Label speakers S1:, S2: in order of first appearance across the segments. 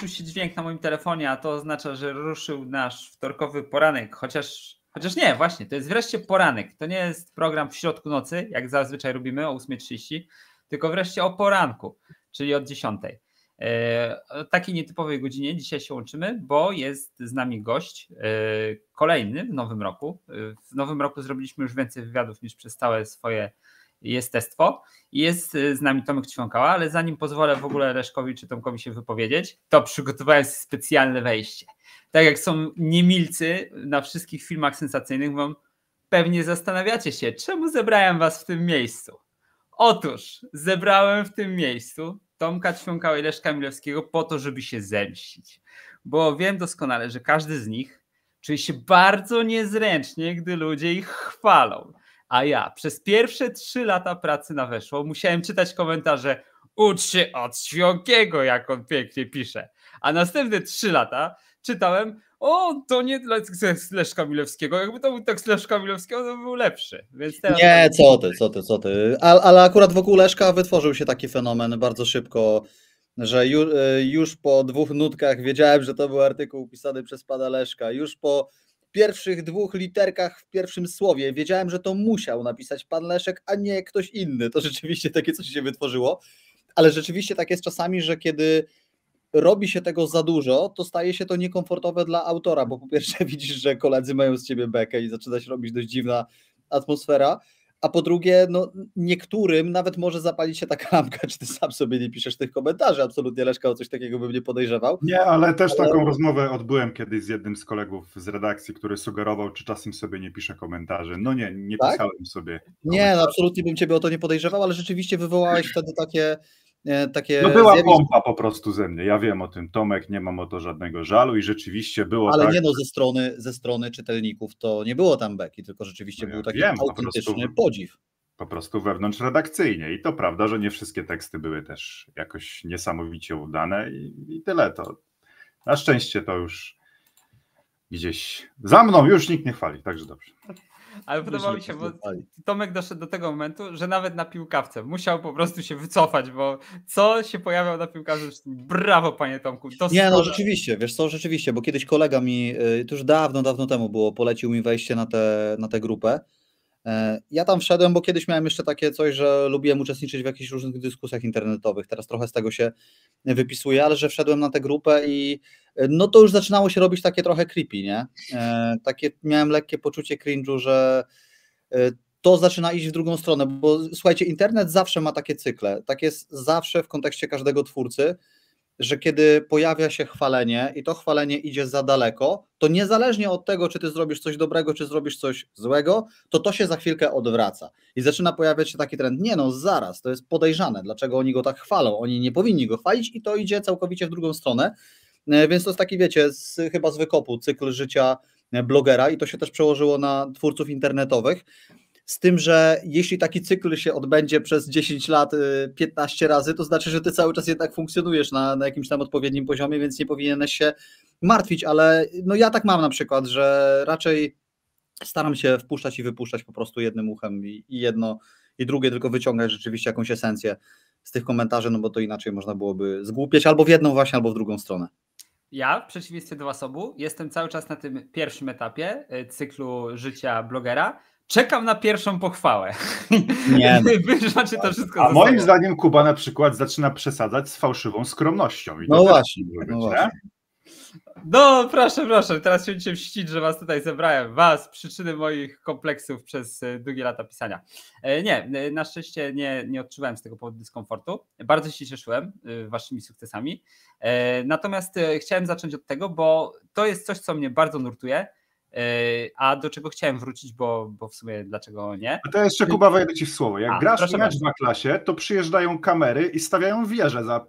S1: włączył się dźwięk na moim telefonie, a to oznacza, że ruszył nasz wtorkowy poranek, chociaż, chociaż nie, właśnie, to jest wreszcie poranek. To nie jest program w środku nocy, jak zazwyczaj robimy o 8.30, tylko wreszcie o poranku, czyli od 10. E, o takiej nietypowej godzinie dzisiaj się łączymy, bo jest z nami gość e, kolejny w nowym roku. E, w nowym roku zrobiliśmy już więcej wywiadów niż przez całe swoje jest i Jest y, z nami Tomek Ćwiąkała, ale zanim pozwolę w ogóle Reszkowi czy Tomkowi się wypowiedzieć, to przygotowałem specjalne wejście. Tak jak są niemilcy na wszystkich filmach sensacyjnych, wam pewnie zastanawiacie się, czemu zebrałem was w tym miejscu. Otóż zebrałem w tym miejscu Tomka Ćwiąkała i Leszka Milewskiego po to, żeby się zemścić. Bo wiem doskonale, że każdy z nich czuje się bardzo niezręcznie, gdy ludzie ich chwalą. A ja przez pierwsze trzy lata pracy na weszło musiałem czytać komentarze ucz się od Świąkiego, jak on pięknie pisze. A następne trzy lata czytałem o, to nie dla Leszka Milewskiego. Jakby to był tekst Leszka Milewskiego, to by był lepszy. Teraz... Nie, co ty,
S2: co ty, co ty. Ale, ale akurat wokół Leszka wytworzył się taki fenomen bardzo szybko, że już, e, już po dwóch nutkach wiedziałem, że to był artykuł pisany przez pana Leszka. Już po pierwszych dwóch literkach w pierwszym słowie. Wiedziałem, że to musiał napisać pan Leszek, a nie ktoś inny. To rzeczywiście takie coś się wytworzyło. Ale rzeczywiście tak jest czasami, że kiedy robi się tego za dużo, to staje się to niekomfortowe dla autora, bo po pierwsze widzisz, że koledzy mają z ciebie bekę i zaczyna się robić dość dziwna atmosfera, a po drugie, no, niektórym nawet może zapalić się taka lampka, czy ty sam sobie nie piszesz tych komentarzy, absolutnie Leszka o coś takiego bym nie
S3: podejrzewał. Nie, ale też ale... taką rozmowę odbyłem kiedyś z jednym z kolegów z redakcji, który sugerował, czy czasem sobie nie piszę komentarzy. No nie, nie tak? pisałem sobie.
S2: Nie, no absolutnie bym ciebie o to nie podejrzewał, ale rzeczywiście wywołałeś wtedy takie E, takie. No była pompa
S3: po prostu ze mnie. Ja wiem o tym, Tomek, nie mam o to żadnego żalu i rzeczywiście było. Ale tak... nie no, ze strony, ze strony czytelników to nie było tam beki, tylko rzeczywiście no ja był taki wiem, autentyczny po prostu, podziw. Po prostu wewnątrz redakcyjnie. I to prawda, że nie wszystkie teksty były też jakoś niesamowicie udane i, i tyle to. Na szczęście to już gdzieś. Za mną już nikt nie chwali, także dobrze.
S1: Ale podobało mi się, bo Tomek doszedł do tego momentu, że nawet na piłkawce musiał po prostu się wycofać, bo co się pojawiał na piłkawce, brawo panie Tomku.
S2: To nie, no rzeczywiście, wiesz co, rzeczywiście, bo kiedyś kolega mi, y, to już dawno, dawno temu było, polecił mi wejście na tę na tę grupę E, ja tam wszedłem, bo kiedyś miałem jeszcze takie coś, że lubiłem uczestniczyć w jakichś różnych dyskusjach internetowych. Teraz trochę z tego się wypisuję, ale że wszedłem na tę grupę i e, no to już zaczynało się robić takie trochę creepy, nie? E, takie miałem lekkie poczucie cringe'u, że to zaczyna iść w drugą stronę, bo słuchajcie, internet zawsze ma takie cykle. Tak jest zawsze w kontekście każdego twórcy że kiedy pojawia się chwalenie i to chwalenie idzie za daleko, to niezależnie od tego, czy ty zrobisz coś dobrego, czy zrobisz coś złego, to to się za chwilkę odwraca. I zaczyna pojawiać się taki trend, nie no, zaraz, to jest podejrzane, dlaczego oni go tak chwalą, oni nie powinni go chwalić i to idzie całkowicie w drugą stronę. E, więc to jest taki, wiecie, z, chyba z wykopu cykl życia e, blogera i to się też przełożyło na twórców internetowych, z tym, że jeśli taki cykl się odbędzie przez 10 lat 15 y, razy, to znaczy, że ty cały czas jednak funkcjonujesz na, na jakimś tam odpowiednim poziomie, więc nie powinieneś się martwić, ale no ja tak mam na przykład, że raczej staram się wpuszczać i wypuszczać po prostu jednym uchem i, i jedno i drugie, tylko wyciągać rzeczywiście jakąś esencję z tych komentarzy, no bo to inaczej można byłoby zgłupieć albo w jedną właśnie, albo w drugą stronę.
S1: Ja, w przeciwieństwie do Was obu, jestem cały czas na tym pierwszym etapie y, cyklu życia blogera, Czekam na pierwszą pochwałę. Nie. znaczy to wszystko. A moim
S3: zdaniem Kuba na przykład zaczyna przesadzać z fałszywą skromnością. I no właśnie. Być, no, właśnie.
S1: no proszę, proszę, teraz się cię mścić, że was tutaj zebrałem. Was, przyczyny moich kompleksów przez e, długie lata pisania. E, nie, e, na szczęście nie, nie odczuwałem z tego powodu dyskomfortu. Bardzo się cieszyłem waszymi sukcesami. Natomiast chciałem zacząć od tego, bo to jest coś, co mnie bardzo nurtuje E, a do czego chciałem wrócić, bo, bo w sumie dlaczego nie? A to jeszcze Kuba wejdę
S3: ci w słowo. Jak A, grasz mecz na klasie, to przyjeżdżają kamery i stawiają wieże za,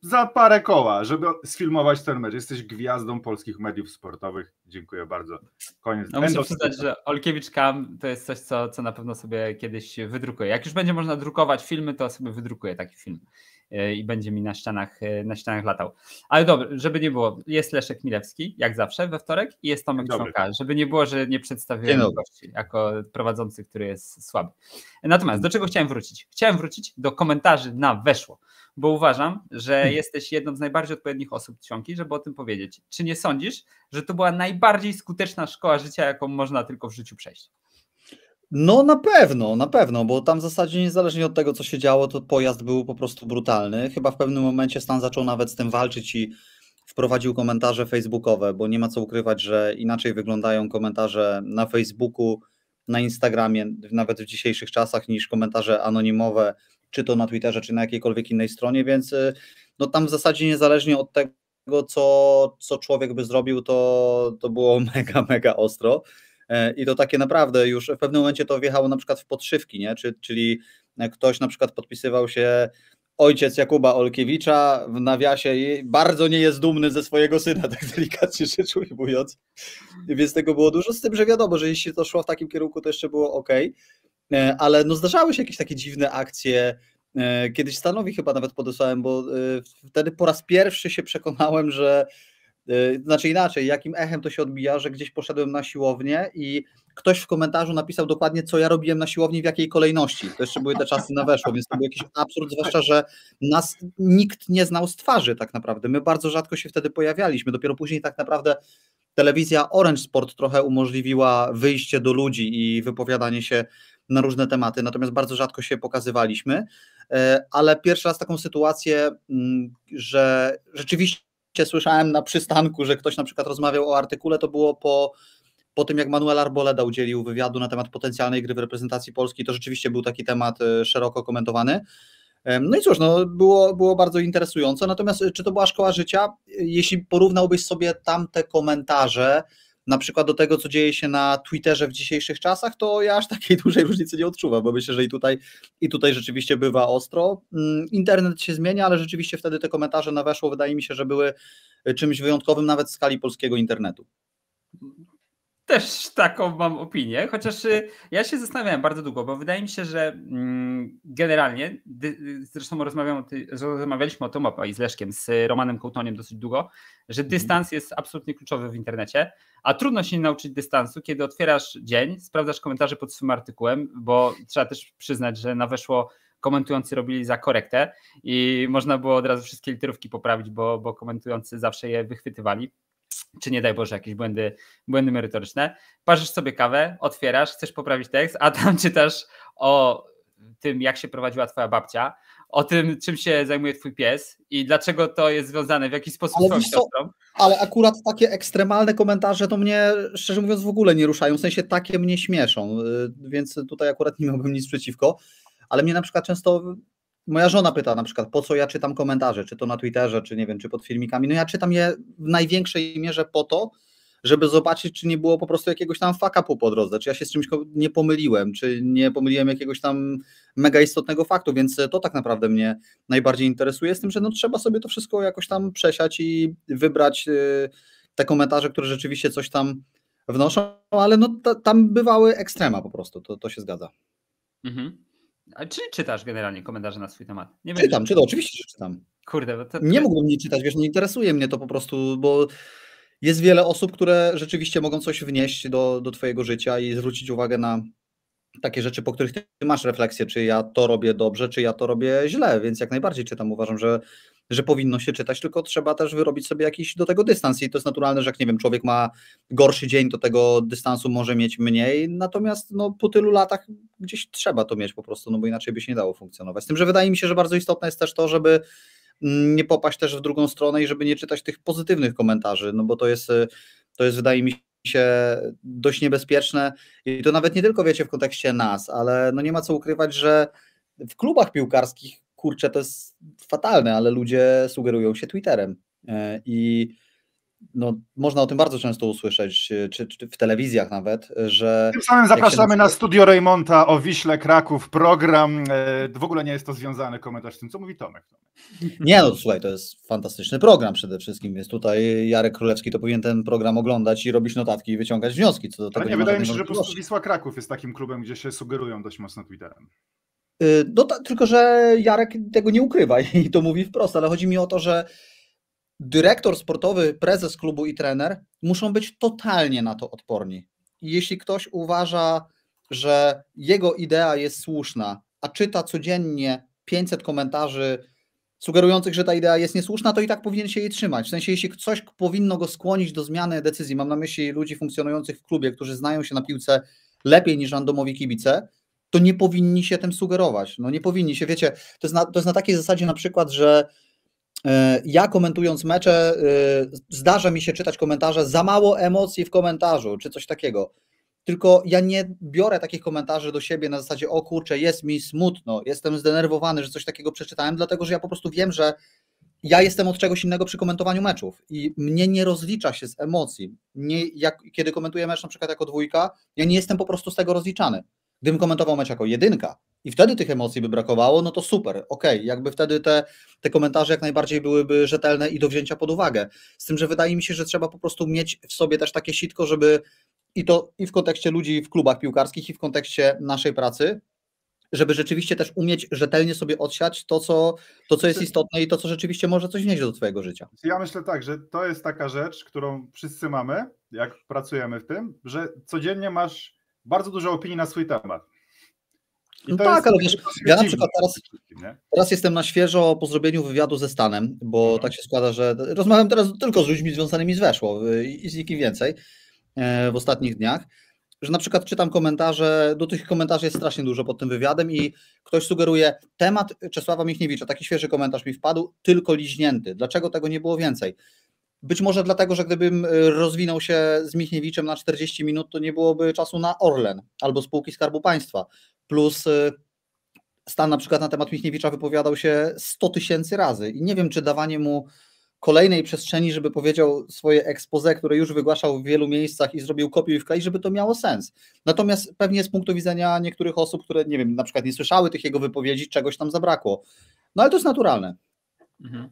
S3: za parę koła, żeby sfilmować ten mecz. Jesteś gwiazdą polskich mediów sportowych. Dziękuję bardzo. Koniec. No, muszę przyznać,
S1: że Olkiewicz Kam to jest coś, co, co na pewno sobie kiedyś wydrukuję. Jak już będzie można drukować filmy, to sobie wydrukuję taki film. E, i będzie mi na ścianach, e, na ścianach latał. Ale dobrze, żeby nie było, jest Leszek Milewski, jak zawsze we wtorek i jest Tomek Czołka, żeby nie było, że nie przedstawiłem gości jako prowadzący, który jest słaby. Natomiast do czego chciałem wrócić? Chciałem wrócić do komentarzy na weszło, bo uważam, że hmm. jesteś jedną z najbardziej odpowiednich osób Cionki, żeby o tym powiedzieć. Czy nie sądzisz, że to była najbardziej skuteczna szkoła życia, jaką można tylko w życiu przejść?
S2: No na pewno, na pewno, bo tam w zasadzie niezależnie od tego, co się działo, to pojazd był po prostu brutalny. Chyba w pewnym momencie Stan zaczął nawet z tym walczyć i wprowadził komentarze facebookowe, bo nie ma co ukrywać, że inaczej wyglądają komentarze na Facebooku, na Instagramie, nawet w dzisiejszych czasach, niż komentarze anonimowe, czy to na Twitterze, czy na jakiejkolwiek innej stronie, więc y, no tam w zasadzie niezależnie od tego, co, co człowiek by zrobił, to, to było mega, mega ostro. E, I to takie naprawdę już w pewnym momencie to wjechało na przykład w podszywki, nie? czyli e, ktoś na przykład podpisywał się ojciec Jakuba Olkiewicza w nawiasie i bardzo nie jest dumny ze swojego syna, tak delikatnie rzecz ujmując. Więc tego było dużo, z tym, że wiadomo, że jeśli to szło w takim kierunku, to jeszcze było ok. E, ale no zdarzały się jakieś takie dziwne akcje. Kiedyś Stanowi chyba nawet podesłałem, bo wtedy po raz pierwszy się przekonałem, że Y, znaczy inaczej, jakim echem to się odbija, że gdzieś poszedłem na siłownię i ktoś w komentarzu napisał dokładnie, co ja robiłem na siłowni, w jakiej kolejności. To jeszcze były te czasy na weszło, więc to był jakiś absurd, zwłaszcza, że nas nikt nie znał z twarzy tak naprawdę. My bardzo rzadko się wtedy pojawialiśmy. Dopiero później tak naprawdę telewizja Orange Sport trochę umożliwiła wyjście do ludzi i wypowiadanie się na różne tematy, natomiast bardzo rzadko się pokazywaliśmy. Y, ale pierwszy raz taką sytuację, mm, że rzeczywiście słyszałem na przystanku, że ktoś na przykład rozmawiał o artykule, to było po, po tym, jak Manuel Arboleda udzielił wywiadu na temat potencjalnej gry w reprezentacji Polski. To rzeczywiście był taki temat e, szeroko komentowany. No i cóż, no, było, było bardzo interesujące. Natomiast e, czy to była szkoła życia? E, jeśli porównałbyś sobie tamte komentarze, na przykład do tego, co dzieje się na Twitterze w dzisiejszych czasach, to ja aż takiej dużej różnicy nie odczuwam, bo myślę, że i tutaj, i tutaj rzeczywiście bywa ostro. Mm, internet się zmienia, ale rzeczywiście wtedy te komentarze na weszło wydaje mi się, że były y, czymś wyjątkowym nawet w skali polskiego internetu.
S1: Też taką mam opinię, chociaż y, ja się zastanawiałem bardzo długo, bo wydaje mi się, że mm, generalnie, zresztą rozmawialiśmy o tym i z Leszkiem, z Romanem Kołtoniem dosyć długo, że mhm. dystans jest absolutnie kluczowy w internecie, a trudno się nauczyć dystansu, kiedy otwierasz dzień, sprawdzasz komentarze pod swym artykułem, bo trzeba też przyznać, że na weszło komentujący robili za korektę i można było od razu wszystkie literówki poprawić, bo, bo komentujący zawsze je wychwytywali czy nie daj Boże, jakieś błędy, błędy merytoryczne. Parzysz sobie kawę, otwierasz, chcesz poprawić tekst, a tam czytasz o tym, jak się prowadziła twoja babcia, o tym, czym się zajmuje twój pies i dlaczego to jest związane, w jaki sposób ale
S2: z tą Ale akurat takie ekstremalne komentarze to mnie, szczerze mówiąc, w ogóle nie ruszają, w sensie takie mnie śmieszą, y, więc tutaj akurat nie miałbym nic przeciwko, ale mnie na przykład często moja żona pyta na przykład, po co ja czytam komentarze, czy to na Twitterze, czy nie wiem, czy pod filmikami. No ja czytam je w największej mierze po to, żeby zobaczyć, czy nie było po prostu jakiegoś tam fakapu po drodze, czy ja się z czymś nie pomyliłem, czy nie pomyliłem jakiegoś tam mega istotnego faktu, więc to tak naprawdę mnie najbardziej interesuje, z tym, że no trzeba sobie to wszystko jakoś tam przesiać i wybrać y, te komentarze, które rzeczywiście coś tam wnoszą, ale no tam bywały ekstrema po prostu, to, to się zgadza.
S1: Mhm. A czy czytasz generalnie
S2: komentarze na swój temat? Nie wiem, czytam, czy... czytam, oczywiście, że czytam.
S1: Kurde, bo to... Nie mógłbym
S2: nie czytać, wiesz, nie interesuje mnie to po prostu, bo jest wiele osób, które rzeczywiście mogą coś wnieść do, do twojego życia i zwrócić uwagę na takie rzeczy, po których ty masz refleksję, czy ja to robię dobrze, czy ja to robię źle, więc jak najbardziej czytam. Uważam, że że powinno się czytać, tylko trzeba też wyrobić sobie jakiś do tego dystans i to jest naturalne, że jak nie wiem, człowiek ma gorszy dzień, to tego dystansu może mieć mniej, natomiast no, po tylu latach gdzieś trzeba to mieć po prostu, no bo inaczej by się nie dało funkcjonować. Z tym, że wydaje mi się, że bardzo istotne jest też to, żeby mm, nie popaść też w drugą stronę i żeby nie czytać tych pozytywnych komentarzy, no bo to jest, to jest wydaje mi się, dość niebezpieczne i to nawet nie tylko wiecie w kontekście nas, ale no nie ma co ukrywać, że w klubach piłkarskich kurczę, to jest fatalne, ale ludzie sugerują się Twitterem. E, I no, można o tym bardzo często usłyszeć, e, czy, czy w telewizjach nawet, e, że... Tym samym zapraszamy
S3: na studio Reymonta o Wiśle Kraków, program, w ogóle nie jest to związany komentarz z tym, co mówi Tomek.
S2: Nie no, słuchaj, to jest fantastyczny program przede wszystkim, jest tutaj Jarek Królewski to powinien ten program oglądać i robić notatki i wyciągać wnioski co do tego. Ale nie, nie wydaje mi się, że po prostu
S3: Wisła Kraków jest takim klubem, gdzie się sugerują dość mocno Twitterem.
S2: Y, no tylko, że Jarek tego nie ukrywa i to mówi wprost, ale chodzi mi o to, że dyrektor sportowy, prezes klubu i trener muszą być totalnie na to odporni. Jeśli ktoś uważa, że jego idea jest słuszna, a czyta codziennie 500 komentarzy sugerujących, że ta idea jest niesłuszna, to i tak powinien się jej trzymać. W sensie, jeśli coś powinno go skłonić do zmiany decyzji, mam na myśli ludzi funkcjonujących w klubie, którzy znają się na piłce lepiej niż randomowi kibice, to nie powinni się tym sugerować. No nie powinni się, wiecie, to jest na, to jest na takiej zasadzie na przykład, że e, ja komentując mecze, e, zdarza mi się czytać komentarze za mało emocji w komentarzu, czy coś takiego. Tylko ja nie biorę takich komentarzy do siebie na zasadzie, o kurczę, jest mi smutno, jestem zdenerwowany, że coś takiego przeczytałem, dlatego że ja po prostu wiem, że ja jestem od czegoś innego przy komentowaniu meczów i mnie nie rozlicza się z emocji. Nie, jak, kiedy komentuję mecz na przykład jako dwójka, ja nie jestem po prostu z tego rozliczany. Gdybym komentował mecz jako jedynka i wtedy tych emocji by brakowało, no to super, ok, jakby wtedy te, te komentarze jak najbardziej byłyby rzetelne i do wzięcia pod uwagę. Z tym, że wydaje mi się, że trzeba po prostu mieć w sobie też takie sitko, żeby i to i w kontekście ludzi w klubach piłkarskich, i w kontekście naszej pracy, żeby rzeczywiście też umieć rzetelnie sobie odsiać to, co, to, co jest istotne i to, co rzeczywiście może coś wnieść do Twojego życia.
S3: Ja myślę tak, że to jest taka rzecz, którą wszyscy mamy, jak pracujemy w tym, że codziennie masz bardzo dużo opinii na swój temat. No tak, jest, ale wiesz, ja na przykład teraz,
S2: teraz jestem na świeżo po zrobieniu wywiadu ze Stanem, bo no. tak się składa, że rozmawiam teraz tylko z ludźmi związanymi z Weszło y, i z nikim więcej e, w ostatnich dniach, że na przykład czytam komentarze, do no tych komentarzy jest strasznie dużo pod tym wywiadem i ktoś sugeruje temat Czesława Michniewicza, taki świeży komentarz mi wpadł, tylko liźnięty. Dlaczego tego nie było więcej? Być może dlatego, że gdybym y, rozwinął się z Michniewiczem na 40 minut, to nie byłoby czasu na Orlen albo spółki Skarbu Państwa. Plus y, Stan na przykład na temat Michniewicza wypowiadał się 100 tysięcy razy i nie wiem, czy dawanie mu kolejnej przestrzeni, żeby powiedział swoje expose, które już wygłaszał w wielu miejscach i zrobił kopiuj i żeby to miało sens. Natomiast pewnie z punktu widzenia niektórych osób, które nie wiem, na przykład nie słyszały tych jego wypowiedzi, czegoś tam zabrakło. No ale to jest naturalne.
S1: Mhm.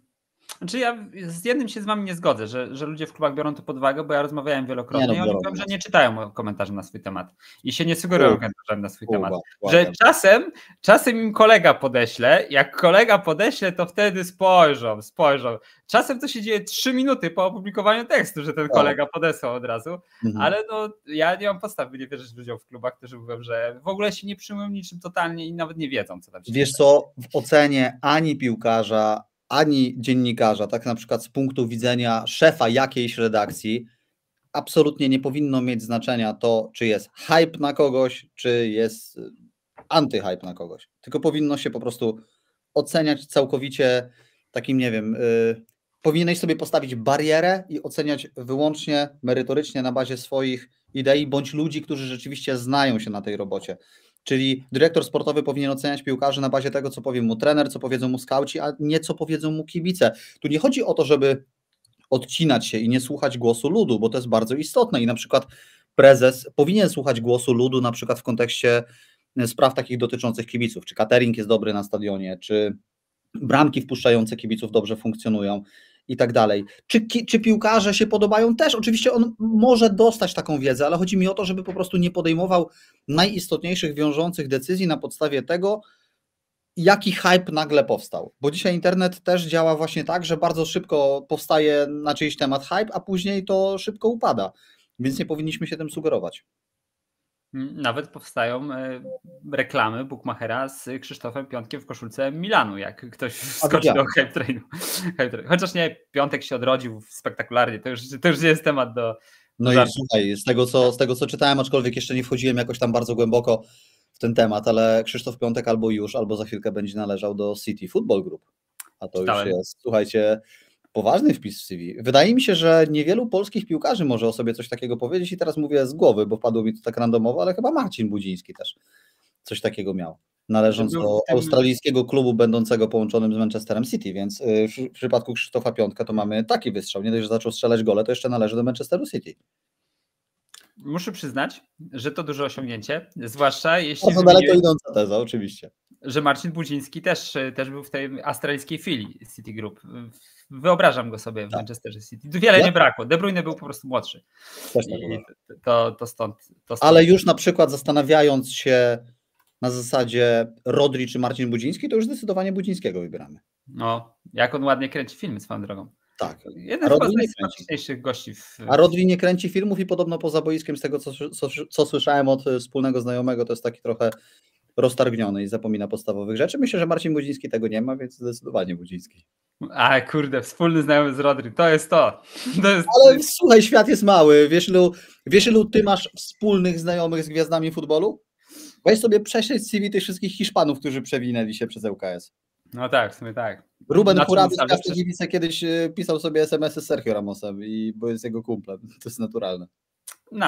S1: Znaczy ja z jednym się z wami nie zgodzę, że, że ludzie w klubach biorą to pod uwagę, bo ja rozmawiałem wielokrotnie nie, no, i oni mówią, że nie czytają komentarzy na swój temat i się nie sugerują Uwa. komentarzem na swój temat. Że czasem, czasem im kolega podeśle, jak kolega podeśle, to wtedy spojrzą, spojrzą. Czasem to się dzieje trzy minuty po opublikowaniu tekstu, że ten kolega podesłał od razu, mhm. ale no ja nie mam podstaw, by nie wierzyć ludziom w klubach, którzy mówią, że w ogóle się nie przyjmują niczym totalnie i nawet nie wiedzą, co tam się
S2: Wiesz co, w ocenie ani piłkarza, ani dziennikarza, tak na przykład z punktu widzenia szefa jakiejś redakcji, absolutnie nie powinno mieć znaczenia to, czy jest hype na kogoś, czy jest e, antyhype na kogoś. Tylko powinno się po prostu oceniać całkowicie takim, nie wiem, yy, powinieneś sobie postawić barierę i oceniać wyłącznie merytorycznie na bazie swoich idei bądź ludzi, którzy rzeczywiście znają się na tej robocie. Czyli dyrektor sportowy powinien oceniać piłkarzy na bazie tego, co powie mu trener, co powiedzą mu skauci, a nie co powiedzą mu kibice. Tu nie chodzi o to, żeby odcinać się i nie słuchać głosu ludu, bo to jest bardzo istotne i na przykład prezes powinien słuchać głosu ludu na przykład w kontekście e, spraw takich dotyczących kibiców, czy catering jest dobry na stadionie, czy bramki wpuszczające kibiców dobrze funkcjonują i tak dalej. Czy, czy piłkarze się podobają też? Oczywiście on może dostać taką wiedzę, ale chodzi mi o to, żeby po prostu nie podejmował najistotniejszych wiążących decyzji na podstawie tego, jaki hype nagle powstał. Bo dzisiaj internet też działa właśnie tak, że bardzo szybko powstaje na czyjś temat hype, a później to szybko upada. Więc nie powinniśmy się tym sugerować.
S1: Nawet powstają e, reklamy Bukmacher'a z Krzysztofem Piątkiem w koszulce Milanu, jak ktoś wskoczy do hype trainu. Chociaż nie, Piątek się odrodził spektakularnie, to już, to już
S2: nie jest temat do... No i słuchaj, z tego, co, z tego co czytałem, aczkolwiek jeszcze nie wchodziłem jakoś tam bardzo głęboko w ten temat, ale Krzysztof Piątek albo już, albo za chwilkę będzie należał do City Football Group. A to Czytałem. już jest, słuchajcie, Poważny wpis w CV. Wydaje mi się, że niewielu polskich piłkarzy może o sobie coś takiego powiedzieć i teraz mówię z głowy, bo padło mi to tak randomowo, ale chyba Marcin Budziński też coś takiego miał, należąc no, do no, australijskiego klubu będącego połączonym z Manchesterem City, więc y, w przypadku Krzysztofa Piątka to mamy taki wystrzał. Nie dość, że zaczął strzelać gole, to jeszcze należy do Manchesteru City.
S1: Muszę przyznać, że to duże osiągnięcie, zwłaszcza jeśli... To wymieniłeś... daleko idąca
S2: teza, oczywiście
S1: że Marcin Budziński też, też był w tej australijskiej filii Citigroup. Wyobrażam go sobie w tak. Manchesterze City. Wiele ja? nie brakło. De Bruyne był po prostu młodszy.
S2: Też tak
S1: to, to, stąd, to stąd. Ale już
S2: na przykład zastanawiając się na zasadzie Rodri czy Marcin Budziński, to już zdecydowanie Budzińskiego wybieramy.
S1: No, jak on ładnie kręci filmy swoją drogą. Tak. Jeden z najsmaczniejszych gości. W... A Rodri
S2: nie kręci filmów i podobno poza boiskiem, z tego co, co, co, słyszałem od e, wspólnego znajomego, to jest taki trochę roztargniony i zapomina podstawowych rzeczy. Myślę, że Marcin Budziński tego nie ma, więc zdecydowanie Budziński.
S1: A kurde, wspólny znajomy z Rodri, to jest to.
S2: to jest... Ale słuchaj, świat jest mały. Wiesz ilu, wiesz, ilu ty masz wspólnych znajomych z gwiazdami futbolu? Weź sobie przesieć CV tych wszystkich Hiszpanów, którzy przewinęli się przez LKS.
S1: No tak, w sumie tak. Ruben Hurado z Katowice
S2: kiedyś e, pisał sobie SMS-y z Sergio Ramosem, i, bo jest jego kumplem. To jest naturalne.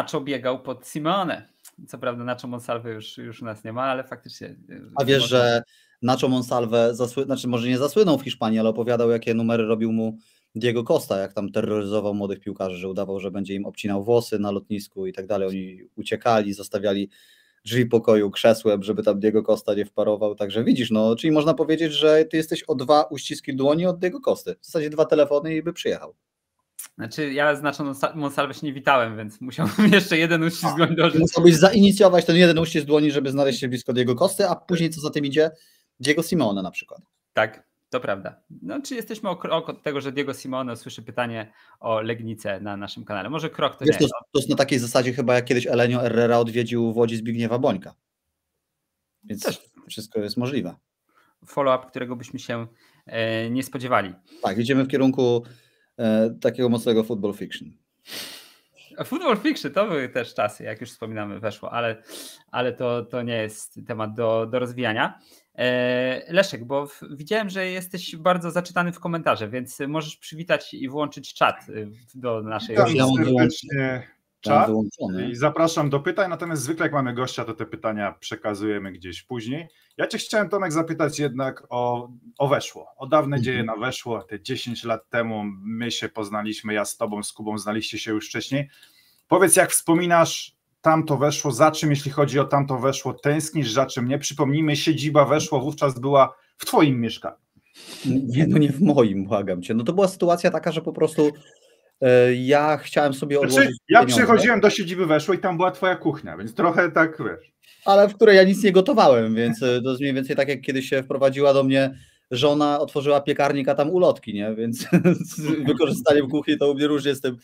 S1: co biegał pod Simone. Co prawda Nacho Monsalve już, już u nas nie ma, ale faktycznie... E, A wiesz,
S2: że Nacho Monsalve, zasły... znaczy może nie zasłynął w Hiszpanii, ale opowiadał, jakie numery robił mu Diego Costa, jak tam terroryzował młodych piłkarzy, że udawał, że będzie im obcinał włosy na lotnisku i tak dalej. Oni uciekali, zostawiali drzwi pokoju krzesłem, żeby tam Diego Costa nie wparował. Także widzisz, no, czyli można powiedzieć, że ty jesteś o dwa uściski dłoni od Diego Costy. W zasadzie dwa telefony i by przyjechał.
S1: Znaczy, ja znaczą Monsalwę się nie witałem, więc musiałbym jeszcze jeden uścisk dłoni dołożyć. Musiałbyś
S2: zainicjować ten jeden uścisk dłoni, żeby znaleźć się blisko Diego Kosty, a później co za tym idzie, Diego Simona na przykład.
S1: Tak, to prawda. No, czy jesteśmy o krok od tego, że Diego Simone słyszy pytanie o Legnicę na naszym kanale? Może krok to Wiesz, To, to
S2: jest na takiej zasadzie chyba jak kiedyś Elenio Herrera odwiedził w Łodzi Zbigniewa Bońka. Więc Też. wszystko jest możliwe.
S1: Follow-up, którego byśmy się e, nie spodziewali.
S2: Tak, idziemy w kierunku E, takiego mocnego football fiction.
S1: Football Fiction to były też czasy, jak już wspominamy, weszło, ale, ale to, to nie jest temat do, do rozwijania. E, Leszek, bo widziałem, że jesteś bardzo zaczytany w komentarze, więc możesz przywitać i włączyć czat e,
S3: do naszej rozmowy czat i zapraszam do pytań, natomiast zwykle jak mamy gościa, to te pytania przekazujemy gdzieś później. Ja cię chciałem Tomek zapytać jednak o, o Weszło, o dawne mhm. dzieje na Weszło, te 10 lat temu my się poznaliśmy, ja z tobą, z Kubą znaliście się już wcześniej. Powiedz jak wspominasz tamto Weszło, za czym jeśli chodzi o tamto Weszło, tęsknisz za czym nie? Przypomnijmy, siedziba Weszło wówczas była w twoim mieszkaniu. Nie, no nie w moim, błagam cię. No to była sytuacja taka, że po prostu
S2: E, ja chciałem sobie znaczy, odłożyć. Znaczy, ja pieniądze. przychodziłem
S3: do siedziby weszło i tam była twoja kuchnia, więc trochę tak wiesz.
S2: Ale w której ja nic nie gotowałem, więc e, to jest mniej więcej tak, jak kiedy się wprowadziła do mnie żona, otworzyła piekarnik, a tam ulotki, nie? Więc z wykorzystaniem kuchni to u mnie różnie z tym,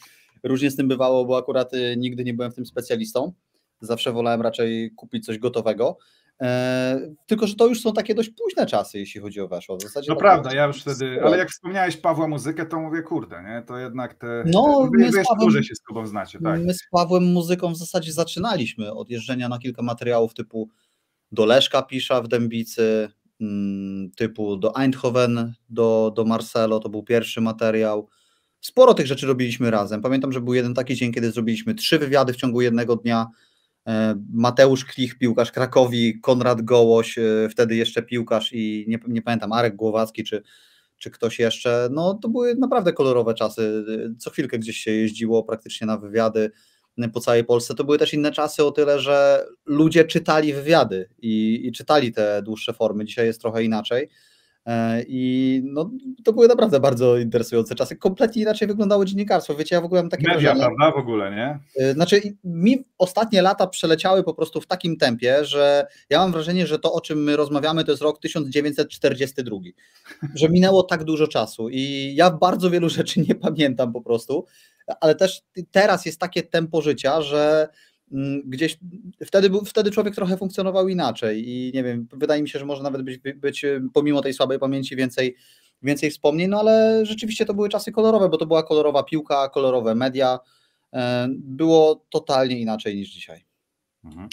S2: różnie z tym bywało, bo akurat e, nigdy nie byłem w tym specjalistą. Zawsze wolałem raczej kupić coś gotowego. E, tylko, że to już są takie dość późne czasy, jeśli chodzi
S3: o weszło. W zasadzie no prawda, ja już wtedy, ale jak wspomniałeś Pawła muzykę, to mówię, kurde, nie? to jednak te... No, my, my z Pawłem, się z tobą znacie, tak?
S2: My z Pawłem muzyką w zasadzie zaczynaliśmy od jeżdżenia na kilka materiałów typu do Leszka Pisza w Dębicy, mm, typu do Eindhoven, do, do Marcelo, to był pierwszy materiał. Sporo tych rzeczy robiliśmy razem. Pamiętam, że był jeden taki dzień, kiedy zrobiliśmy trzy wywiady w ciągu jednego dnia, E, Mateusz Klich, piłkarz Krakowi, Konrad Gołoś, e, wtedy jeszcze piłkarz i nie, nie pamiętam, Arek Głowacki czy, czy ktoś jeszcze. No to były naprawdę kolorowe czasy. E, co chwilkę gdzieś się jeździło praktycznie na wywiady po całej Polsce. To były też inne czasy o tyle, że ludzie czytali wywiady i, i czytali te dłuższe formy. Dzisiaj jest trochę inaczej. E, I no, to były naprawdę bardzo interesujące czasy. Kompletnie inaczej wyglądało dziennikarstwo. Wiecie, ja w ogóle mam takie. Media, wrażenie, prawda? W ogóle, nie? E, znaczy, mi ostatnie lata przeleciały po prostu w takim tempie, że ja mam wrażenie, że to, o czym my rozmawiamy, to jest rok 1942. Że minęło tak dużo czasu i ja bardzo wielu rzeczy nie pamiętam po prostu, ale też teraz jest takie tempo życia, że Mm, gdzieś wtedy, był, wtedy człowiek trochę funkcjonował inaczej i nie wiem, wydaje mi się, że może nawet być, być y, pomimo tej słabej pamięci więcej, więcej wspomnień, no ale rzeczywiście to były czasy kolorowe, bo to była kolorowa piłka, kolorowe media, e, było totalnie inaczej niż dzisiaj. Mhm.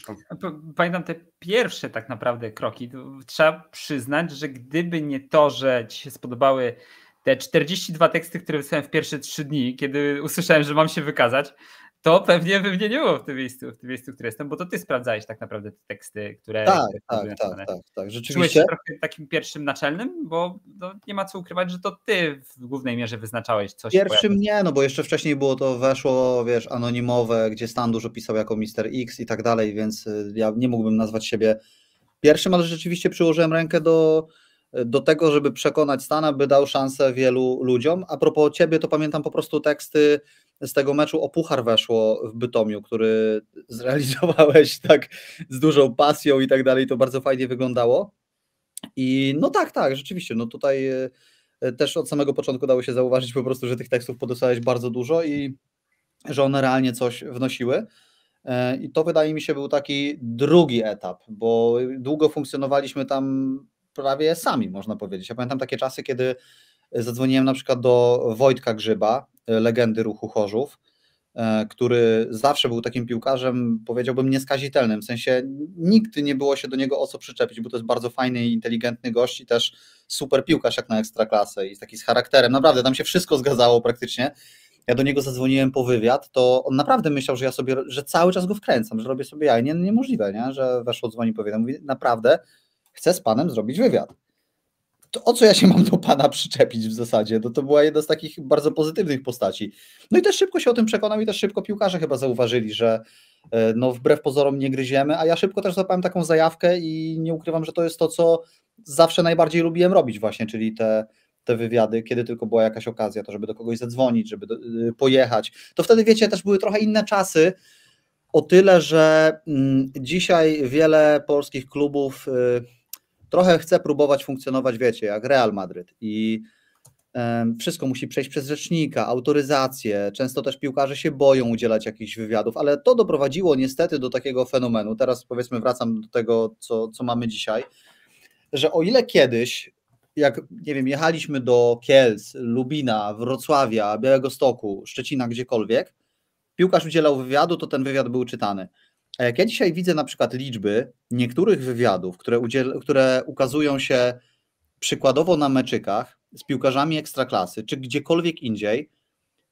S1: Pamiętam te pierwsze tak naprawdę kroki. Trzeba przyznać, że gdyby nie to, że ci się spodobały te 42 teksty, które wysłałem w pierwsze trzy dni, kiedy usłyszałem, że mam się wykazać, to pewnie by mnie nie było w tym miejscu, w tym miejscu, w którym jestem, bo to ty sprawdzałeś tak naprawdę te teksty, które... Tak, tak, tak,
S2: tak, tak, rzeczywiście. Czułeś się
S1: trochę takim pierwszym naczelnym, bo no, nie ma co ukrywać, że to ty w głównej mierze wyznaczałeś coś. Pierwszym pojawia. nie, no bo jeszcze
S2: wcześniej było to weszło, wiesz, anonimowe, gdzie Stan dużo pisał jako Mister X i tak dalej, więc ja nie mógłbym nazwać siebie pierwszym, ale rzeczywiście przyłożyłem rękę do, do tego, żeby przekonać Stana, by dał szansę wielu ludziom. A propos ciebie, to pamiętam po prostu teksty z tego meczu o puchar weszło w Bytomiu, który zrealizowałeś tak z dużą pasją i tak dalej, to bardzo fajnie wyglądało. I no tak, tak, rzeczywiście, no tutaj e, też od samego początku dało się zauważyć po prostu, że tych tekstów podostałeś bardzo dużo i że one realnie coś wnosiły. E, I to wydaje mi się był taki drugi etap, bo długo funkcjonowaliśmy tam prawie sami, można powiedzieć. Ja pamiętam takie czasy, kiedy zadzwoniłem na przykład do Wojtka Grzyba, Y, legendy ruchu Chorzów, e, który zawsze był takim piłkarzem, powiedziałbym, nieskazitelnym. W sensie nigdy nie było się do niego o co przyczepić, bo to jest bardzo fajny i inteligentny gość i też super piłkarz jak na ekstraklasę i taki z charakterem. Naprawdę, tam się wszystko zgadzało praktycznie. Ja do niego zadzwoniłem po wywiad, to on naprawdę myślał, że ja sobie, że cały czas go wkręcam, że robię sobie jaj. Nie, niemożliwe, nie? że weszło dzwoni po wywiad. Mówi, naprawdę chcę z panem zrobić wywiad to o co ja się mam do pana przyczepić w zasadzie? No to była jedna z takich bardzo pozytywnych postaci. No i też szybko się o tym przekonał i też szybko piłkarze chyba zauważyli, że e, no wbrew pozorom nie gryziemy, a ja szybko też złapałem taką zajawkę i nie ukrywam, że to jest to, co zawsze najbardziej lubiłem robić właśnie, czyli te te wywiady, kiedy tylko była jakaś okazja, to żeby do kogoś zadzwonić, żeby do, y, pojechać. To wtedy, wiecie, też były trochę inne czasy. O tyle, że mm, dzisiaj wiele polskich klubów yy, trochę chce próbować funkcjonować, wiecie, jak Real Madryt i wszystko musi przejść przez rzecznika, autoryzację. Często też piłkarze się boją udzielać jakichś wywiadów, ale to doprowadziło niestety do takiego fenomenu. Teraz powiedzmy, wracam do tego, co, co mamy dzisiaj, że o ile kiedyś, jak nie wiem, jechaliśmy do Kielc, Lubina, Wrocławia, Białegostoku, Szczecina, gdziekolwiek, piłkarz udzielał wywiadu, to ten wywiad był czytany. A e, jak ja dzisiaj widzę na przykład liczby niektórych wywiadów, które, udziel, które ukazują się przykładowo na meczykach z piłkarzami ekstraklasy, czy gdziekolwiek indziej,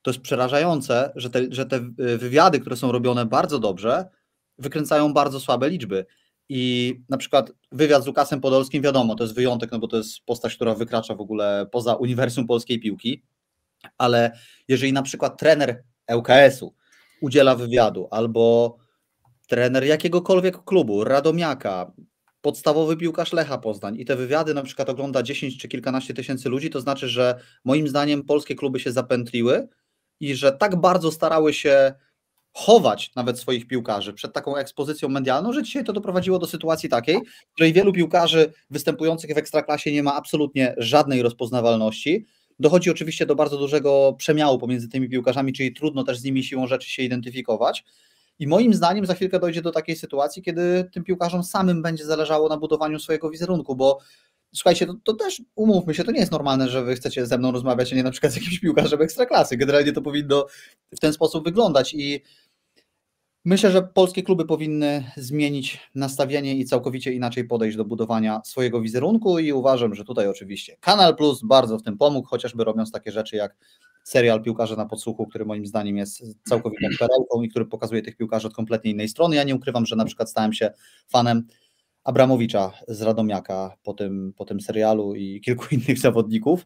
S2: to jest przerażające, że te, że te e, wywiady, które są robione bardzo dobrze, wykręcają bardzo słabe liczby. I na przykład wywiad z Łukasem Podolskim, wiadomo, to jest wyjątek, no bo to jest postać, która wykracza w ogóle poza uniwersum polskiej piłki, ale jeżeli na przykład trener ŁKS-u udziela wywiadu albo trener jakiegokolwiek klubu, Radomiaka, podstawowy piłkarz Lecha Poznań i te wywiady na przykład ogląda 10 czy kilkanaście tysięcy ludzi, to znaczy, że moim zdaniem polskie kluby się zapętliły i że tak bardzo starały się chować nawet swoich piłkarzy przed taką ekspozycją medialną, że dzisiaj to doprowadziło do sytuacji takiej, w której wielu piłkarzy występujących w ekstraklasie nie ma absolutnie żadnej rozpoznawalności. Dochodzi oczywiście do bardzo dużego przemiału pomiędzy tymi piłkarzami, czyli trudno też z nimi siłą rzeczy się identyfikować. I moim zdaniem za chwilkę dojdzie do takiej sytuacji, kiedy tym piłkarzom samym będzie zależało na budowaniu swojego wizerunku, bo słuchajcie, to, to, też umówmy się, to nie jest normalne, że wy chcecie ze mną rozmawiać, a nie na przykład z jakimś piłkarzem ekstraklasy. Generalnie to powinno w ten sposób wyglądać i myślę, że polskie kluby powinny zmienić nastawienie i całkowicie inaczej podejść do budowania swojego wizerunku i uważam, że tutaj oczywiście Kanal Plus bardzo w tym pomógł, chociażby robiąc takie rzeczy jak serial Piłkarze na podsłuchu, który moim zdaniem jest całkowitą perełką i który pokazuje tych piłkarzy od kompletnie innej strony. Ja nie ukrywam, że na przykład stałem się fanem Abramowicza z Radomiaka po tym, po tym serialu i kilku innych zawodników.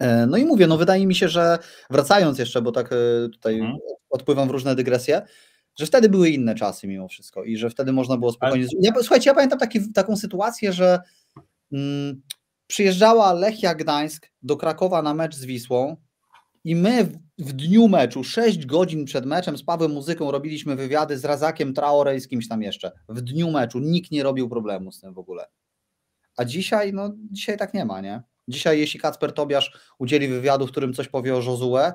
S2: E, no i mówię, no wydaje mi się, że wracając jeszcze, bo tak e, tutaj mhm. odpływam w różne dygresje, że wtedy były inne czasy mimo wszystko i że wtedy można było spokojnie... Ja, słuchajcie, ja pamiętam taki, taką sytuację, że mm, przyjeżdżała Lechia Gdańsk do Krakowa na mecz z Wisłą i my w dniu meczu, 6 godzin przed meczem z Pawłem Muzyką robiliśmy wywiady z Razakiem Traore i z kimś tam jeszcze. W dniu meczu nikt nie robił problemu z tym w ogóle. A dzisiaj, no dzisiaj tak nie ma, nie? Dzisiaj jeśli Kacper Tobiasz udzieli wywiadu, w którym coś powie o Josue,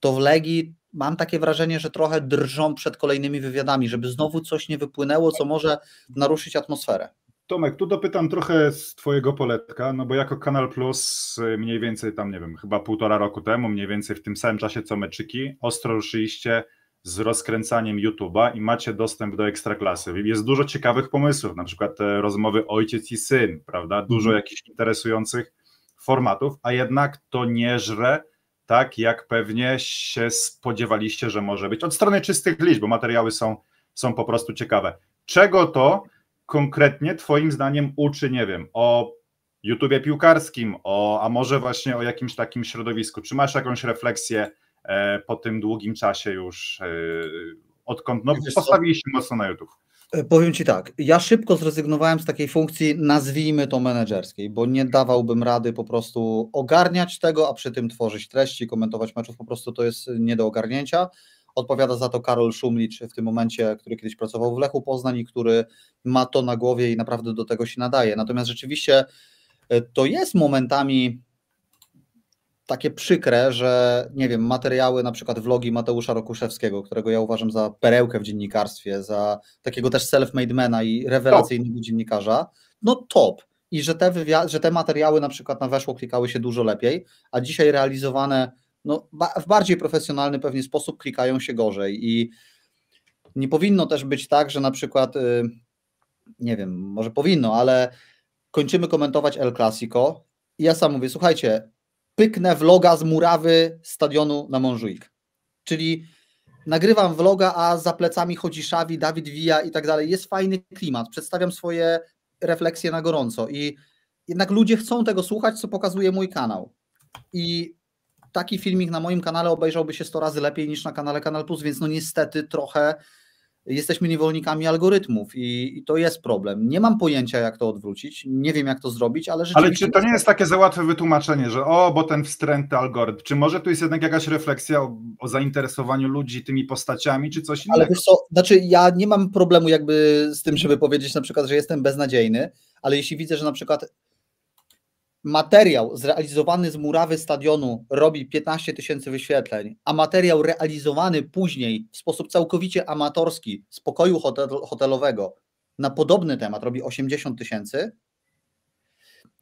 S2: to w Legii mam takie wrażenie, że trochę drżą przed kolejnymi wywiadami, żeby znowu coś nie wypłynęło, co może naruszyć atmosferę.
S3: Tomek, tu dopytam trochę z Twojego poletka, no bo jako Kanal Plus y, mniej więcej tam, nie wiem, chyba półtora roku temu, mniej więcej w tym samym czasie co meczyki, ostro ruszyliście z rozkręcaniem YouTube'a i macie dostęp do ekstraklasy. Jest dużo ciekawych pomysłów, na przykład e, rozmowy ojciec i syn, prawda? Dużo mm. jakichś interesujących formatów, a jednak to nie żre tak, jak pewnie się spodziewaliście, że może być. Od strony czystych liczb, bo materiały są, są po prostu ciekawe. Czego to konkretnie Twoim zdaniem uczy, nie wiem, o YouTubie piłkarskim, o, a może właśnie o jakimś takim środowisku? Czy masz jakąś refleksję e, po tym długim czasie już, e, odkąd no, postawiliście mocno na YouTube?
S2: E, powiem Ci tak, ja szybko zrezygnowałem z takiej funkcji, nazwijmy to menedżerskiej, bo nie dawałbym rady po prostu ogarniać tego, a przy tym tworzyć treści, komentować meczów, po prostu to jest nie do ogarnięcia. Odpowiada za to Karol Szumlicz w tym momencie, który kiedyś pracował w Lechu Poznań i który ma to na głowie i naprawdę do tego się nadaje. Natomiast rzeczywiście e, to jest momentami takie przykre, że nie wiem, materiały, na przykład vlogi Mateusza Rokuszewskiego, którego ja uważam za perełkę w dziennikarstwie, za takiego też self-made mana i rewelacyjnego top. dziennikarza, no top. I że te, że te materiały na przykład na weszło klikały się dużo lepiej, a dzisiaj realizowane no, w bardziej profesjonalny pewnie sposób klikają się gorzej i nie powinno też być tak, że na przykład, y, nie wiem, może powinno, ale kończymy komentować El Clasico i ja sam mówię, słuchajcie, pyknę vloga z murawy stadionu na Montjuic. Czyli nagrywam vloga, a za plecami chodzi Szawi, Dawid Wija i tak dalej. Jest fajny klimat, przedstawiam swoje refleksje na gorąco i jednak ludzie chcą tego słuchać, co pokazuje mój kanał. I taki filmik na moim kanale obejrzałby się 100 razy lepiej niż na kanale Kanal Plus, więc no niestety trochę jesteśmy niewolnikami algorytmów i, i, to jest problem. Nie mam pojęcia, jak to odwrócić, nie wiem, jak to zrobić, ale rzeczywiście... Ale czy to nie jest
S3: takie za łatwe wytłumaczenie, że o, bo ten ten algorytm, czy może tu jest jednak jakaś refleksja o, o zainteresowaniu ludzi tymi postaciami, czy coś innego? Ale wiesz co, znaczy ja nie mam problemu jakby z tym,
S2: żeby powiedzieć na przykład, że jestem beznadziejny, ale jeśli widzę, że na przykład materiał zrealizowany z murawy stadionu robi 15 tysięcy wyświetleń, a materiał realizowany później w sposób całkowicie amatorski z pokoju hotel, hotelowego na podobny temat robi 80 tysięcy,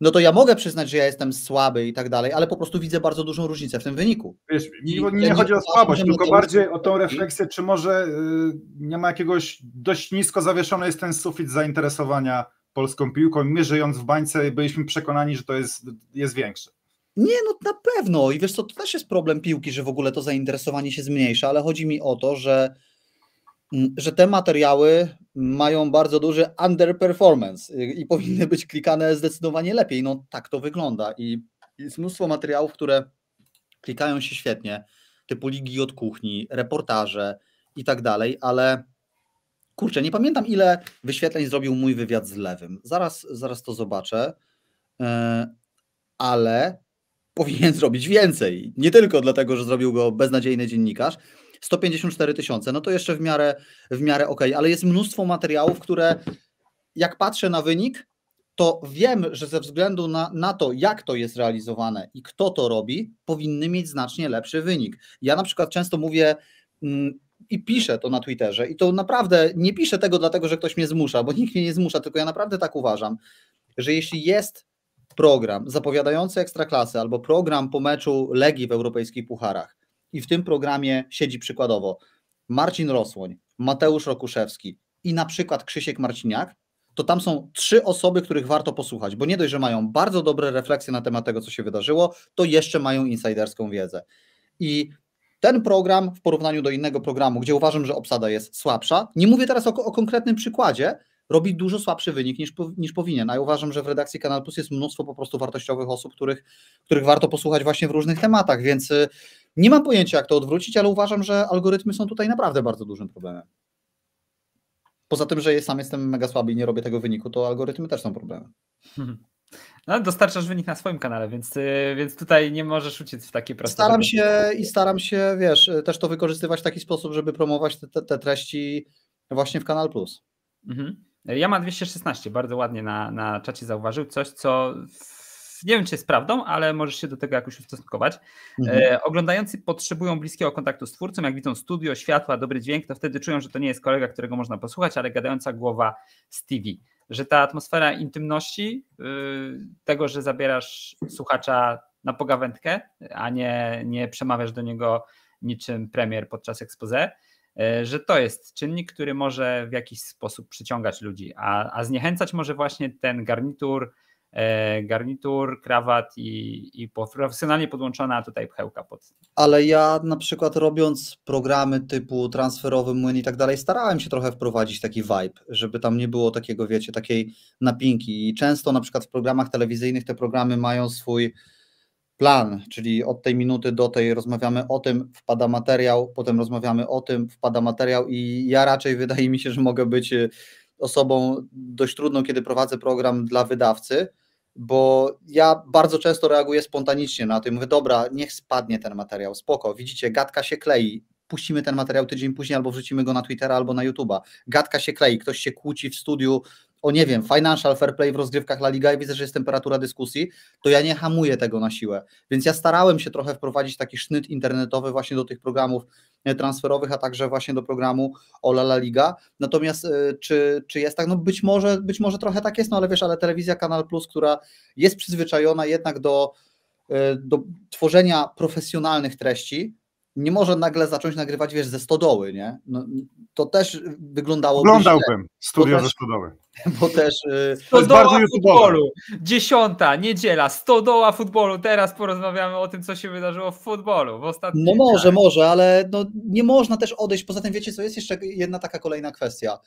S2: no to ja mogę przyznać, że ja jestem słaby i tak dalej, ale po prostu widzę bardzo dużą różnicę w tym wyniku.
S3: Wiesz, nie, nie chodzi o słabość, tylko bardziej o tą refleksję, czy może yy, nie ma jakiegoś dość nisko zawieszony jest ten sufit zainteresowania polską piłką. My żyjąc w bańce byliśmy przekonani, że to jest, jest większe. Nie, no na pewno. I wiesz co, to też jest problem piłki, że w ogóle to zainteresowanie się
S2: zmniejsza, ale chodzi mi o to, że, mm, że te materiały mają bardzo duży underperformance i powinny być klikane zdecydowanie lepiej. No tak to wygląda i jest mnóstwo materiałów, które klikają się świetnie, typu ligi od kuchni, reportaże i tak dalej, ale Kurczę, nie pamiętam ile wyświetleń zrobił mój wywiad z lewym. Zaraz, zaraz to zobaczę. E, ale powinien zrobić więcej. Nie tylko dlatego, że zrobił go beznadziejny dziennikarz. 154 tysiące, no to jeszcze w miarę, w miarę okej, ale jest mnóstwo materiałów, które jak patrzę na wynik, to wiem, że ze względu na, na to, jak to jest realizowane i kto to robi, powinny mieć znacznie lepszy wynik. Ja na przykład często mówię, mm, i piszę to na Twitterze i to naprawdę nie piszę tego dlatego, że ktoś mnie zmusza, bo nikt mnie nie zmusza, tylko ja naprawdę tak uważam, że jeśli jest program zapowiadający ekstraklasę albo program po meczu Legii w europejskich pucharach i w tym programie siedzi przykładowo Marcin Rosłoń, Mateusz Rokuszewski i na przykład Krzysiek Marciniak, to tam są trzy osoby, których warto posłuchać, bo nie dość, że mają bardzo dobre refleksje na temat tego, co się wydarzyło, to jeszcze mają insiderską wiedzę. I ten program w porównaniu do innego programu, gdzie uważam, że obsada jest słabsza, nie mówię teraz o, o konkretnym przykładzie, robi dużo słabszy wynik niż, niż powinien. A ja uważam, że w redakcji Kanal Plus jest mnóstwo po prostu wartościowych osób, których, których warto posłuchać właśnie w różnych tematach, więc y, nie mam pojęcia, jak to odwrócić, ale uważam, że algorytmy są tutaj naprawdę bardzo dużym problemem. Poza tym, że ja sam jestem mega słaby i nie robię tego wyniku, to algorytmy też są problemem.
S1: Mhm. No, dostarczasz wynik na swoim kanale, więc, y, więc tutaj nie możesz uciec w takie proste. Staram się i
S2: staram się, wiesz, y, też to wykorzystywać w taki sposób, żeby promować te, te, te treści właśnie w Kanal Plus. Mhm.
S1: Ja mam 216, bardzo ładnie na, na czacie zauważył coś, co nie wiem, czy jest prawdą, ale możesz się do tego jakoś ustosunkować. Mhm. E, oglądający potrzebują bliskiego kontaktu z twórcą. Jak widzą studio, światła, dobry dźwięk, to wtedy czują, że to nie jest kolega, którego można posłuchać, ale gadająca głowa z TV że ta atmosfera intymności, y, tego, że zabierasz słuchacza na pogawędkę, a nie, nie przemawiasz do niego niczym premier podczas expose, y, że to jest czynnik, który może w jakiś sposób przyciągać ludzi, a, a zniechęcać może właśnie ten garnitur E, garnitur, krawat i, i profesjonalnie podłączona tutaj pchełka pod.
S2: Ale ja na przykład robiąc programy typu transferowy młyn i tak dalej, starałem się trochę wprowadzić taki vibe, żeby tam nie było takiego, wiecie, takiej napinki. I często na przykład w programach telewizyjnych te programy mają swój plan, czyli od tej minuty do tej rozmawiamy o tym, wpada materiał, potem rozmawiamy o tym, wpada materiał i ja raczej wydaje mi się, że mogę być e, osobą dość trudną, kiedy prowadzę program dla wydawcy, bo ja bardzo często reaguję spontanicznie na to i mówię, dobra, niech spadnie ten materiał, spoko, widzicie, gadka się klei, puścimy ten materiał tydzień później albo wrzucimy go na Twittera albo na YouTube'a. Gadka się klei, ktoś się kłóci w studiu o nie wiem, financial fair play w rozgrywkach La Liga i widzę, że jest temperatura dyskusji, to ja nie hamuję tego na siłę. Więc ja starałem się trochę wprowadzić taki sznyt internetowy właśnie do tych programów e, transferowych, a także właśnie do programu Ola La Liga. Natomiast e, czy, czy jest tak? No być może, być może trochę tak jest, no ale wiesz, ale telewizja Kanal Plus, która jest przyzwyczajona jednak do, e, do tworzenia profesjonalnych treści, nie może nagle zacząć nagrywać, wiesz, ze stodoły, nie? No, to też wyglądało. Oglądałbym studio ze stodoły. Bo też. Yy, Stodoła futbolu.
S1: Dziesiąta, niedziela, stodoła futbolu. Teraz porozmawiamy o tym, co się wydarzyło w futbolu w ostatnim. No może, dniach.
S2: może, ale no, nie można też odejść. Poza tym, wiecie, co jest jeszcze jedna taka kolejna kwestia.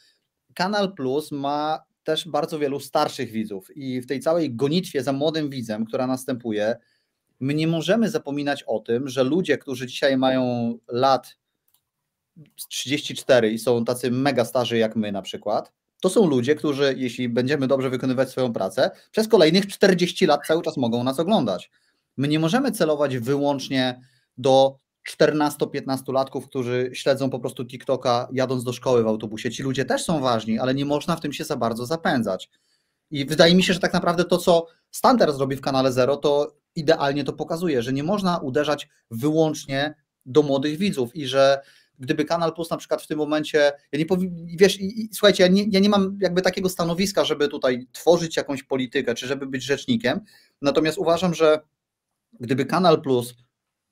S2: Kanal Plus ma też bardzo wielu starszych widzów i w tej całej gonitwie za młodym widzem, która następuje, my nie możemy zapominać o tym, że ludzie, którzy dzisiaj mają lat 34 i są tacy mega starzy jak my na przykład, to są ludzie, którzy, jeśli będziemy dobrze wykonywać swoją pracę, przez kolejnych 40 lat cały czas mogą nas oglądać. My nie możemy celować wyłącznie do 14-15 latków, którzy śledzą po prostu TikToka jadąc do szkoły w autobusie. Ci ludzie też są ważni, ale nie można w tym się za bardzo zapędzać. I wydaje mi się, że tak naprawdę to, co Stan teraz zrobi w kanale Zero, to idealnie to pokazuje, że nie można uderzać wyłącznie do młodych widzów i że gdyby Kanal Plus na przykład w tym momencie, ja nie powiem, wiesz, i, i, słuchajcie, ja nie, ja nie mam jakby takiego stanowiska, żeby tutaj tworzyć jakąś politykę, czy żeby być rzecznikiem, natomiast uważam, że gdyby Kanal Plus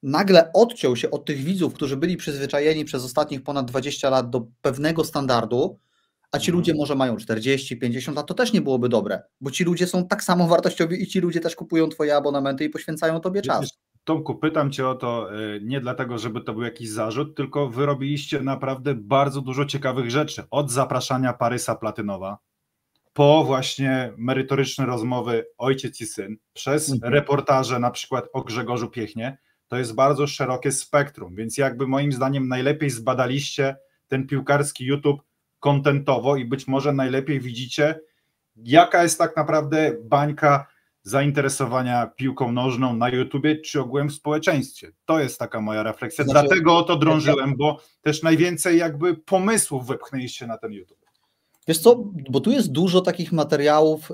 S2: nagle odciął się od tych widzów, którzy byli przyzwyczajeni przez ostatnich ponad 20 lat do pewnego standardu, a ci ludzie mhm. może mają 40, 50 lat, to też nie byłoby dobre, bo ci ludzie są tak samo wartościowi i ci ludzie też kupują twoje abonamenty i poświęcają tobie czas.
S3: Tomku, pytam cię o to y, nie dlatego, żeby to był jakiś zarzut, tylko wyrobiliście naprawdę bardzo dużo ciekawych rzeczy. Od zapraszania Parysa Platynowa, po właśnie merytoryczne rozmowy ojciec i syn, przez mhm. reportaże na przykład o Grzegorzu Piechnie, to jest bardzo szerokie spektrum, więc jakby moim zdaniem najlepiej zbadaliście ten piłkarski YouTube kontentowo i być może najlepiej widzicie, jaka jest tak naprawdę bańka zainteresowania piłką nożną na YouTubie czy ogółem w społeczeństwie. To jest taka moja refleksja. Znaczy, Dlatego o to drążyłem, bo też najwięcej jakby pomysłów wepchnęliście na ten YouTube. Wiesz co, bo tu
S2: jest dużo takich materiałów y,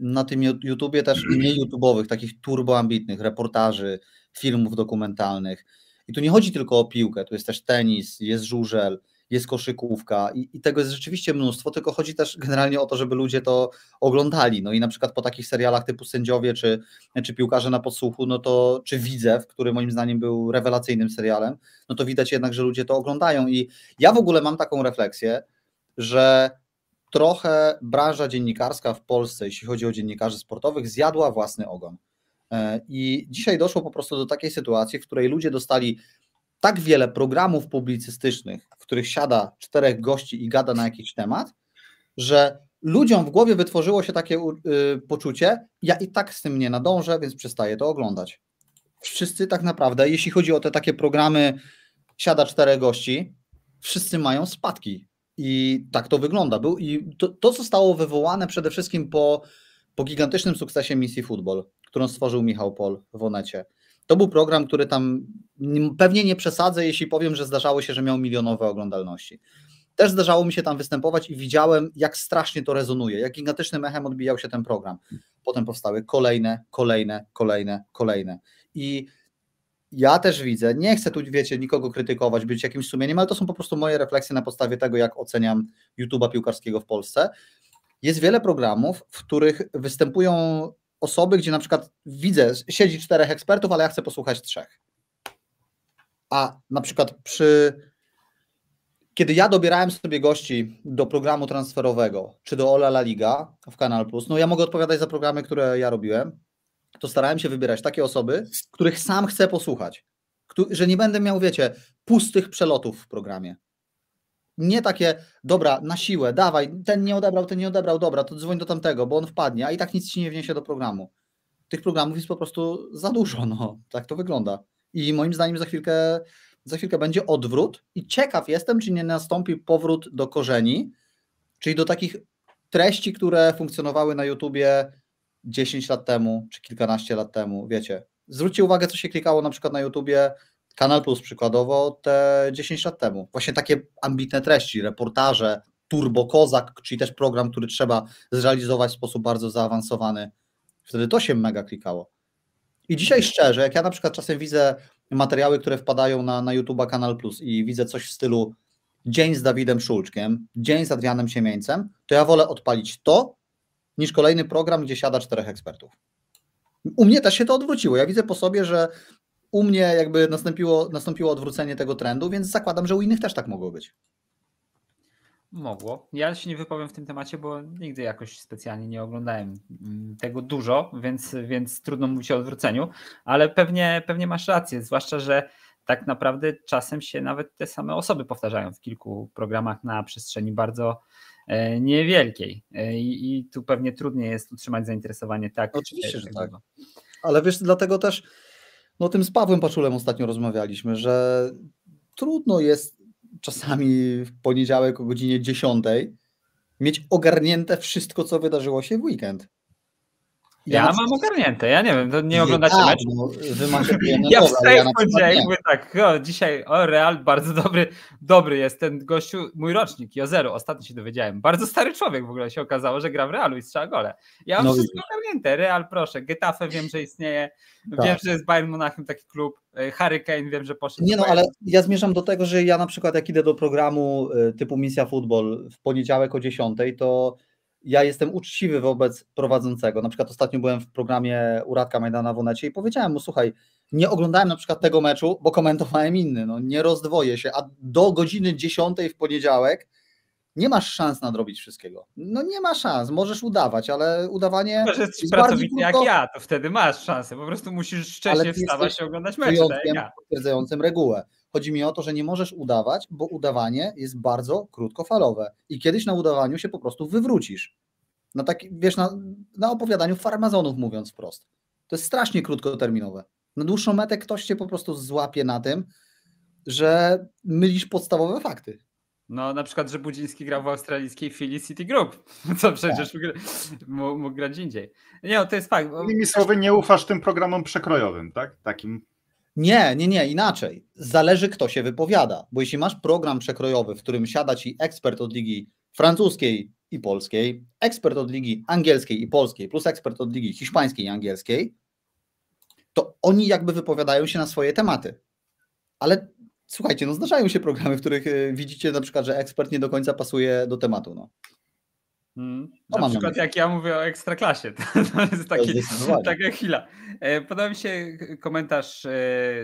S2: na tym YouTubie, też mniej YouTubeowych, takich turboambitnych, reportaży, filmów dokumentalnych. I tu nie chodzi tylko o piłkę, tu jest też tenis, jest żużel, jest koszykówka i, i, tego jest rzeczywiście mnóstwo, tylko chodzi też generalnie o to, żeby ludzie to oglądali. No i na przykład po takich serialach typu Sędziowie czy, czy Piłkarze na podsłuchu, no to czy w który moim zdaniem był rewelacyjnym serialem, no to widać jednak, że ludzie to oglądają i ja w ogóle mam taką refleksję, że trochę branża dziennikarska w Polsce, jeśli chodzi o dziennikarzy sportowych, zjadła własny ogon. E, I dzisiaj doszło po prostu do takiej sytuacji, w której ludzie dostali tak wiele programów publicystycznych, w których siada czterech gości i gada na jakiś temat, że ludziom w głowie wytworzyło się takie y, poczucie, ja i tak z tym nie nadążę, więc przestaję to oglądać. Wszyscy tak naprawdę, jeśli chodzi o te takie programy, siada czterech gości, wszyscy mają spadki. I tak to wygląda. Był, I to, to zostało wywołane przede wszystkim po, po gigantycznym sukcesie misji Football, którą stworzył Michał Pol w Onecie. To był program, który tam pewnie nie przesadzę, jeśli powiem, że zdarzało się, że miał milionowe oglądalności. Też zdarzało mi się tam występować i widziałem, jak strasznie to rezonuje, jak gigantycznym echem odbijał się ten program. Potem powstały kolejne, kolejne, kolejne, kolejne. I ja też widzę, nie chcę tu, wiecie, nikogo krytykować, być jakimś sumieniem, ale to są po prostu moje refleksje na podstawie tego, jak oceniam YouTube'a piłkarskiego w Polsce. Jest wiele programów, w których występują osoby, gdzie na przykład widzę, siedzi czterech ekspertów, ale ja chcę posłuchać trzech. A na przykład przy. Kiedy ja dobierałem sobie gości do programu transferowego, czy do Ola La Liga w Kanal Plus, no ja mogę odpowiadać za programy, które ja robiłem, to starałem się wybierać takie osoby, których sam chcę posłuchać. Że nie będę miał, wiecie, pustych przelotów w programie. Nie takie, dobra, na siłę, dawaj, ten nie odebrał, ten nie odebrał, dobra, to dzwoń do tamtego, bo on wpadnie, a i tak nic ci nie wniesie do programu. Tych programów jest po prostu za dużo, no, tak to wygląda. I moim zdaniem za chwilkę, za chwilkę będzie odwrót i ciekaw jestem, czy nie nastąpi powrót do korzeni, czyli do takich treści, które funkcjonowały na YouTubie 10 lat temu, czy kilkanaście lat temu, wiecie. Zwróćcie uwagę, co się klikało na przykład na YouTubie Kanal Plus przykładowo te 10 lat temu. Właśnie takie ambitne treści, reportaże, Turbo Kozak, czyli też program, który trzeba zrealizować w sposób bardzo zaawansowany. Wtedy to się mega klikało. I dzisiaj szczerze, jak ja na przykład czasem widzę materiały, które wpadają na, na YouTube'a Kanal Plus i widzę coś w stylu Dzień z Dawidem Szulczkiem, Dzień z Adrianem Siemieńcem, to ja wolę odpalić to, niż kolejny program, gdzie siada czterech ekspertów. U mnie też się to odwróciło. Ja widzę po sobie, że u mnie jakby nastąpiło, nastąpiło odwrócenie tego trendu, więc zakładam, że u innych też tak mogło być.
S1: Mogło. Ja się nie wypowiem w tym temacie, bo nigdy jakoś specjalnie nie oglądałem mm, tego dużo, więc, więc trudno mówić o odwróceniu, ale pewnie, pewnie masz rację, zwłaszcza, że tak naprawdę czasem się nawet te same osoby powtarzają w kilku programach na przestrzeni bardzo e, niewielkiej
S2: e, i, i tu pewnie trudniej jest utrzymać zainteresowanie tak. E, Oczywiście, że tak. Ale wiesz, dlatego też no tym z Pawłem Paczulem ostatnio rozmawialiśmy, że trudno jest czasami w poniedziałek o godzinie 10 mieć ogarnięte wszystko, co wydarzyło się w weekend. Ja, ja mam
S1: ogarnięte, ja nie wiem, to nie oglądacie się no, meczu? No, no ja wstaję w mówię tak, o, dzisiaj, o Real, bardzo dobry, dobry jest ten gościu, mój rocznik, Jozero. ostatnio się dowiedziałem, bardzo stary człowiek w ogóle się okazało, że gra w Realu i strzela gole. Ja mam no wszystko ogarnięte, Real proszę, Getafe wiem, że istnieje, tak. wiem, że jest Bayern Monachium taki klub, y, Harry Kane wiem, że poszedł. Nie no, ale
S2: ja zmierzam do tego, że ja na przykład jak idę do programu y, typu Misja Futbol w poniedziałek o 10, to ja jestem uczciwy wobec prowadzącego. Na przykład ostatnio byłem w programie Uradka Majdana w Onecie i powiedziałem mu, słuchaj, nie oglądałem na przykład tego meczu, bo komentowałem inny, no nie rozdwoję się, a do godziny 10 w poniedziałek nie masz szans nadrobić wszystkiego. No nie ma szans, możesz udawać, ale udawanie. Może jesteś pracowity jak ja, to wtedy masz szansę. Po prostu musisz szczęście wstawać i oglądać mecz. Tak wyjątkiem ja. potwierdzającym regułę. Chodzi mi o to, że nie możesz udawać, bo udawanie jest bardzo krótkofalowe i kiedyś na udawaniu się po prostu wywrócisz. Na taki, wiesz, na, na opowiadaniu farmazonów mówiąc wprost. To jest strasznie krótkoterminowe. Na dłuższą metę ktoś cię po prostu złapie na tym, że
S3: mylisz podstawowe fakty.
S1: No, na przykład, że Budziński grał w australijskiej filii City Group, co przecież tak. mógł, mógł grać indziej.
S3: Nie, no, to jest fakt. Innymi słowy, nie ufasz tym programom
S2: przekrojowym, tak? Takim nie, nie, nie, inaczej. Zależy, kto się wypowiada, bo jeśli masz program przekrojowy, w którym siada ci ekspert od ligi francuskiej i polskiej, ekspert od ligi angielskiej i polskiej, plus ekspert od ligi hiszpańskiej i angielskiej, to oni jakby wypowiadają się na swoje tematy. Ale słuchajcie, no zdarzają się programy, w których y, widzicie na przykład, że ekspert nie do końca pasuje do tematu. No. Hmm.
S1: na przykład jak ja mówię o ekstraklasie, to, to jest taki, to taka chwila. E, podoba mi się komentarz e,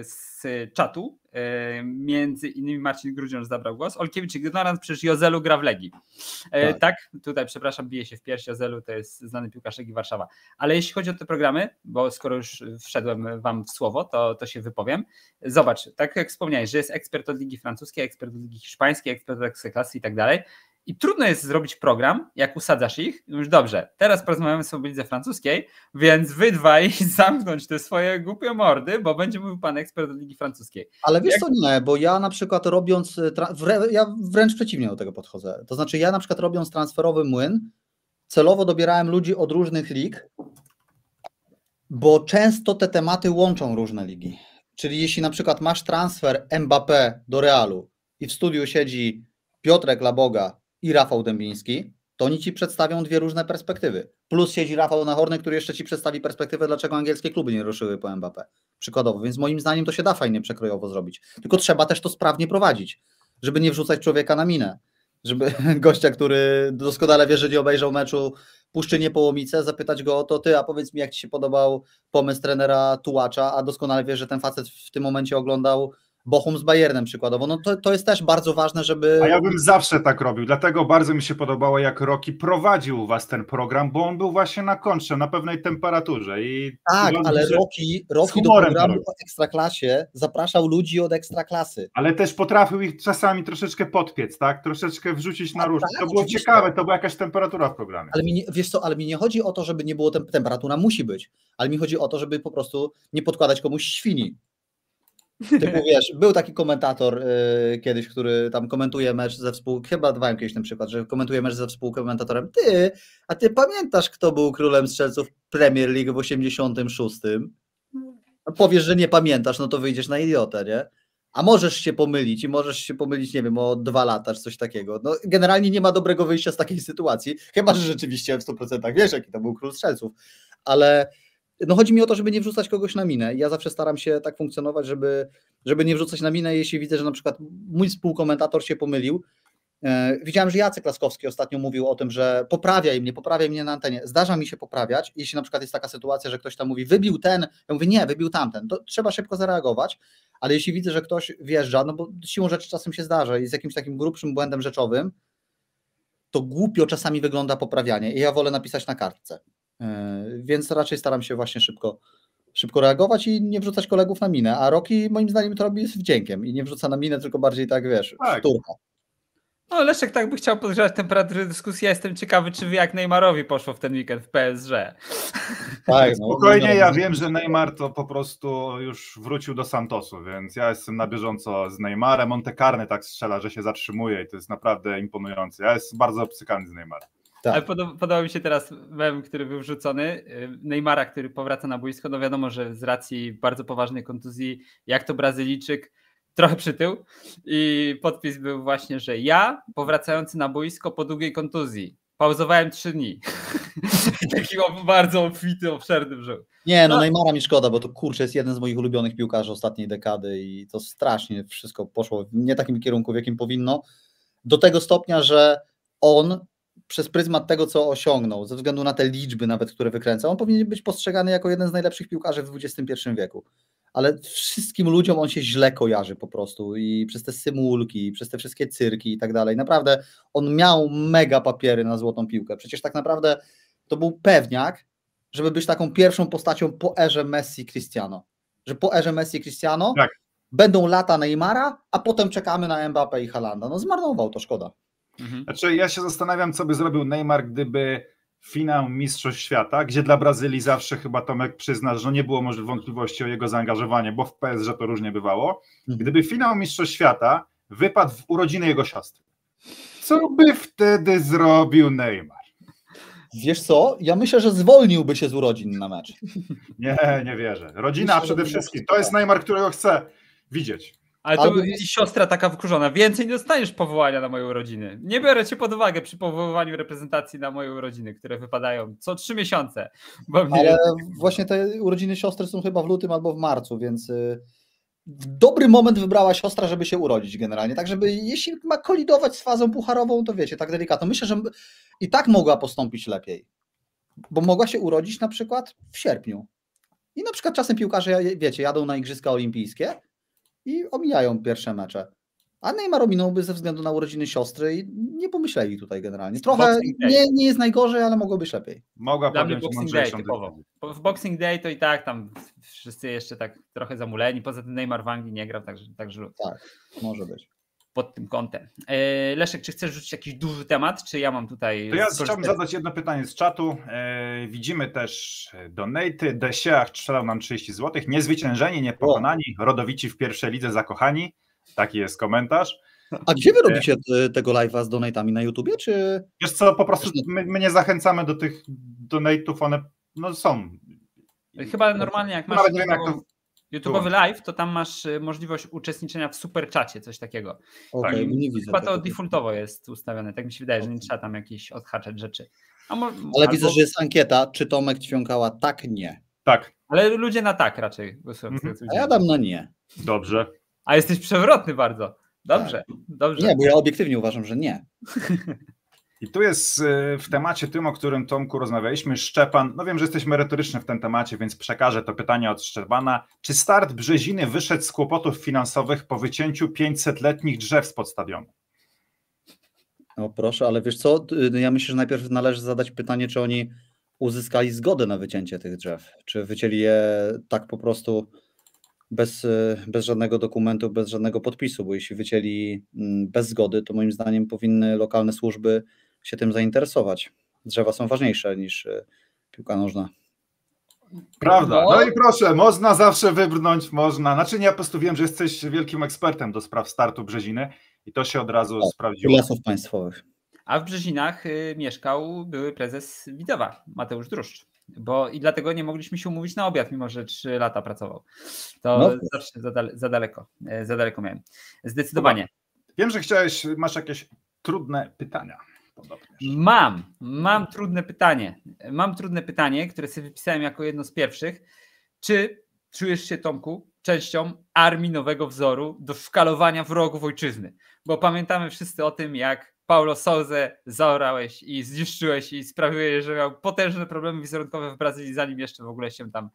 S1: z czatu. E, między innymi Marcin Grudziąż zabrał głos. Olkiewicz ignorant, przecież Jozelu gra w Legii. Tak. tak. tutaj przepraszam, bije się w pierś. Jozelu to jest znany piłkarz Legii Warszawa. Ale jeśli chodzi o te programy, bo skoro już wszedłem wam w słowo, to, to się wypowiem. Zobacz, tak jak wspomniałeś, że jest ekspert od Ligi Francuskiej, ekspert od Ligi Hiszpańskiej, ekspert od Ekstraklasy i tak dalej. I trudno jest zrobić program, jak usadzasz ich. Już dobrze, teraz porozmawiamy sobie o lidze francuskiej, więc wydwaj zamknąć te swoje głupie mordy, bo będzie mówił pan ekspert od Ligi Francuskiej.
S2: Ale wiesz jak... co, nie, bo ja na przykład robiąc, e, ja wręcz przeciwnie do tego podchodzę. To znaczy ja na przykład robiąc transferowy młyn, celowo dobierałem ludzi od różnych lig, bo często te tematy łączą różne ligi. Czyli jeśli na przykład masz transfer Mbappé do Realu i w studiu siedzi Piotrek Laboga i Rafał Dębiński, to oni ci przedstawią dwie różne perspektywy. Plus siedzi Rafał Nachorny, który jeszcze ci przedstawi perspektywę, dlaczego angielskie kluby nie ruszyły po Mbappé. Przykładowo, więc moim zdaniem to się da fajnie przekrojowo zrobić. Tylko trzeba też to sprawnie prowadzić, żeby nie wrzucać człowieka na minę. Żeby gościa, który doskonale wie, że nie obejrzał meczu nie Połomice, zapytać go o to, ty, a powiedz mi, jak ci się podobał pomysł trenera Tułacza, a doskonale wie, że ten facet w tym momencie oglądał Bochum z Bayernem przykładowo. No to, to jest też bardzo ważne, żeby. A ja bym
S3: zawsze tak robił, dlatego bardzo mi się podobało, jak Roki prowadził u was ten program, bo on był właśnie na kontrze, na pewnej temperaturze. I tak, ale Roki, Roki do programu o
S2: ekstraklasie zapraszał ludzi od ekstraklasy.
S3: Ale też potrafił ich czasami troszeczkę podpiec, tak? Troszeczkę wrzucić na tak, różne. Tak, to było ciekawe, to była jakaś temperatura w
S2: programie. Ale mi nie, wiesz co, ale mi nie chodzi o to, żeby nie było tem temperatura musi być, ale mi chodzi o to, żeby po prostu nie podkładać komuś świni. Typu, wiesz, był taki komentator y, kiedyś, który tam komentuje mecz ze współ... chyba dawałem kiedyś ten przykład, że komentuje mecz ze współkomentatorem. Ty, a ty pamiętasz, kto był królem strzelców Premier League w 86? No, powiesz, że nie pamiętasz, no to wyjdziesz na idiotę, nie? A możesz się pomylić i możesz się pomylić, nie wiem, o dwa lata czy coś takiego. No, generalnie nie ma dobrego wyjścia z takiej sytuacji, chyba że rzeczywiście w 100% wiesz, jaki to był król strzelców, ale no chodzi mi o to, żeby nie wrzucać kogoś na minę. Ja zawsze staram się tak funkcjonować, żeby, żeby nie wrzucać na minę, jeśli widzę, że na przykład mój współkomentator się pomylił. E, widziałem, że Jacek Laskowski ostatnio mówił o tym, że poprawiaj mnie, poprawiaj mnie na antenie. Zdarza mi się poprawiać, jeśli na przykład jest taka sytuacja, że ktoś tam mówi, wybił ten, ja mówię, nie, wybił tamten. To trzeba szybko zareagować, ale jeśli widzę, że ktoś wjeżdża, no bo siłą rzeczy czasem się zdarza i z jakimś takim grubszym błędem rzeczowym, to głupio czasami wygląda poprawianie i ja wolę napisać na kartce. E, więc raczej staram się właśnie szybko, szybko reagować i nie wrzucać kolegów na minę. A Roki moim zdaniem to robi z wdziękiem i nie wrzuca na minę, tylko bardziej tak
S3: wiesz, tak. szturcha.
S1: No Leszek tak by chciał podgrzać temperaturę dyskusji. Ja jestem ciekawy, czy jak Neymarowi poszło w ten weekend w PSG.
S3: Tak, no, Spokojnie, no, no, ja wiem, że Neymar to po prostu już wrócił do Santosu, więc ja jestem na bieżąco z Neymarem. On te tak strzela, że się zatrzymuje i to jest naprawdę imponujące. Ja jestem bardzo obcykany z Neymarem. Tak. Ale podoba,
S1: podoba mi się teraz mem, który był wrzucony. Y, Neymara, który powraca na boisko. No wiadomo, że z racji bardzo poważnej kontuzji, jak to Brazylijczyk, trochę przytył. I podpis był właśnie, że ja powracający na boisko po długiej kontuzji. Pauzowałem trzy dni. Taki bardzo obfity, obszerny brzuch. Nie, no, no
S2: Neymara mi szkoda, bo to kurczę jest jeden z moich ulubionych piłkarzy ostatniej dekady i to strasznie wszystko poszło w nie takim kierunku, w jakim powinno. Do tego stopnia, że on przez pryzmat tego, co osiągnął, ze względu na te liczby nawet, które wykręca, on powinien być postrzegany jako jeden z najlepszych piłkarzy w XXI wieku. Ale wszystkim ludziom on się źle kojarzy po prostu i przez te symulki, i przez te wszystkie cyrki i tak dalej. Naprawdę on miał mega papiery na złotą piłkę. Przecież tak naprawdę to był pewniak, żeby być taką pierwszą postacią po erze Messi Cristiano. Że po erze Messi Cristiano tak. będą lata Neymara, a potem czekamy na
S3: Mbappe i Halanda. No zmarnował to, szkoda. Mhm. Znaczy, ja się zastanawiam, co by zrobił Neymar, gdyby finał Mistrzostw Świata, gdzie dla Brazylii zawsze chyba Tomek przyzna, że nie było wątpliwości o jego zaangażowanie, bo w PSG to różnie bywało. Mhm. Gdyby finał Mistrzostw Świata wypadł w urodziny jego siostry, co by wtedy zrobił Neymar? Wiesz co? Ja myślę, że zwolniłby się z urodzin na mecz. Nie, nie wierzę. Rodzina myślę, przede wszystkim. To jest tak. Neymar, którego
S2: chcę widzieć. Ale to
S3: jest... siostra taka wkurzona.
S1: Więcej nie dostaniesz powołania na moje urodziny. Nie biorę cię pod uwagę przy powoływaniu reprezentacji na moje urodziny, które wypadają co trzy miesiące. Ale
S2: właśnie te urodziny siostry są chyba w lutym albo w marcu, więc y, dobry moment wybrała siostra, żeby się urodzić generalnie. Tak, żeby jeśli ma kolidować z fazą pucharową, to wiecie, tak delikatnie. Myślę, że i tak mogła postąpić lepiej. Bo mogła się urodzić na przykład w sierpniu. I na przykład czasem piłkarze, wiecie, jadą na Igrzyska Olimpijskie i omijają pierwsze mecze. A Neymar ominąłby ze względu na urodziny siostry i nie pomyśleli tutaj generalnie. Trochę nie, nie jest najgorzej, ale mogłoby być lepiej. Mogła
S1: być. Boxing
S3: Day typowo.
S1: W Boxing Day to i tak tam wszyscy jeszcze tak trochę zamuleni. Poza tym Neymar w Anglii nie grał, także, także Tak,
S3: może być pod
S1: tym kątem. E, Leszek, czy chcesz rzucić jakiś duży temat, czy ja mam tutaj... To ja chciałbym zadać
S3: jedno pytanie z czatu. E, widzimy też donaty. Desiach strzelał nam 30 zł. Niezwyciężeni, niepokonani, rodowici w pierwszej lidze zakochani. Taki jest komentarz. A gdzie wy e. robicie tego live'a z donatami? Na YouTubie, czy... Wiesz co, po prostu my, my nie zachęcamy do tych donatów, one no, są. Chyba normalnie jak masz... Nawet nie wiem, jak to
S1: YouTube'owy live, to tam masz y, możliwość uczestniczenia w czacie, coś takiego. Okay, tak. nie widzę Chyba to defaultowo jest ustawione, tak mi się wydaje, okay. że nie trzeba tam jakieś odhaczać rzeczy. Mo- Ale albo... widzę, że jest
S2: ankieta, czy Tomek Ćwiąkała tak, nie. Tak. Ale
S1: ludzie na tak raczej głosują. Mm-hmm.
S3: A ja dam na
S2: nie. Dobrze. A jesteś przewrotny bardzo. Dobrze, tak. dobrze. Nie, bo ja obiektywnie uważam, że nie.
S3: I tu jest y, w temacie tym, o którym Tomku rozmawialiśmy, Szczepan, no wiem, że jesteś merytoryczny w tym temacie, więc przekażę to pytanie od Szczepana. Czy start Brzeziny wyszedł z kłopotów finansowych po wycięciu 500-letnich drzew z stadionu?
S2: No proszę, ale wiesz co, y, no ja myślę, że najpierw należy zadać pytanie, czy oni uzyskali zgodę na wycięcie tych drzew, czy wycięli je tak po prostu bez, y, bez żadnego dokumentu, bez żadnego podpisu, bo jeśli wycięli mm, bez zgody, to moim zdaniem powinny lokalne służby się tym zainteresować. Drzewa
S3: są ważniejsze niż y, piłka nożna.
S2: Prawda. No. no i
S3: proszę, można zawsze wybrnąć, można. Znaczy ja po prostu wiem, że jesteś wielkim ekspertem do spraw startu Brzeziny i to się od razu tak, sprawdziło. Lasów państwowych.
S1: A w Brzezinach y, mieszkał były prezes Widowa, Mateusz Druszcz. Bo i dlatego nie mogliśmy się umówić na obiad, mimo że trzy lata pracował. To no. zawsze za, za, daleko, e, za daleko miałem. Zdecydowanie. Wiem, że chciałeś, masz jakieś trudne pytania. Mam, mam trudne pytanie. Mam trudne pytanie, które sobie wypisałem jako jedno z pierwszych. Czy czujesz się, Tomku, częścią armii nowego wzoru do szkalowania wrogów ojczyzny? Bo pamiętamy wszyscy o tym, jak Paulo Souze zaorałeś i zniszczyłeś i sprawiłeś, że miał potężne problemy wizerunkowe w Brazylii, zanim jeszcze w ogóle się tam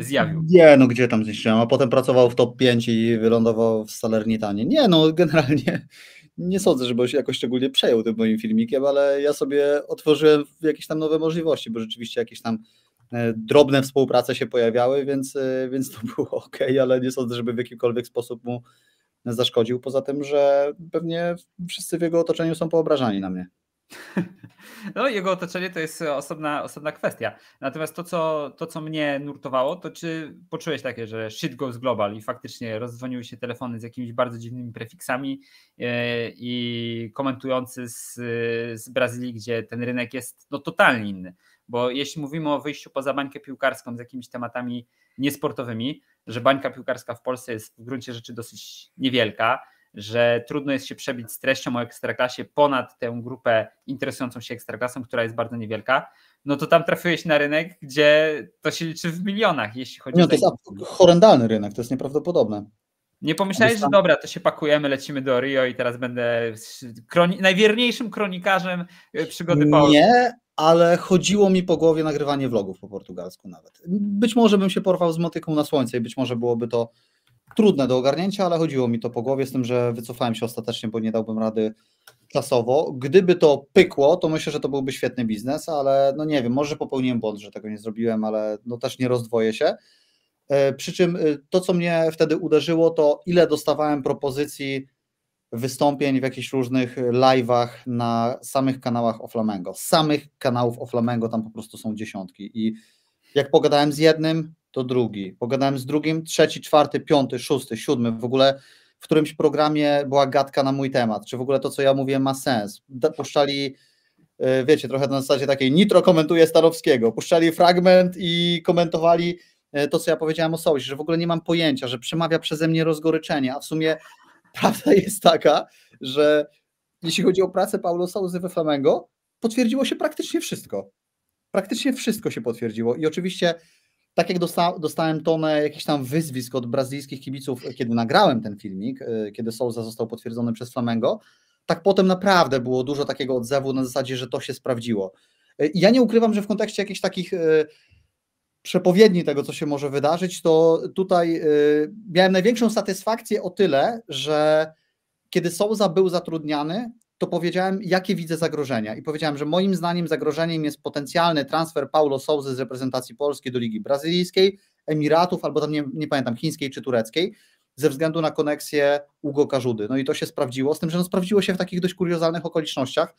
S1: zjawił. Nie,
S2: no gdzie tam zniszczyłem, a potem pracował w top 5 i wylądował w Salernitanie. Nie, no generalnie nie sądzę, żeby się jakoś szczególnie przejął tym moim filmikiem, ale ja sobie otworzyłem jakieś tam nowe możliwości, bo rzeczywiście jakieś tam e, drobne współprace się pojawiały, więc, e, więc to było ok, ale nie sądzę, żeby w jakikolwiek sposób mu zaszkodził. Poza tym, że pewnie wszyscy w jego otoczeniu są poobrażani na mnie.
S1: No, jego otoczenie to jest osobna, osobna kwestia. Natomiast to co, to, co mnie nurtowało, to czy poczułeś takie, że shit goes global i faktycznie rozdzwoniły się telefony z jakimiś bardzo dziwnymi prefiksami e, i komentujący z, z Brazylii, gdzie ten rynek jest no, totalnie inny. Bo jeśli mówimy o wyjściu poza bańkę piłkarską z jakimiś tematami niesportowymi, że bańka piłkarska w Polsce jest w gruncie rzeczy dosyć niewielka, że trudno jest się przebić z treścią o ekstraklasie ponad tę grupę interesującą się ekstraklasą, która jest bardzo niewielka, no to tam trafiłeś na rynek, gdzie to się liczy w milionach, jeśli chodzi o... No to jest
S2: horrendalny rynek, to jest nieprawdopodobne.
S1: Nie pomyślałeś, że dobra, to się pakujemy, lecimy do Rio i teraz będę kroni- najwierniejszym kronikarzem e, przygody Paulu. Nie,
S2: ale chodziło mi po głowie nagrywanie vlogów po portugalsku nawet. Być może bym się porwał z motyką na słońce i być może byłoby to trudne do ogarnięcia, ale chodziło mi to po głowie, z tym, że wycofałem się ostatecznie, bo nie dałbym rady czasowo. Gdyby to pykło, to myślę, że to byłby świetny biznes, ale no nie wiem, może popełniłem błąd, że tego nie zrobiłem, ale no też nie rozdwoję się. E, przy czym e, to, co mnie wtedy uderzyło, to ile dostawałem propozycji wystąpień w jakichś różnych live'ach na samych kanałach o Flamengo. Samych kanałów o Flamengo tam po prostu są dziesiątki i jak pogadałem z jednym, to drugi. Pogadałem z drugim, trzeci, czwarty, piąty, szósty, siódmy. W ogóle w którymś programie była gadka na mój temat. Czy w ogóle to, co ja mówię, ma sens. Puszczali, e, wiecie, trochę na zasadzie takiej nitro komentuje Starowskiego. Puszczali fragment i komentowali e, to, co ja powiedziałem o Sołsie, że w ogóle nie mam pojęcia, że przemawia przeze mnie rozgoryczenie, a w sumie prawda jest taka, że jeśli chodzi o pracę Paulo Sousy we Flamengo, potwierdziło się praktycznie wszystko. Praktycznie wszystko się potwierdziło i oczywiście tak jak dosta, dostałem tonę e, jakichś tam wyzwisk od brazylijskich kibiców, e, kiedy nagrałem ten filmik, e, kiedy Souza został potwierdzony przez Flamengo, tak potem naprawdę było dużo takiego odzewu na zasadzie, że to się sprawdziło. I ja nie ukrywam, że w kontekście jakichś takich przepowiedni tego, co się może wydarzyć, to tutaj miałem największą satysfakcję o tyle, że kiedy Souza był zatrudniany, to powiedziałem, jakie widzę zagrożenia. I powiedziałem, że moim zdaniem zagrożeniem jest potencjalny transfer Paulo Souza z reprezentacji polskiej do Ligi Brazylijskiej, Emiratów, albo tam nie, nie pamiętam, chińskiej czy tureckiej, ze względu na koneksję Ugo Każudy. No i to się sprawdziło, z tym, że no sprawdziło się w takich dość kuriozalnych okolicznościach.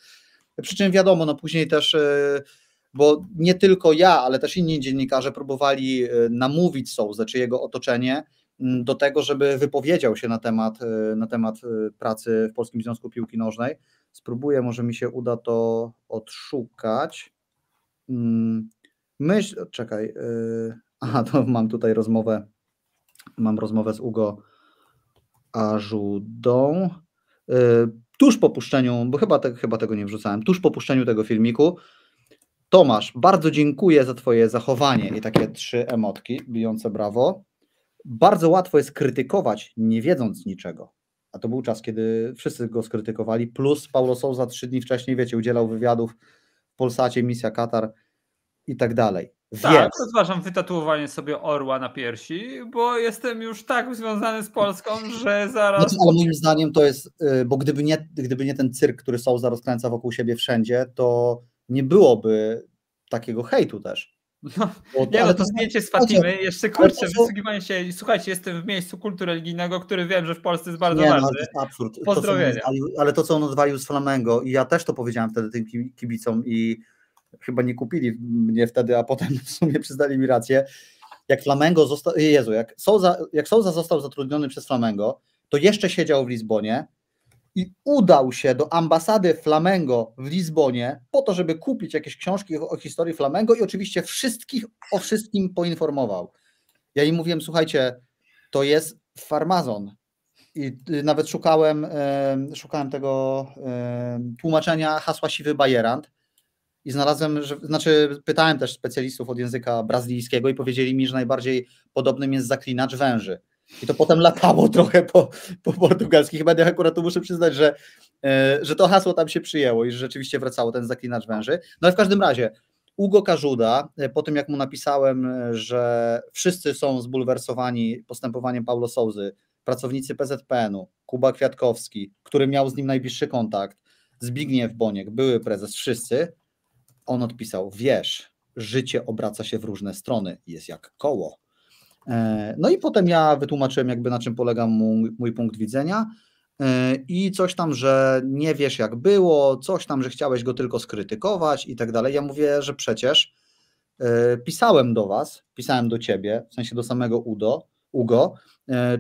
S2: Przy czym wiadomo, no później też. Y, bo nie tylko ja, ale też inni dziennikarze próbowali y, namówić Souza czy jego otoczenie do tego, żeby wypowiedział się na temat, e, na temat e, pracy w Polskim Związku Piłki Nożnej. Spróbuję, może mi się uda to odszukać. Mm, myśl, czekaj, e, aha, to mam tutaj rozmowę, mam rozmowę z Ugo Ażudą. Tuż po puszczeniu, bo chyba, te, chyba tego nie wrzucałem, tuż po puszczeniu tego filmiku, Tomasz, bardzo dziękuję za Twoje zachowanie i takie trzy emotki bijące brawo bardzo łatwo jest krytykować, nie wiedząc niczego. A to był czas, kiedy wszyscy go skrytykowali, plus Paulo Souza trzy dni wcześniej, wiecie, udzielał wywiadów w Polsacie, misja Katar i tak dalej. Tak, Więc... Tak,
S1: rozważam wytatuowanie sobie orła na piersi, bo jestem już tak związany z Polską, że zaraz... Znaczy, ale
S2: moim zdaniem to jest, y, bo gdyby nie, gdyby nie ten cyrk, który Souza rozkręca wokół siebie wszędzie, to nie byłoby takiego hejtu też. No, nie, no to zdjęcie z Fatimy,
S1: jeszcze kurczę, są... wysługiwanie się, słuchajcie, jestem w miejscu kultu religijnego, który wiem, że w Polsce jest bardzo nie, no, ważny. No, to jest absurd. Pozdrowienia. To,
S2: ale to, co on odwalił z Flamengo i ja też to powiedziałem wtedy tym kibicom i chyba nie kupili mnie wtedy, a potem w sumie przyznali mi rację. Jak Flamengo został, Jezu, jak Souza, jak Souza został zatrudniony przez Flamengo, to jeszcze siedział w Lizbonie, i udał się do ambasady Flamengo w Lizbonie po to, żeby kupić jakieś książki o historii Flamengo i oczywiście wszystkich o wszystkim poinformował. Ja im mówiłem, słuchajcie, to jest farmazon. I y, nawet szukałem, szukałem tego tłumaczenia hasła siwy bajerant i znalazłem, że, znaczy pytałem też specjalistów od języka brazylijskiego i powiedzieli mi, że najbardziej podobnym jest zaklinacz węży. I to potem latało trochę po, po portugalskich mediach. Akurat tu muszę przyznać, że, e, że to hasło tam się przyjęło i że rzeczywiście wracało ten zaklinacz węży. No ale w każdym razie, Ugo Każuda, e, po tym jak mu napisałem, e, że wszyscy są zbulwersowani postępowaniem Paulo Souzy, pracownicy PZPN-u, Kuba Kwiatkowski, który miał z nim najbliższy kontakt, Zbigniew Boniek, były prezes, wszyscy, on odpisał, wiesz, życie obraca się w różne strony, jest jak koło. E, no i potem ja wytłumaczyłem, jakby na czym polega mój, mój punkt widzenia e, i coś tam, że nie wiesz jak było, coś tam, że chciałeś go tylko skrytykować i tak dalej. Ja mówię, że przecież e, pisałem do was, pisałem do ciebie, w sensie do samego Udo, Ugo,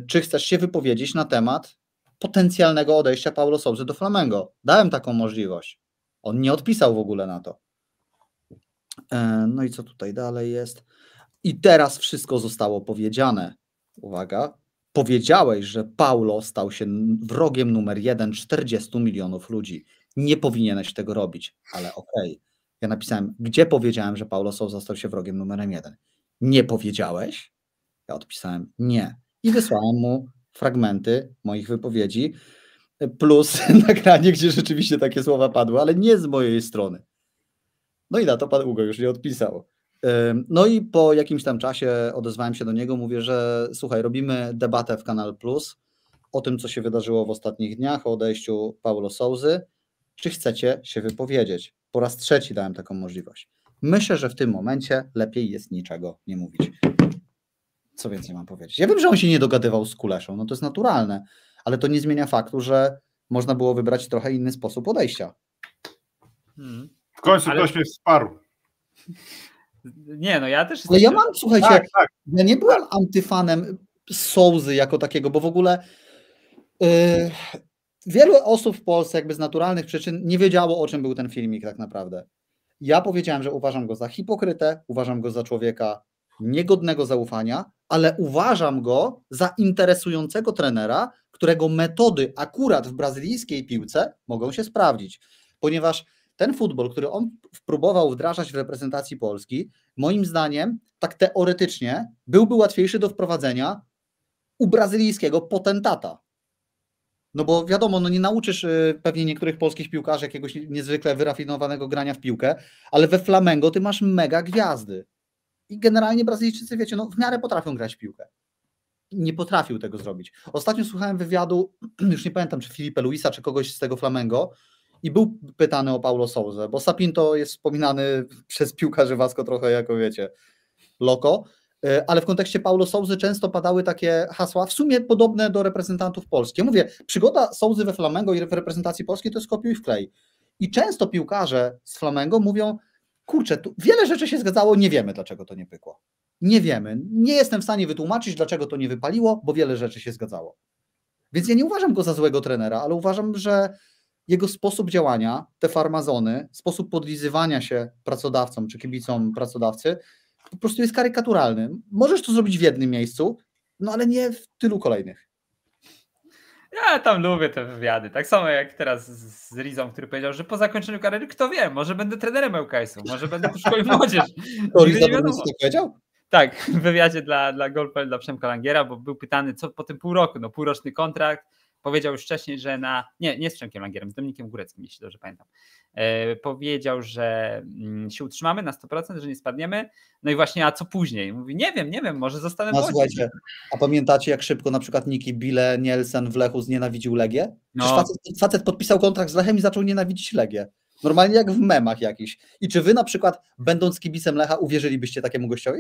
S2: czy chcesz się wypowiedzieć na temat potencjalnego odejścia Paulo Souzy do Flamengo. Dałem taką możliwość. On nie odpisał w ogóle na to. No i co tutaj dalej jest? I teraz wszystko zostało powiedziane. Uwaga, powiedziałeś, że Paulo stał się wrogiem numer jeden 40 milionów ludzi. Nie powinieneś tego robić, ale okej. Okay. Ja napisałem, gdzie powiedziałem, że Paulo Souza stał się wrogiem numerem jeden. Nie powiedziałeś? Ja odpisałem nie. I wysłałem mu fragmenty moich wypowiedzi, plus nagranie, gdzie rzeczywiście takie słowa padły, ale nie z mojej strony. No i na to pan Ugo już nie odpisał. No i po jakimś tam czasie odezwałem się do niego, mówię, że słuchaj, robimy debatę w Kanal Plus o tym, co się wydarzyło w ostatnich dniach, o odejściu Paulo Souzy. Czy chcecie się wypowiedzieć? Po raz trzeci dałem taką możliwość. Myślę, że w tym momencie lepiej jest niczego nie mówić. Co więcej mam powiedzieć? Ja wiem, że on się nie dogadywał z Kuleszą, no to jest naturalne, ale to nie zmienia faktu, że można było wybrać trochę inny sposób odejścia.
S3: Hmm. W końcu ale... ktoś mnie wsparł.
S1: Nie, no ja też. Ale ja mam, słuchajcie, tak,
S2: tak. ja nie byłem antyfanem Souzy jako takiego, bo w ogóle yy, wielu osób w Polsce jakby z naturalnych przyczyn nie wiedziało o czym był ten filmik tak naprawdę. Ja powiedziałem, że uważam go za hipokrytę, uważam go za człowieka niegodnego zaufania, ale uważam go za interesującego trenera, którego metody akurat w brazylijskiej piłce mogą się sprawdzić, ponieważ ten futbol, który on próbował wdrażać w reprezentacji Polski, moim zdaniem, tak teoretycznie, byłby łatwiejszy do wprowadzenia u brazylijskiego potentata. No bo wiadomo, no nie nauczysz y, pewnie niektórych polskich piłkarzy jakiegoś niezwykle wyrafinowanego grania w piłkę, ale we Flamengo ty masz mega gwiazdy. I generalnie Brazylijczycy, wiecie, no w miarę potrafią grać w piłkę. Nie potrafił tego zrobić. Ostatnio słuchałem wywiadu, już nie pamiętam, czy Filipe Luisa, czy kogoś z tego Flamengo, i był pytany o Paulo Souza, bo Sapinto jest wspominany przez piłkarzy Wasko trochę jako wiecie, loko, e, ale w kontekście Paulo Souzy często padały takie hasła, w sumie podobne do reprezentantów Polski. mówię, przygoda Souzy we Flamengo i w reprezentacji polskiej to jest kopiuj w klej. I często piłkarze z Flamengo mówią, kurczę, tu wiele rzeczy się zgadzało, nie wiemy dlaczego to nie pykło. Nie wiemy, nie jestem w stanie wytłumaczyć, dlaczego to nie wypaliło, bo wiele rzeczy się zgadzało. Więc ja nie uważam go za złego trenera, ale uważam, że jego sposób działania, te farmazony, sposób podlizywania się pracodawcom czy kibicom pracodawcy, po prostu jest karykaturalny. Możesz to zrobić w jednym miejscu, no ale nie w tylu kolejnych.
S1: Ja tam lubię te wywiady. Tak samo jak teraz z Rizą, który powiedział, że po zakończeniu kariery, kto wie, może będę trenerem ŁKS-u, może będę w szkole młodzież. to Riza to powiedział? Tak, w wywiadzie dla, dla Golpel, dla Przemka Langiera, bo był pytany, co po tym pół roku, no półroczny kontrakt, powiedział już wcześniej, że na. Nie, nie z Przemkiem Langierem, z Dominikiem Góreckim, jeśli dobrze pamiętam. E, powiedział, że mm, się utrzymamy na 100%, że nie spadniemy. No i właśnie, a co później? Mówi, nie wiem, nie wiem, może zostanę no, słuchajcie,
S2: A pamiętacie, jak szybko na przykład Niki Bile Nielsen w Lechu znienawidził Legię? No. Facet, facet, podpisał kontrakt z Lechem i zaczął nienawidzić Legię. Normalnie jak w memach jakiś. I czy wy na przykład, będąc kibicem Lecha, uwierzylibyście takiemu gościowi?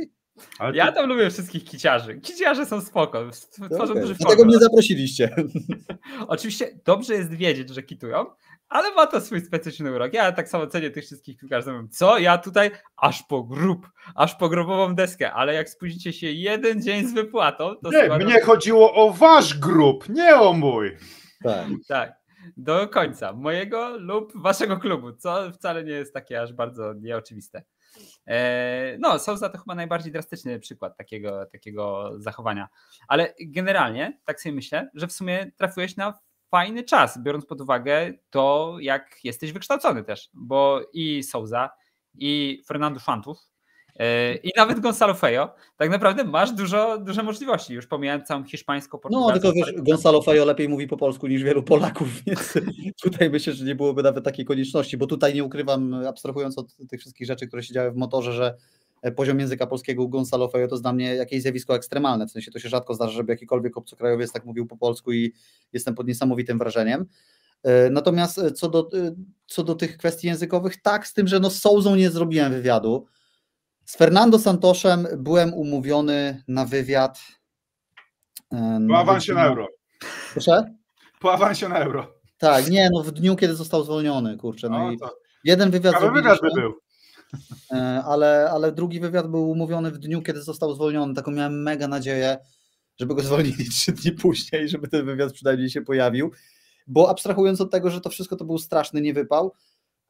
S1: Ale ja tam lubię wszystkich kiciarzy. Kiciarze są spoko. Tworzą okay. Dlatego mnie
S3: zaprosiliście.
S1: Oczywiście dobrze jest wiedzieć, że kitują, ale ma to swój specyficzny urok. Ja tak samo cenię tych wszystkich piłkarzy. Co? Ja tutaj
S3: aż po grób,
S1: aż po grobową deskę, ale jak spóźnicie się jeden dzień z wypłatą... To nie, mnie
S3: chodziło o wasz grób, nie o mój. Tak.
S1: tak do końca, mojego lub waszego klubu, co wcale nie jest takie aż bardzo nieoczywiste. E, no, Souza to chyba najbardziej drastyczny przykład takiego, takiego zachowania. Ale generalnie, tak sobie myślę, że w sumie trafiłeś na fajny czas, biorąc pod uwagę to, jak jesteś wykształcony też, bo i Souza i Fernando Szantów E, I nawet Gonzalo Fejo, tak naprawdę masz dużo, duże możliwości, już pomijając całą hiszpańską portugalską. No, tylko wiesz,
S2: Gonzalo Fejo lepiej mówi po polsku niż wielu Polaków, więc tutaj myślę, że nie byłoby nawet takiej konieczności, bo tutaj nie ukrywam, abstrahując od tych wszystkich rzeczy, które się działy w motorze, że e, poziom języka polskiego Gonzalo Fejo to jest dla mnie jakieś zjawisko ekstremalne, w sensie to się rzadko zdarza, żeby jakikolwiek obcokrajowiec tak mówił po polsku i jestem pod niesamowitym wrażeniem. E, natomiast co do, co do tych kwestii językowych, tak, z tym, że no Sołzą nie zrobiłem wywiadu, z Fernando Santoszem byłem umówiony na wywiad. E, po awansie na euro. Proszę? Po awansie na euro. Tak, nie, no w dniu, kiedy został zwolniony, kurczę. No no, i to... jeden wywiad wywiad by był. E, ale, ale drugi wywiad był umówiony w dniu, kiedy został zwolniony. Taką miałem mega nadzieję, żeby go zwolnili trzy dni później, żeby ten wywiad przynajmniej się pojawił. Bo abstrahując od tego, że to wszystko to był straszny niewypał,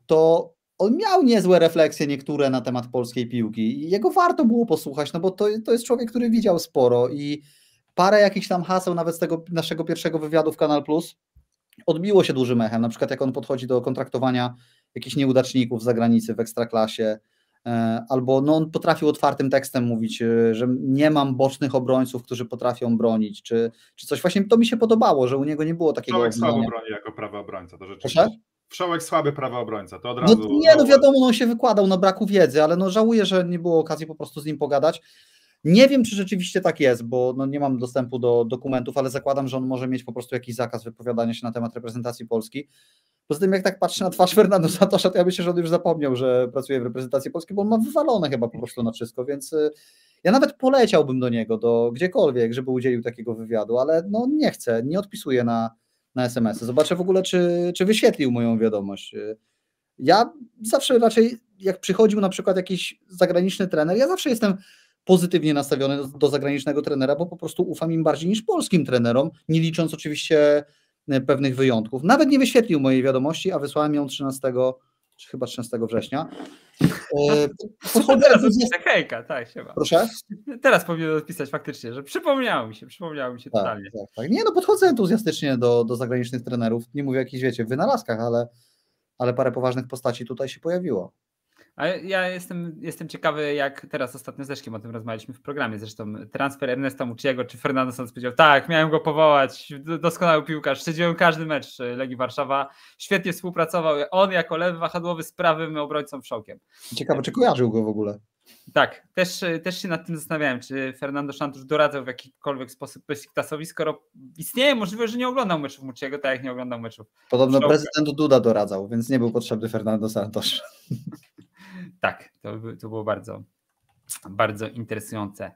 S2: to on miał niezłe refleksje niektóre na temat polskiej piłki. Jego warto było posłuchać, no bo to, to jest człowiek, który widział sporo i parę jakichś tam haseł nawet z tego naszego pierwszego wywiadu w Kanal Plus odbiło się dużym echem. Na przykład jak on podchodzi do kontraktowania jakichś nieudaczników z zagranicy w ekstraklasie, e, albo no, on potrafił otwartym tekstem mówić, e, że nie mam bocznych obrońców, którzy potrafią bronić, czy, czy coś. Właśnie to mi się podobało, że u niego nie było takiego... Tomek słabo broni
S3: jako prawy obrońca, to rzeczywiście. Proszę? Wszołek słaby prawa obrońca, to od no razu. No, nie, no
S2: wiadomo, no, on się wykładał na no, braku wiedzy, ale no żałuję, że nie było okazji po prostu z nim pogadać. Nie wiem, czy rzeczywiście tak jest, bo no nie mam dostępu do dokumentów, ale zakładam, że on może mieć po prostu jakiś zakaz wypowiadania się na temat reprezentacji Polski. Poza tym, jak tak patrzę na twarz Fernando Santosza, to ja myślę, że on już zapomniał, że pracuje w reprezentacji Polski, bo on ma wywalone chyba po prostu na wszystko, więc y, ja nawet poleciałbym do niego, do gdziekolwiek, żeby udzielił takiego wywiadu, ale no nie chcę, nie odpisuję na, na SMS-y. Zobaczę w ogóle, czy, czy wyświetlił moją wiadomość. Y, ja zawsze raczej, jak przychodził na przykład jakiś zagraniczny trener, ja zawsze jestem pozytywnie nastawiony do zagranicznego trenera, bo po prostu ufam im bardziej niż polskim trenerom, nie licząc oczywiście y, pewnych wyjątków. Nawet nie wyświetlił mojej wiadomości, a wysłałem ją 13 chyba 13 września. E,
S1: teraz jest... hejka, tak, siema. Proszę? Teraz powinienem odpisać faktycznie, że przypomniało mi się, przypomniało mi się tak, totalnie. Tak,
S2: tak. Nie, no podchodzę entuzjastycznie do, do zagranicznych trenerów, nie mówię o jakichś, wiecie, wynalazkach, ale, ale parę poważnych postaci tutaj się pojawiło.
S1: A ja jestem, jestem ciekawy, jak teraz ostatnio z Leszkiem o tym rozmawialiśmy w programie. Zresztą transfer Ernesta Muciego czy Fernando Santos powiedział, tak, miałem go powołać, doskonały piłkarz, śledziłem każdy mecz Legii Warszawa, świetnie współpracował on jako lewy wahadłowy z prawym obrońcą Wszołkiem.
S2: Ciekawe, czy kojarzył go w ogóle.
S1: Tak, też, też się nad tym zastanawiałem, czy Fernando Santos doradzał w jakikolwiek sposób Besiktasowi, skoro istnieje możliwe, że nie oglądał meczów Muciego, tak jak nie oglądał meczów. Podobno prezydent
S2: Duda doradzał, więc nie był potrzebny Fernando Santos. tak, to,
S1: to było bardzo, bardzo interesujące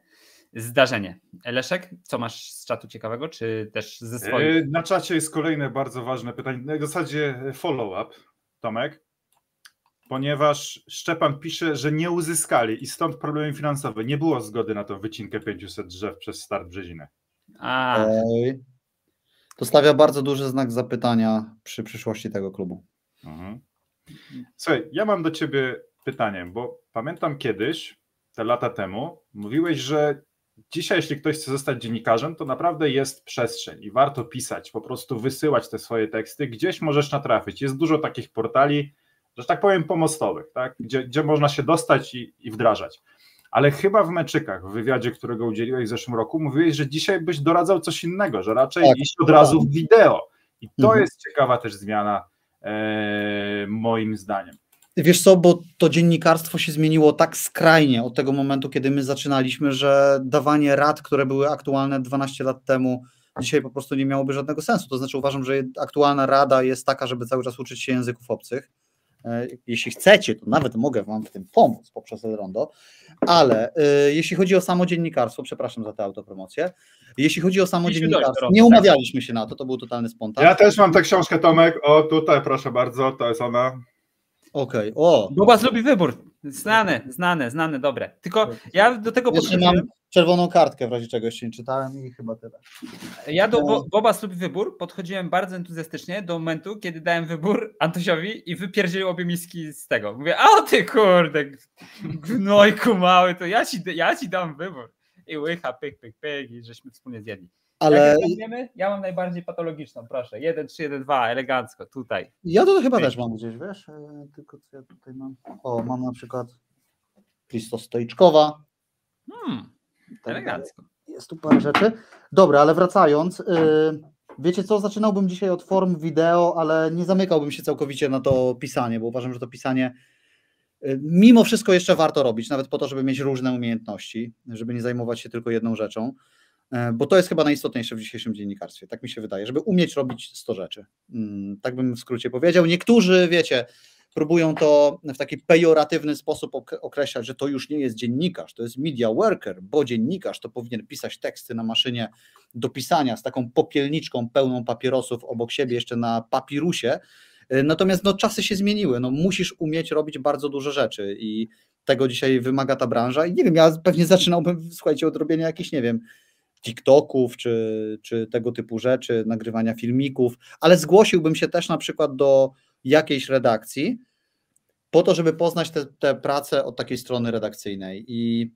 S1: zdarzenie. Leszek, co masz z czatu ciekawego, czy też ze e, swoich?
S3: Na czacie jest kolejne bardzo ważne pytanie, w zasadzie follow-up, Tomek, ponieważ Szczepan pisze, że nie uzyskali i stąd problemy finansowe. Nie było zgody na tą wycinkę 500 drzew przez start Brzeziny.
S2: A. To stawia bardzo duży znak zapytania przy przyszłości
S3: tego klubu. Mhm. Słuchaj, ja mam do ciebie pytaniem, bo pamiętam kiedyś, te lata temu, mówiłeś, że dzisiaj, jeśli ktoś chce zostać dziennikarzem, to naprawdę jest przestrzeń i warto pisać, po prostu wysyłać te swoje teksty, gdzieś możesz natrafić. Jest dużo takich portali, że tak powiem, pomostowych, tak? Gdzie, gdzie można się dostać i, i wdrażać. Ale chyba w meczykach, w wywiadzie, którego udzieliłeś w zeszłym roku, mówiłeś, że dzisiaj byś doradzał coś innego, że raczej tak, iść od razu w wideo. I to mhm. jest ciekawa też zmiana, e, moim zdaniem.
S2: Wiesz co, bo to dziennikarstwo się zmieniło tak skrajnie od tego momentu, kiedy my zaczynaliśmy, że dawanie rad, które były aktualne 12 lat temu, dzisiaj po prostu nie miałoby żadnego sensu. To znaczy uważam, że aktualna rada jest taka, żeby cały czas uczyć się języków obcych. E, jeśli chcecie, to nawet mogę Wam w tym pomóc poprzez El Rondo, ale y, jeśli chodzi o samo dziennikarstwo, przepraszam za tę autopromocję, jeśli chodzi o samo dziennikarstwo, nie tak? umawialiśmy się na to, to był totalny
S3: spontan. Ja też mam tę książkę, Tomek, o tutaj proszę bardzo, to jest ona. Okej, okay. o! Bobas lubi wybór.
S2: Znane,
S1: znane, znane, dobre. Tylko ja do tego Jeszcze mam
S2: czerwoną kartkę w razie czego jeszcze nie czytałem i chyba tyle.
S1: Ja do no. Bo Bobas lubi wybór podchodziłem bardzo entuzjastycznie do momentu, kiedy dałem wybór Antosiowi i wypierdzielił obie miski z tego. Mówię, a ty kurde, gnojku mały, to ja ci, ja ci dam wybór. I łycha, pyk, pyk, pyk i żeśmy wspólnie zjedli. Ale... ja mam najbardziej patologiczną, proszę. 1, 3, 1, 2, elegancko, tutaj. Ja to chyba też
S2: mam gdzieś, wiesz? E, tylko co ja tutaj mam? O, mam na przykład Stoiczkowa. Hmm, tak, elegancko. Jest tu parę rzeczy. Dobra, ale wracając. E, wiecie co, zaczynałbym dzisiaj od form wideo, ale nie zamykałbym się całkowicie na to pisanie, bo uważam, że to pisanie e, mimo wszystko jeszcze warto robić, nawet po to, żeby mieć różne umiejętności, żeby nie zajmować się tylko jedną rzeczą. E, bo to jest chyba najistotniejsze w dzisiejszym dziennikarstwie, tak mi się wydaje, żeby umieć robić 100 rzeczy. Mm, tak bym w skrócie powiedział. Niektórzy, wiecie, próbują to w taki pejoratywny sposób określać, że to już nie jest dziennikarz, to jest media worker, bo dziennikarz to powinien pisać teksty na maszynie do pisania z taką popielniczką pełną papierosów obok siebie, jeszcze na papirusie. E, natomiast no, czasy się zmieniły, no, musisz umieć robić bardzo dużo rzeczy i tego dzisiaj wymaga ta branża. I nie wiem, ja pewnie zaczynałbym, słuchajcie, od robienia jakichś, nie wiem, TikToków czy, czy tego typu rzeczy, nagrywania filmików, ale zgłosiłbym się też na przykład do jakiejś redakcji, po to, żeby poznać te, te prace od takiej strony redakcyjnej. I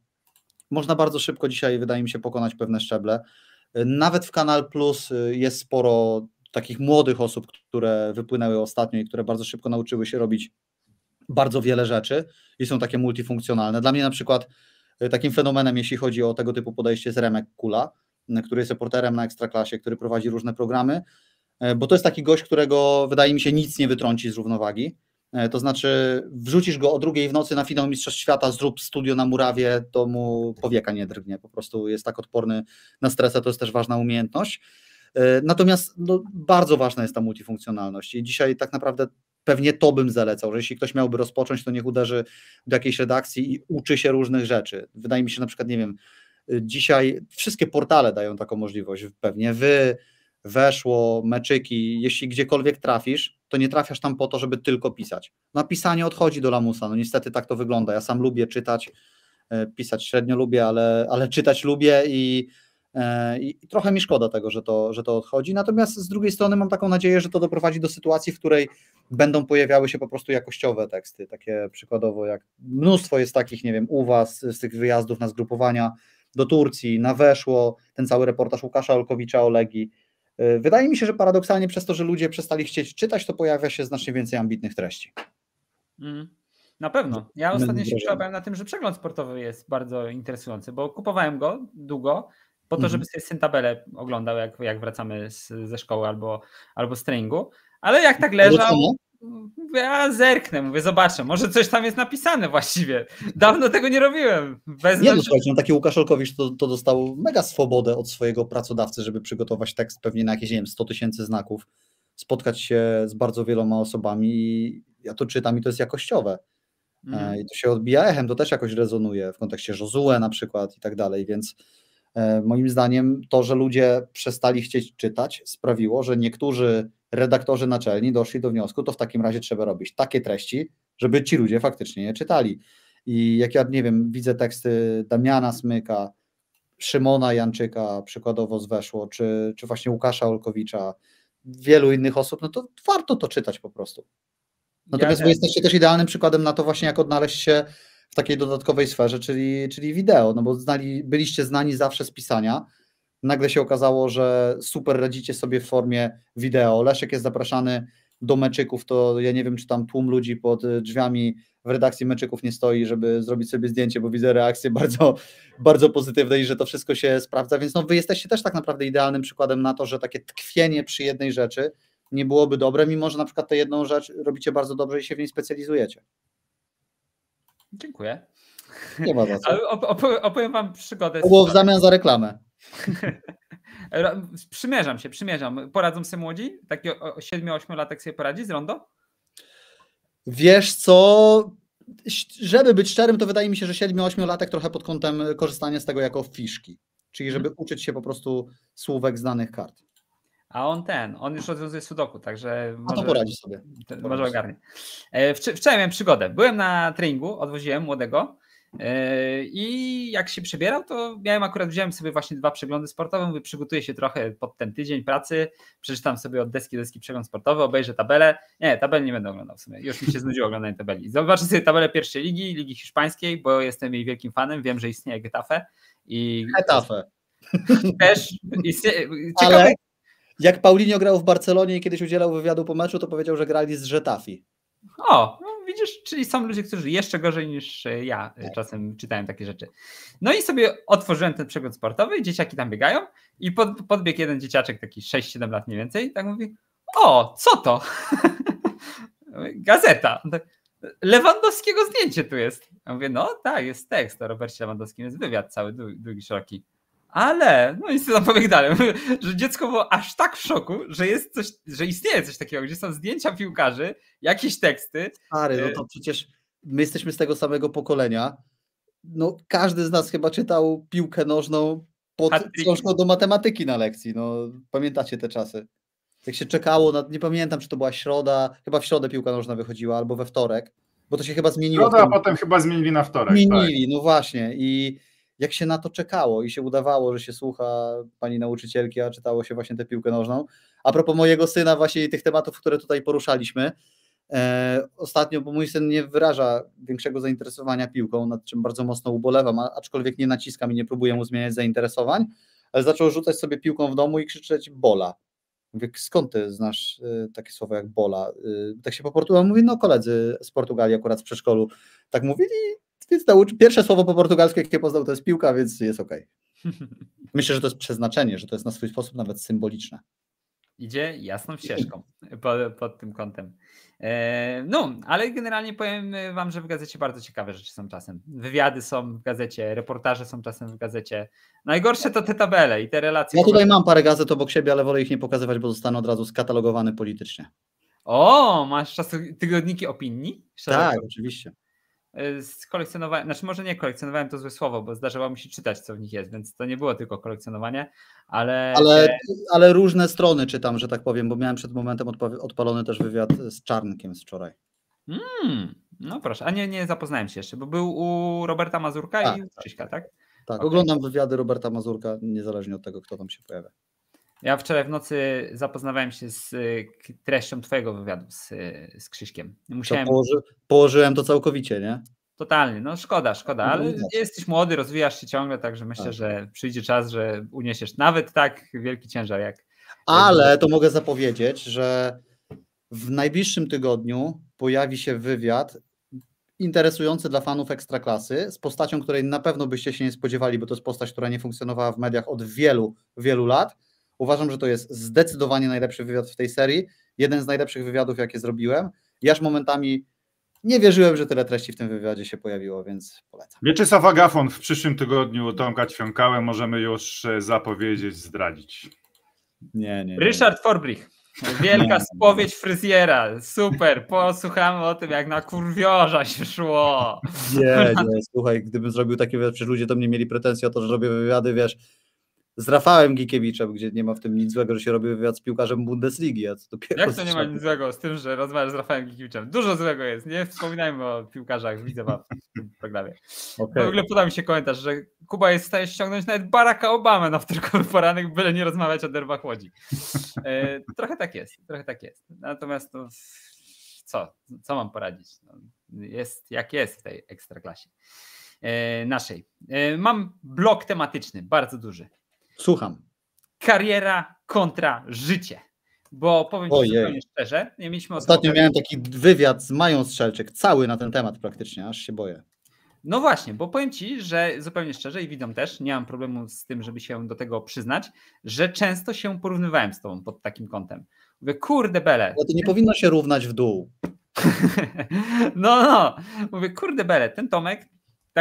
S2: można bardzo szybko dzisiaj, wydaje mi się, pokonać pewne szczeble. Nawet w Kanal Plus y, jest sporo takich młodych osób, które wypłynęły ostatnio i które bardzo szybko nauczyły się robić bardzo wiele rzeczy i są takie multifunkcjonalne. Dla mnie na przykład Takim fenomenem, jeśli chodzi o tego typu podejście, jest Remek Kula, y, który jest reporterem na Ekstraklasie, który prowadzi różne programy, y, bo to jest taki gość, którego wydaje mi się nic nie wytrąci z równowagi. Y, to znaczy, wrzucisz go o drugiej w nocy na finał Mistrzostw Świata, zrób studio na murawie, to mu powieka nie drgnie. Po prostu jest tak odporny na stresa, to jest też ważna umiejętność. Natomiast no, bardzo ważna jest ta multifunkcjonalność i dzisiaj tak naprawdę pewnie to bym zalecał, że jeśli ktoś miałby rozpocząć, to niech uderzy do jakiejś redakcji i uczy się różnych rzeczy. Wydaje mi się na przykład, nie wiem, dzisiaj wszystkie portale dają taką możliwość, pewnie wy, weszło, meczyki, jeśli gdziekolwiek trafisz, to nie trafiasz tam po to, żeby tylko pisać. Napisanie no, odchodzi do lamusa, no niestety tak to wygląda. Ja sam lubię czytać, e, pisać średnio lubię, ale, ale czytać lubię i E, I trochę mi szkoda tego, że to, że to odchodzi. Natomiast z drugiej strony mam taką nadzieję, że to doprowadzi do sytuacji, w której będą pojawiały się po prostu jakościowe teksty, takie przykładowo jak mnóstwo jest takich, nie wiem, u Was z tych wyjazdów na zgrupowania do Turcji, na Weszło, ten cały reportaż Łukasza Olkowicza o Legii. E, wydaje mi się, że paradoksalnie przez to, że ludzie przestali chcieć czytać, to pojawia się znacznie więcej ambitnych treści.
S1: Mm. Na
S2: pewno. Ja ostatnio się przełapałem
S1: na tym, że przegląd sportowy jest bardzo interesujący, bo kupowałem go długo, po to, żeby mhm. sobie syn tabelę oglądał, jak, jak wracamy z, ze szkoły albo, albo z treningu. Ale jak tak leżał, ja no? zerknę, mówię, zobaczę, może coś tam jest napisane właściwie. Dawno tego nie robiłem.
S2: Bez nie, no, znaczy- no, taki Łukasz to, to dostał mega swobodę od swojego pracodawcy, żeby przygotować tekst pewnie na jakieś, nie wiem, 100 tysięcy znaków, spotkać się z bardzo wieloma osobami i ja to czytam i to jest jakościowe. Mm. I to się odbija echem, to też jakoś rezonuje w kontekście Jozue na przykład i tak dalej, więc E, moim zdaniem to, że ludzie przestali chcieć czytać, sprawiło, że niektórzy redaktorzy naczelni doszli do wniosku, to w takim razie trzeba robić takie treści, żeby ci ludzie faktycznie je czytali. I jak ja, nie wiem, widzę teksty Damiana Smyka, Szymona Janczyka przykładowo z Weszło, czy, czy właśnie Łukasza Olkowicza, wielu innych osób, no to warto to czytać po prostu.
S3: Natomiast ja, wy jesteście
S2: też idealnym przykładem na to właśnie, jak odnaleźć się w takiej dodatkowej sferze, czyli, czyli wideo, no bo znali, byliście znani zawsze z pisania, nagle się okazało, że super radzicie sobie w formie wideo. Leszek jest zapraszany do meczyków, to ja nie wiem, czy tam tłum ludzi pod drzwiami w redakcji meczyków nie stoi, żeby zrobić sobie zdjęcie, bo widzę reakcje bardzo, bardzo pozytywne i że to wszystko się sprawdza. Więc no, wy jesteście też tak naprawdę idealnym przykładem na to, że takie tkwienie przy jednej rzeczy nie byłoby dobre, mimo że na przykład tę jedną rzecz robicie bardzo dobrze i się w niej specjalizujecie. Dziękuję. Nie ma za Op opowiem wam
S1: przygodę. To było w zamian za reklamę. przymierzam się, przymierzam. Poradzą sobie młodzi? Taki 7-8 latek sobie poradzi z rondo?
S2: Wiesz co, żeby być szczerym, to wydaje mi się, że 7-8 latek trochę pod kątem korzystania z tego jako fiszki. Czyli mhm. żeby uczyć się po prostu słówek znanych kart.
S1: A on ten, on już rozwiązuje sudoku, także. Może, A to poradzi sobie. Poradzi. Może ogarnie. E, wczoraj miałem przygodę. Byłem na treningu, odwoziłem młodego e, i jak się przebierał, to miałem akurat, wziąłem sobie właśnie dwa przeglądy sportowe, mówię, przygotuję się trochę pod ten tydzień pracy, przeczytam sobie od deski do deski przegląd sportowy, obejrzę tabelę. Nie, tabelę nie będę oglądał w sumie, już mi się znudziło oglądanie tabeli. Zobaczę sobie tabelę pierwszej ligi, Ligi Hiszpańskiej, bo jestem jej wielkim fanem, wiem, że istnieje Getafe. I... Getafe. Też istnieje...
S2: ciekawe, Ale... Jak Paulinho grał w Barcelonie i kiedyś udzielał wywiadu po meczu, to powiedział, że grali z Rzetafi.
S1: O, no widzisz, czyli są ludzie, którzy jeszcze gorzej niż ja tak. czasem czytałem takie rzeczy. No i sobie otworzyłem ten przegląd sportowy, dzieciaki tam biegają i pod, podbiegł jeden dzieciaczek, taki 6-7 lat mniej więcej, i tak mówi, o, co to? Gazeta. Tak, Lewandowskiego zdjęcie tu jest. Ja mówię, no tak, jest tekst o Robercie Lewandowskim, jest wywiad cały, długi, szeroki. Ale, no i tam powiem dalej, że dziecko było aż tak w szoku, że jest coś, że istnieje coś takiego, gdzie są zdjęcia piłkarzy,
S2: jakieś teksty. Stary, no to przecież my jesteśmy z tego samego pokolenia. No każdy z nas chyba czytał piłkę nożną pod książką do matematyki na lekcji. No pamiętacie te czasy? Jak się czekało, na, nie pamiętam, czy to była środa, chyba w środę piłka nożna wychodziła, albo we wtorek, bo to się chyba zmieniło. Środa, a potem
S3: chyba zmienili na wtorek. Tak. Zmienili,
S2: tak. no właśnie. I jak się na to czekało i się udawało, że się słucha pani nauczycielki, a czytało się właśnie tę piłkę nożną. A propos mojego syna właśnie i tych tematów, które tutaj poruszaliśmy, e, ostatnio, bo mój syn nie wyraża większego zainteresowania piłką, nad czym bardzo mocno ubolewam, aczkolwiek nie naciskam i nie próbuję mu zmieniać zainteresowań, ale zaczął rzucać sobie piłką w domu i krzyczeć bola. Mówię, skąd ty znasz e, takie słowo jak bola? E, tak się po portugalsku Mówi, no koledzy z Portugalii akurat z przedszkolu tak mówili więc pierwsze słowo po portugalsku, jakie poznał, to jest piłka, więc jest ok. Myślę, że to jest przeznaczenie, że to jest na swój sposób nawet symboliczne.
S1: Idzie jasną ścieżką pod, pod tym kątem. E, no, ale generalnie powiem Wam, że w gazecie bardzo ciekawe rzeczy są czasem. Wywiady są w gazecie, reportaże są czasem w gazecie. Najgorsze to te tabele i te relacje. Ja tutaj mam
S2: parę gazet obok siebie, ale wolę ich nie pokazywać, bo zostanę od razu skatalogowany politycznie.
S1: O, masz czas tygodniki opinii? tak, oczywiście. Y, kolekcjonowałem, znaczy może nie kolekcjonowałem to złe słowo, bo zdarzało mi się czytać, co w nich jest, więc to nie było tylko kolekcjonowanie, ale... Ale, ale
S2: różne strony czytam, że tak powiem, bo miałem przed momentem odpalony też wywiad z Czarnkiem z wczoraj.
S3: Mm,
S1: no proszę, a nie, nie zapoznałem się jeszcze, bo był u Roberta Mazurka i tak, u
S2: Krzyśka, tak? Tak, tak okay. oglądam wywiady Roberta Mazurka, niezależnie od tego, kto tam się pojawia.
S1: Ja wczoraj w nocy zapoznawałem się z y, treścią Twojego wywiadu z,
S2: y, z Krzyśkiem. Musiałem... To położy, położyłem to całkowicie, nie?
S1: Totalnie, no szkoda, szkoda, no ale jesteś młody, rozwijasz się ciągle, także myślę, tak. że przyjdzie czas, że uniesiesz nawet tak
S2: wielki ciężar jak. Ale to mogę zapowiedzieć, że w najbliższym tygodniu pojawi się wywiad interesujący dla fanów ekstraklasy z postacią, której na pewno byście się nie spodziewali, bo to jest postać, która nie funkcjonowała w mediach od wielu, wielu lat Uważam, że to jest zdecydowanie najlepszy wywiad w tej serii. Jeden z najlepszych wywiadów, jakie zrobiłem.
S3: Jaż momentami nie wierzyłem, że tyle treści w tym wywiadzie się pojawiło, więc polecam. Wieczysław Agafon w przyszłym tygodniu Tomka Ćwiąkałę możemy już e, zapowiedzieć, zdradzić. Nie, nie. nie. Ryszard Forbrich.
S1: Wielka spowiedź fryzjera. Super, posłuchamy o tym, jak na kurwiorza się szło.
S2: Nie, nie, słuchaj, gdybym zrobił takie wywiad, przecież ludzie do mnie mieli pretensje o to, że robię wywiady, wiesz, z Rafałem Gikiewiczem, gdzie nie ma w tym nic złego, że się robi wywiad z piłkarzem Bundesligi. A to Jak to nie ma nic
S1: złego z tym, że rozmawiasz z Rafałem Gikiewiczem? Dużo złego jest. Nie wspominajmy o piłkarzach widzę tak w programie. Okay. W ogóle podał mi się komentarz, że Kuba jest w stanie ściągnąć nawet Baracka Obamę na wtorkowy poranek, byle nie rozmawiać o derbach Łodzi. E, trochę tak jest, trochę tak jest. Natomiast no, co? Co mam poradzić? No, jest jak jest w tej ekstraklasie e, naszej. E, mam blok tematyczny, bardzo duży. Słucham. Kariera kontra życie.
S2: Bo powiem Ojej. Ci zupełnie
S1: szczerze, nie mieliśmy Ostatnio miałem
S2: taki wywiad z Mają Strzelczyk, cały na ten temat praktycznie, aż się boję. No właśnie, bo
S1: powiem Ci, że zupełnie szczerze i widzą też, nie mam problemu z tym, żeby się do tego przyznać, że często się porównywałem z Tobą pod takim kątem. Mówię, kurde bele. Bo to nie powinno się
S2: równać w dół.
S1: no, no. Mówię, kurde bele, ten Tomek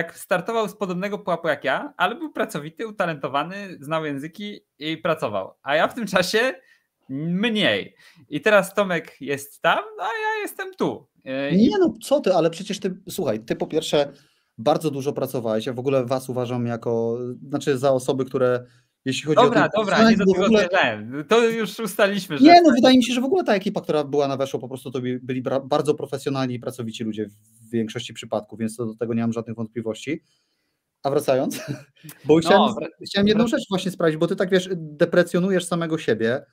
S1: tak startował z podobnego pułapu jak ja, ale był pracowity, utalentowany, znał języki i pracował. A ja w tym czasie mniej. I teraz Tomek jest tam, no, a ja jestem tu. Y, Nie no,
S2: co ty, ale przecież ty, słuchaj, ty po pierwsze bardzo dużo pracowałeś, ja w ogóle was uważam jako, znaczy za osoby, które jeśli chodzi dobra, o ten dobra, nie do tego ogóle... To już ustaliśmy, że. Nie, no tak. wydaje mi się, że w ogóle ta ekipa, która była na weszło, po prostu to byli bardzo profesjonalni i pracowici ludzie w większości przypadków, więc do tego nie mam żadnych wątpliwości. A wracając, bo no, chciałem, chciałem jedną mhm. rzecz właśnie sprawdzić, bo ty tak wiesz, deprecjonujesz samego siebie,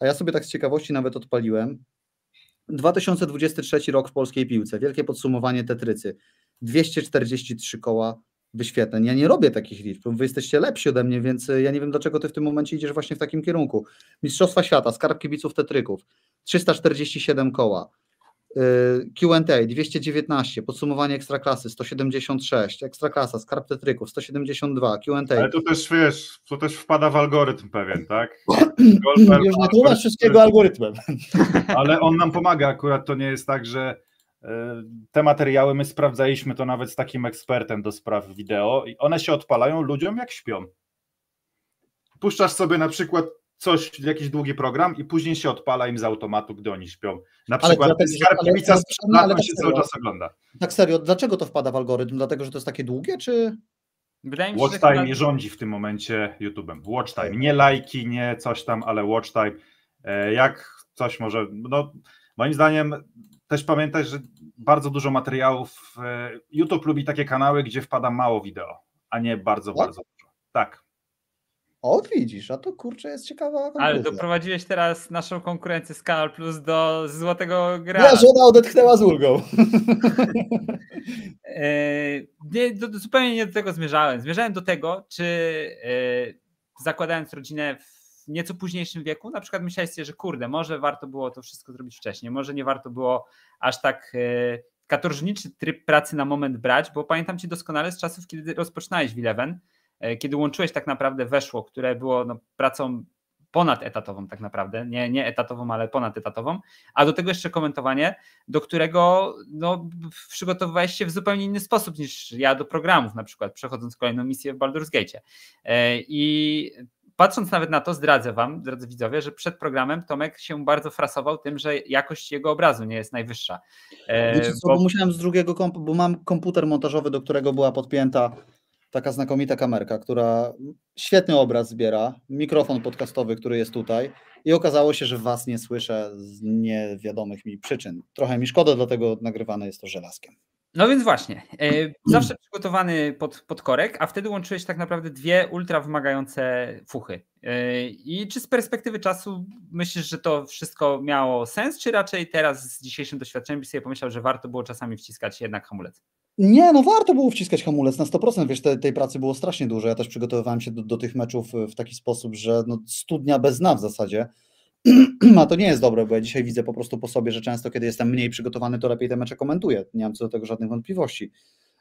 S2: a ja sobie tak z ciekawości nawet odpaliłem. 2023 rok w polskiej piłce, wielkie podsumowanie Tetrycy. 243 koła, wyświetleń. Ja nie robię takich liczb. Wy jesteście lepsi ode mnie, więc ja nie wiem, dlaczego ty w tym momencie idziesz właśnie w takim kierunku. Mistrzostwa Świata, skarb kibiców Tetryków, 347 koła. Q&A 219, podsumowanie Ekstraklasy 176, Ekstraklasa,
S3: Skarb Tetryków 172, Q&A. Ale to też, wiesz, To też wpada w algorytm pewien, tak? Golfer, Już
S2: natura wszystkiego algorytmem.
S3: Ale on nam pomaga, akurat to nie jest tak, że E, te materiały my sprawdzaliśmy to nawet z takim ekspertem do spraw wideo i one się odpalają ludziom jak śpią. Puszczasz sobie na przykład coś, jakiś długi program i później się odpala im z automatu, gdy oni śpią. Na przykład skarbica z przelatą tak się cały czas ogląda.
S2: Tak serio, dlaczego to wpada w algorytm? Dlatego, że to jest takie długie, czy... Wydaje mi się, Watchtime chyba... nie
S3: rządzi w tym momencie YouTube'em. Watchtime, tak. nie lajki, nie coś tam, ale Watchtime. E, jak coś może... No, Moim zdaniem też pamiętaj, że bardzo dużo materiałów. E, YouTube lubi takie kanały, gdzie wpada mało wideo, a nie bardzo, tak? bardzo dużo. Tak. O, widzisz, a to kurczę jest ciekawa konkluzja. Ale
S1: doprowadziłeś teraz naszą konkurencję z Kanal Plus do złotego gra. Ja żona
S2: odetchnęła z ulgą.
S1: E, nie, do, zupełnie nie do tego zmierzałem. Zmierzałem do tego, czy e, zakładając rodzinę w nieco późniejszym wieku, na przykład myśleliście, że kurde, może warto było to wszystko zrobić wcześniej, może nie warto było aż tak e, katorżniczy tryb pracy na moment brać, bo pamiętam cię doskonale z czasów, kiedy rozpoczynałeś w e, kiedy łączyłeś tak naprawdę weszło, które było no, pracą ponadetatową tak naprawdę, nie, nie etatową, ale ponadetatową, a do tego jeszcze komentowanie, do którego no, przygotowywałeś się w zupełnie inny sposób niż ja do programów na przykład, przechodząc kolejną misję w Baldur's Gate. E, I patrząc nawet na to, zdradzę wam, drodzy widzowie, że przed programem Tomek się bardzo frasował tym, że jakość jego obrazu nie jest najwyższa. E, Wiecie, bo... bo...
S2: musiałem z drugiego komp- bo mam komputer montażowy, do którego była podpięta taka znakomita kamerka, która świetny obraz zbiera, mikrofon podcastowy, który jest tutaj i okazało się, że was nie słyszę z niewiadomych mi przyczyn. Trochę mi szkoda, dlatego nagrywane jest to żelazkiem.
S1: No więc właśnie, e, zawsze przygotowany pod, pod korek, a wtedy łączyłeś tak naprawdę dwie ultra wymagające fuchy. E, I czy z perspektywy czasu myślisz, że to wszystko miało sens, czy raczej teraz z dzisiejszym doświadczeniem byś sobie pomyślał, że warto było czasami wciskać jednak hamulec?
S2: Nie, no warto było wciskać hamulec na 100%, wiesz, te, tej pracy było strasznie dużo, ja też przygotowywałem się do, do tych meczów w taki sposób, że no, studnia bez dna w zasadzie, A to nie jest dobre, bo ja dzisiaj widzę po prostu po sobie, że często kiedy jestem mniej przygotowany, to lepiej te mecze komentuję. Nie mam co do tego żadnych wątpliwości.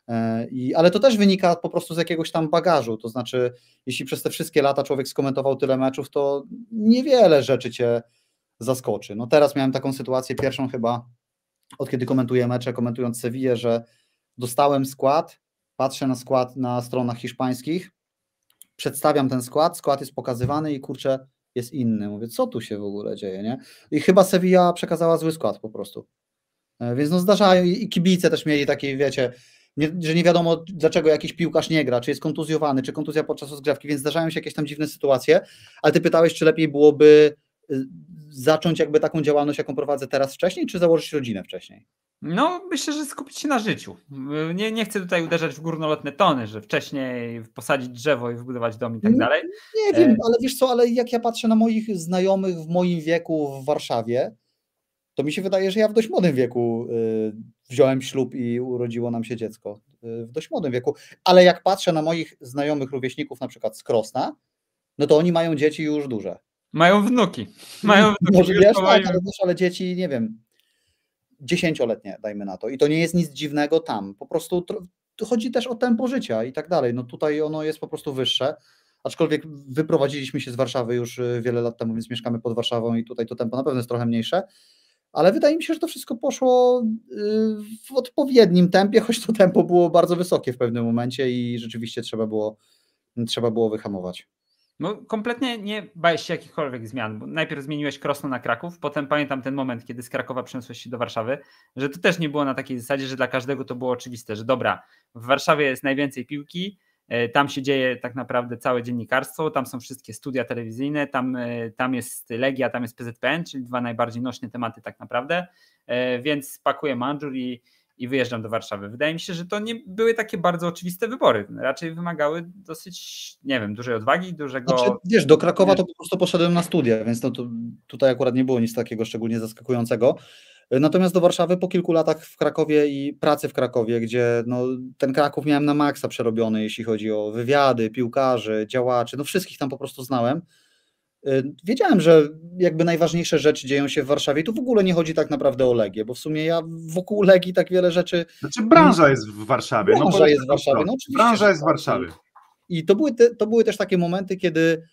S2: E, I, ale to też wynika po prostu z jakiegoś tam bagażu. To znaczy, jeśli przez te wszystkie lata człowiek skomentował tyle meczów, to niewiele rzeczy cię zaskoczy. No teraz miałem taką sytuację, pierwszą chyba od kiedy komentuję mecze, komentując Sewillę, że dostałem skład, patrzę na skład na stronach hiszpańskich, przedstawiam ten skład, skład jest pokazywany i kurczę, jest inny. Mówię, co tu się w ogóle dzieje, nie? I chyba Sevilla przekazała zły skład po prostu. E, więc no zdarzają i kibice też mieli takie, wiecie, nie, że nie wiadomo dlaczego jakiś piłkarz nie gra, czy jest kontuzjowany, czy kontuzja podczas rozgrzewki, więc zdarzają się jakieś tam dziwne sytuacje, ale ty pytałeś, czy lepiej byłoby Y, zacząć jakby taką działalność, jaką prowadzę teraz wcześniej, czy założyć rodzinę wcześniej?
S1: No, myślę, że skupić się na życiu. Nie, nie chcę tutaj uderzać w górnolotne tony, że wcześniej posadzić drzewo i wybudować dom i tak dalej.
S2: Nie, nie wiem, e, ale wiesz co, ale jak ja patrzę na moich znajomych w moim wieku w Warszawie, to mi się wydaje, że ja w dość młodym wieku y, wziąłem ślub i urodziło nam się dziecko. Y, w dość młodym wieku. Ale jak patrzę na moich znajomych rówieśników, na przykład z Krosna, no to oni mają dzieci już duże. Mają wnuki. Mają mm, wnuki. Może wiesz, tak, ale, wiesz, ale dzieci, nie wiem, dziesięcioletnie, dajmy na to. I to nie jest nic dziwnego tam. Po prostu chodzi też o tempo życia i tak dalej. No tutaj ono jest po prostu wyższe. Aczkolwiek wyprowadziliśmy się z Warszawy już y, wiele lat temu, więc mieszkamy pod Warszawą i tutaj to tempo na pewno jest trochę mniejsze. Ale wydaje mi się, że to wszystko poszło y, w odpowiednim tempie, choć to tempo było bardzo wysokie w pewnym momencie i rzeczywiście trzeba było, trzeba było wyhamować.
S1: No, kompletnie nie bałeś się jakichkolwiek zmian. Bo najpierw zmieniłeś Krosno na Kraków, potem pamiętam ten moment, kiedy z Krakowa przeniosłeś się do Warszawy, że to też nie było na takiej zasadzie, że dla każdego to było oczywiste, że dobra, w Warszawie jest najwięcej piłki, e, tam się dzieje tak naprawdę całe dziennikarstwo, tam są wszystkie studia telewizyjne, tam, e, tam jest Legia, tam jest PZPN, czyli dwa najbardziej nośne tematy tak naprawdę, e, więc pakuję manżur i, i wyjeżdżam do Warszawy. Wydaje mi się, że to nie były takie bardzo oczywiste wybory. Raczej wymagały dosyć, nie wiem, dużej odwagi, dużego. Znaczy, wiesz, do Krakowa
S2: to po prostu poszedłem na studia, więc no to, tutaj akurat nie było nic takiego szczególnie zaskakującego. Natomiast do Warszawy po kilku latach w Krakowie i pracy w Krakowie, gdzie no, ten Kraków miałem na maksa przerobiony, jeśli chodzi o wywiady, piłkarzy, działaczy, no wszystkich tam po prostu znałem. Y, wiedziałem, że jakby najważniejsze rzeczy dzieją się w Warszawie. I tu w ogóle nie chodzi tak naprawdę o Legię, bo w sumie ja wokół Legii tak wiele rzeczy. Znaczy, branża jest
S3: w Warszawie. No branża no, jest w Warszawie. No, branża jest w tak, Warszawie.
S2: Tak. I to były, te, to były też takie momenty, kiedy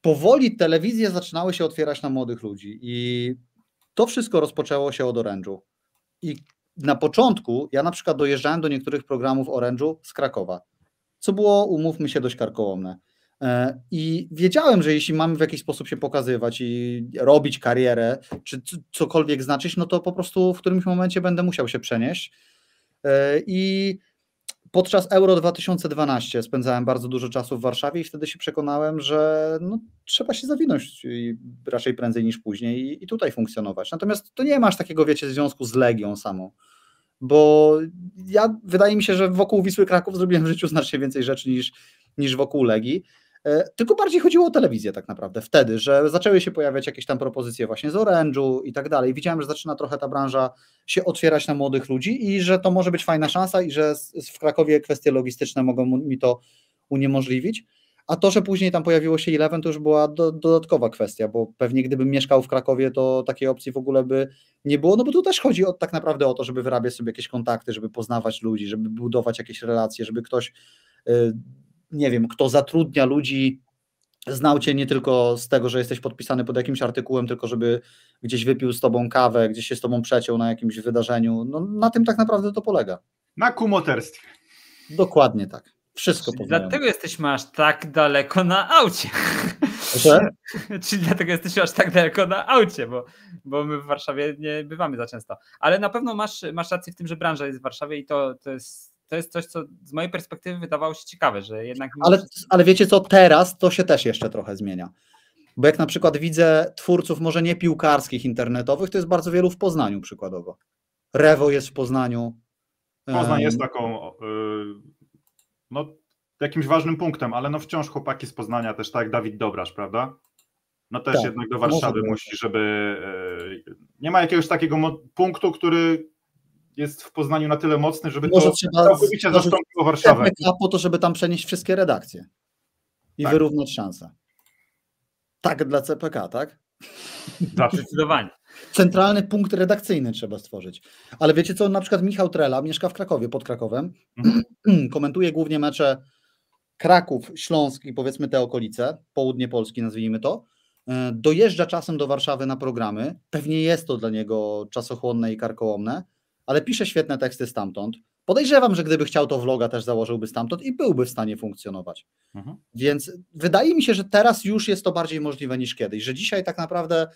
S2: powoli telewizje zaczynały się otwierać na młodych ludzi. I to wszystko rozpoczęło się od Orężu. I na początku ja na przykład dojeżdżałem do niektórych programów Orężu z Krakowa, co było, umówmy się, dość karkołomne. E, I wiedziałem, że jeśli mam w jakiś sposób się pokazywać i robić karierę, czy cokolwiek znaczyć, no to po prostu w którymś momencie będę musiał się przenieść. E, I podczas Euro 2012 spędzałem bardzo dużo czasu w Warszawie i wtedy się przekonałem, że no, trzeba się zawinąć raczej prędzej niż później i, tutaj funkcjonować. Natomiast to nie masz takiego, wiecie, związku z Legią samą, bo ja wydaje mi się, że wokół Wisły Kraków zrobiłem w życiu znacznie więcej rzeczy niż, niż wokół Legii. E, tylko bardziej chodziło o telewizję tak naprawdę wtedy, że zaczęły się pojawiać jakieś tam propozycje właśnie z Orange'u i tak dalej. Widziałem, że zaczyna trochę ta branża się otwierać na młodych ludzi i że to może być fajna szansa i że w Krakowie kwestie logistyczne mogą mi to uniemożliwić. A to, że później tam pojawiło się Eleven, to już była do, dodatkowa kwestia, bo pewnie gdybym mieszkał w Krakowie, to takiej opcji w ogóle by nie było, no bo tu też chodzi o, tak naprawdę o to, żeby wyrabiać sobie jakieś kontakty, żeby poznawać ludzi, żeby budować jakieś relacje, żeby ktoś y, nie wiem, kto zatrudnia ludzi, znał cię nie tylko z tego, że jesteś podpisany pod jakimś artykułem, tylko żeby gdzieś wypił z tobą kawę, gdzieś się z tobą przeciął na jakimś wydarzeniu. No, na tym tak naprawdę to polega. Na kumoterstwie. Dokładnie tak. Wszystko Czyli Dlatego
S1: jesteśmy aż tak daleko na aucie. Czyli dlatego jesteśmy aż tak daleko na aucie, bo, bo my w Warszawie nie bywamy za często. Ale na pewno masz, masz rację w tym, że branża jest w Warszawie i to, to jest to jest coś, co z mojej perspektywy wydawało się ciekawe, że jednak. Ale,
S2: ale wiecie co, teraz to się też jeszcze trochę zmienia. Bo jak na przykład widzę twórców, może nie piłkarskich, internetowych, to jest bardzo wielu w Poznaniu przykładowo. Rewo jest w Poznaniu.
S3: Poznań jest taką. Y, no, jakimś ważnym punktem, ale no wciąż chłopaki z Poznania też tak, Dawid Dobrasz, prawda? No też tak, jednak do Warszawy tak. musi, żeby. E, nie ma jakiegoś takiego punktu, który jest w Poznaniu na tyle mocny, żeby Może to trzeba całkowicie zastąpiło Warszawę. po to,
S2: żeby tam przenieść wszystkie redakcje i tak. wyrównać szanse. Tak dla CPK, tak? tak? Zdecydowanie. Centralny punkt redakcyjny trzeba stworzyć. Ale wiecie co, na przykład Michał Trela mieszka w Krakowie, pod Krakowem, mhm. komentuje głównie mecze Kraków, Śląsk i powiedzmy te okolice, południe Polski nazwijmy to, e, dojeżdża czasem do Warszawy na programy, pewnie jest to dla niego czasochłonne i karkołomne, ale pisze świetne teksty stamtąd. Podejrzewam, że gdyby chciał, to vloga też założyłby stamtąd i byłby w stanie funkcjonować. Mhm. Więc wydaje mi się, że teraz już jest to bardziej możliwe niż kiedyś, że dzisiaj tak naprawdę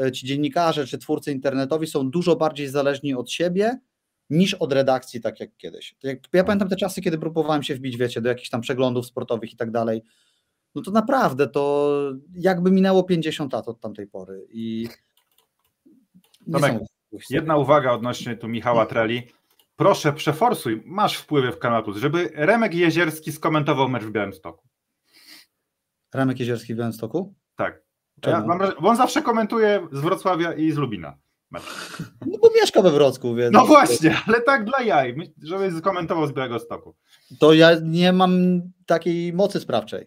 S2: e, ci dziennikarze czy twórcy internetowi są dużo bardziej zależni od siebie niż od redakcji, tak jak kiedyś. Ja tak. pamiętam te czasy, kiedy próbowałem się wbić, wiecie, do jakichś tam przeglądów sportowych i tak dalej. No to naprawdę, to jakby minęło 50 lat od tamtej pory i
S3: Tomek, Jedna uwaga odnośnie tu Michała Treli. Proszę, przeforsuj, masz wpływy w Kanatus, żeby Remek Jezierski skomentował mecz w Białymstoku. Remek Jezierski w Białymstoku? Tak. Ja mam, bo on zawsze komentuje z Wrocławia i z Lubina. No bo mieszka we Wrocku, więc... No właśnie, ale tak dla jaj, żebyś skomentował z Białego Stoku. To ja nie mam takiej mocy sprawczej.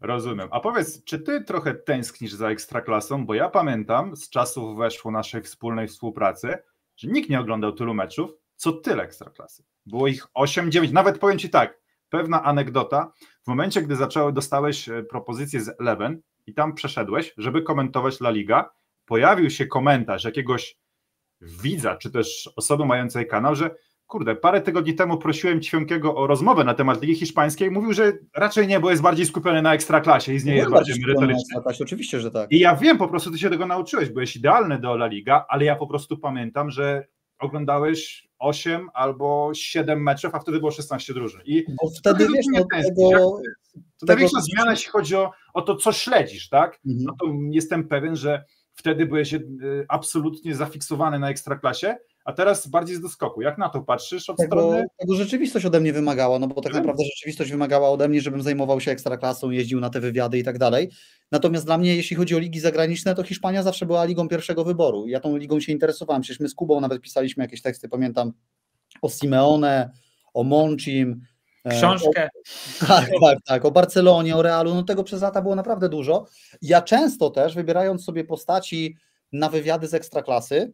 S3: Rozumiem. A powiedz, czy ty trochę tęsknisz za ekstraklasą? Bo ja pamiętam z czasów weszło naszej wspólnej współpracy, że nikt nie oglądał tylu meczów, co tyle ekstraklasy. Było ich 8, 9, nawet powiem ci tak, pewna anegdota. W momencie, gdy zacząłeś, dostałeś e, propozycję z Eleven i tam przeszedłeś, żeby komentować La Liga, pojawił się komentarz jakiegoś widza, czy też osoby mającej kanał, że kurde, parę tygodni temu prosiłem Ćwiąkiego o rozmowę na temat Ligi Hiszpańskiej, mówił, że raczej nie, bo jest bardziej skupiony na Ekstraklasie i z niej jest bardziej merytoryczny. Oczywiście, że tak. I ja wiem, po prostu ty się tego nauczyłeś, byłeś idealny do La Liga, ale ja po prostu pamiętam, że oglądałeś 8 albo 7 meczów, a wtedy było 16 drużyn. I Bo wtedy wiesz, no, tego, to największa zmiana, jeśli chodzi o, o, to, co śledzisz, tak? Mhm. No to jestem pewien, że wtedy byłeś e, absolutnie zafiksowany na ekstraklasie, a teraz bardziej z doskoku. Jak na to patrzysz od tego, tak, strony? Tego rzeczywistość ode mnie wymagała, no bo tak mhm. naprawdę
S2: rzeczywistość wymagała ode mnie, żebym zajmował się ekstraklasą, jeździł na te wywiady i tak dalej. Natomiast dla mnie, jeśli chodzi o ligi zagraniczne, to Hiszpania zawsze była ligą pierwszego wyboru. Ja tą ligą się interesowałem, przecież my z Kubą nawet pisaliśmy jakieś teksty, pamiętam, o Simeone, o Monchim, e, Książkę. O, tak, tak, tak. O Barcelonie, o Realu. No tego przez lata było naprawdę dużo. Ja często też, wybierając sobie postaci na wywiady z ekstraklasy,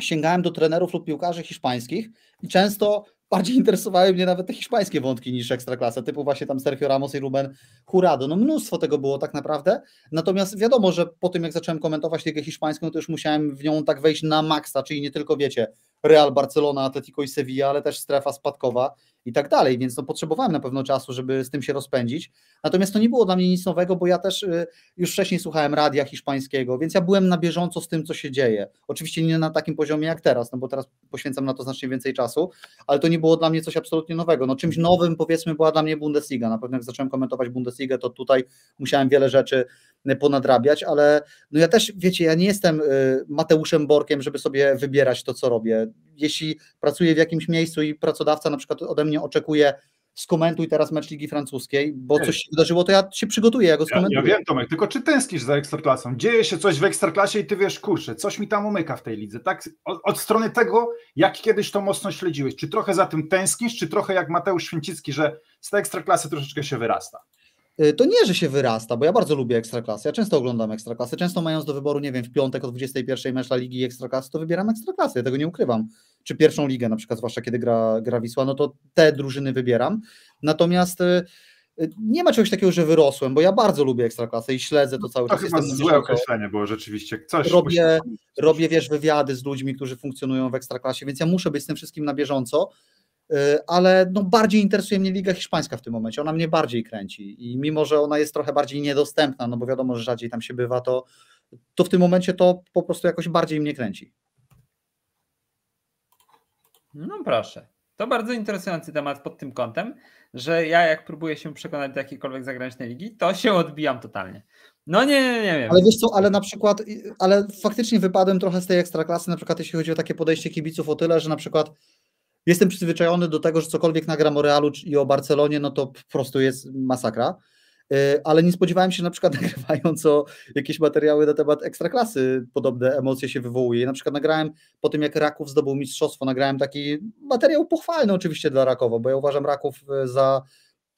S2: sięgałem do trenerów lub piłkarzy hiszpańskich i często bardziej interesowały mnie nawet te hiszpańskie wątki niż ekstraklasa, typu właśnie tam Sergio Ramos i Ruben Hurado. No mnóstwo tego było tak naprawdę. Natomiast wiadomo, że po tym jak zacząłem komentować ligę hiszpańską, to już musiałem w nią tak wejść na maksa, czyli nie tylko wiecie, Real, Barcelona, Atletico i Sevilla, ale też strefa spadkowa i tak dalej, więc no, potrzebowałem na pewno czasu, żeby z tym się rozpędzić. Natomiast to nie było dla mnie nic nowego, bo ja też y, już wcześniej słuchałem radia hiszpańskiego, więc ja byłem na bieżąco z tym, co się dzieje. Oczywiście nie na takim poziomie jak teraz, no bo teraz poświęcam na to znacznie więcej czasu, ale to nie było dla mnie coś absolutnie nowego. No czymś nowym powiedzmy była dla mnie Bundesliga. Na pewno jak zacząłem komentować Bundesligę, to tutaj musiałem wiele rzeczy y, ponadrabiać, ale no ja też, wiecie, ja nie jestem y, Mateuszem Borkiem, żeby sobie wybierać to, co robię jeśli pracuję w jakimś miejscu i pracodawca na przykład ode mnie oczekuje skomentuj teraz mecz
S3: Ligi Francuskiej, bo Ej. coś się
S2: wydarzyło, to ja się przygotuję, ja go skomentuję. Ja, ja wiem
S3: Tomek, tylko czy tęsknisz za Ekstraklasą? Dzieje się coś w Ekstraklasie i ty wiesz, kurczę, coś mi tam umyka w tej lidze, tak? Od, od, strony tego, jak kiedyś to mocno śledziłeś, czy trochę za tym tęsknisz, czy trochę jak Mateusz Święcicki, że z tej Ekstraklasy troszeczkę się wyrasta? Y, to nie, że się wyrasta, bo ja bardzo lubię Ekstraklasy, ja często oglądam
S2: Ekstraklasy, często mając do wyboru, nie wiem, w piątek o 21 mecz La Ligi Ekstraklasy, to wybieram Ekstraklasy, ja tego nie ukrywam. Czy pierwszą ligę na przykład, zwłaszcza kiedy gra, gra Wisła, no to te drużyny wybieram. Natomiast y, y, nie ma czegoś takiego, że wyrosłem, bo ja bardzo lubię Ekstraklasę i śledzę to no cały to czas. To jest złe określenie
S3: bo rzeczywiście. Coś robię,
S2: musi... robię, wiesz, wywiady z ludźmi, którzy funkcjonują w Ekstraklasie, więc ja muszę być z tym wszystkim na bieżąco. E, ale no bardziej interesuje mnie Liga Hiszpańska w tym momencie, ona mnie bardziej kręci i mimo, że ona jest trochę bardziej niedostępna, no bo wiadomo, że rzadziej tam się bywa, to, to w tym momencie to po prostu jakoś bardziej mnie kręci.
S1: No proszę. To bardzo interesujący temat pod tym kątem, że ja jak próbuję się przekonać do jakiejkolwiek zagranicznej ligi, to się odbijam totalnie. No nie, nie, nie wiem. Ale wiesz
S2: co, ale na przykład, ale faktycznie wypadłem trochę z tej ekstraklasy, na przykład jeśli chodzi o takie podejście kibiców o tyle, że na przykład Jestem przyzwyczajony do tego, że cokolwiek nagram o Realu i o Barcelonie, no to po prostu jest masakra. E, ale nie spodziewałem się na przykład nagrywając o jakieś materiały na temat ekstraklasy, podobne emocje się wywołuje. Na przykład nagrałem po tym, jak Raków zdobył mistrzostwo, nagrałem taki materiał pochwalny oczywiście dla Rakowa, bo ja uważam Raków e, za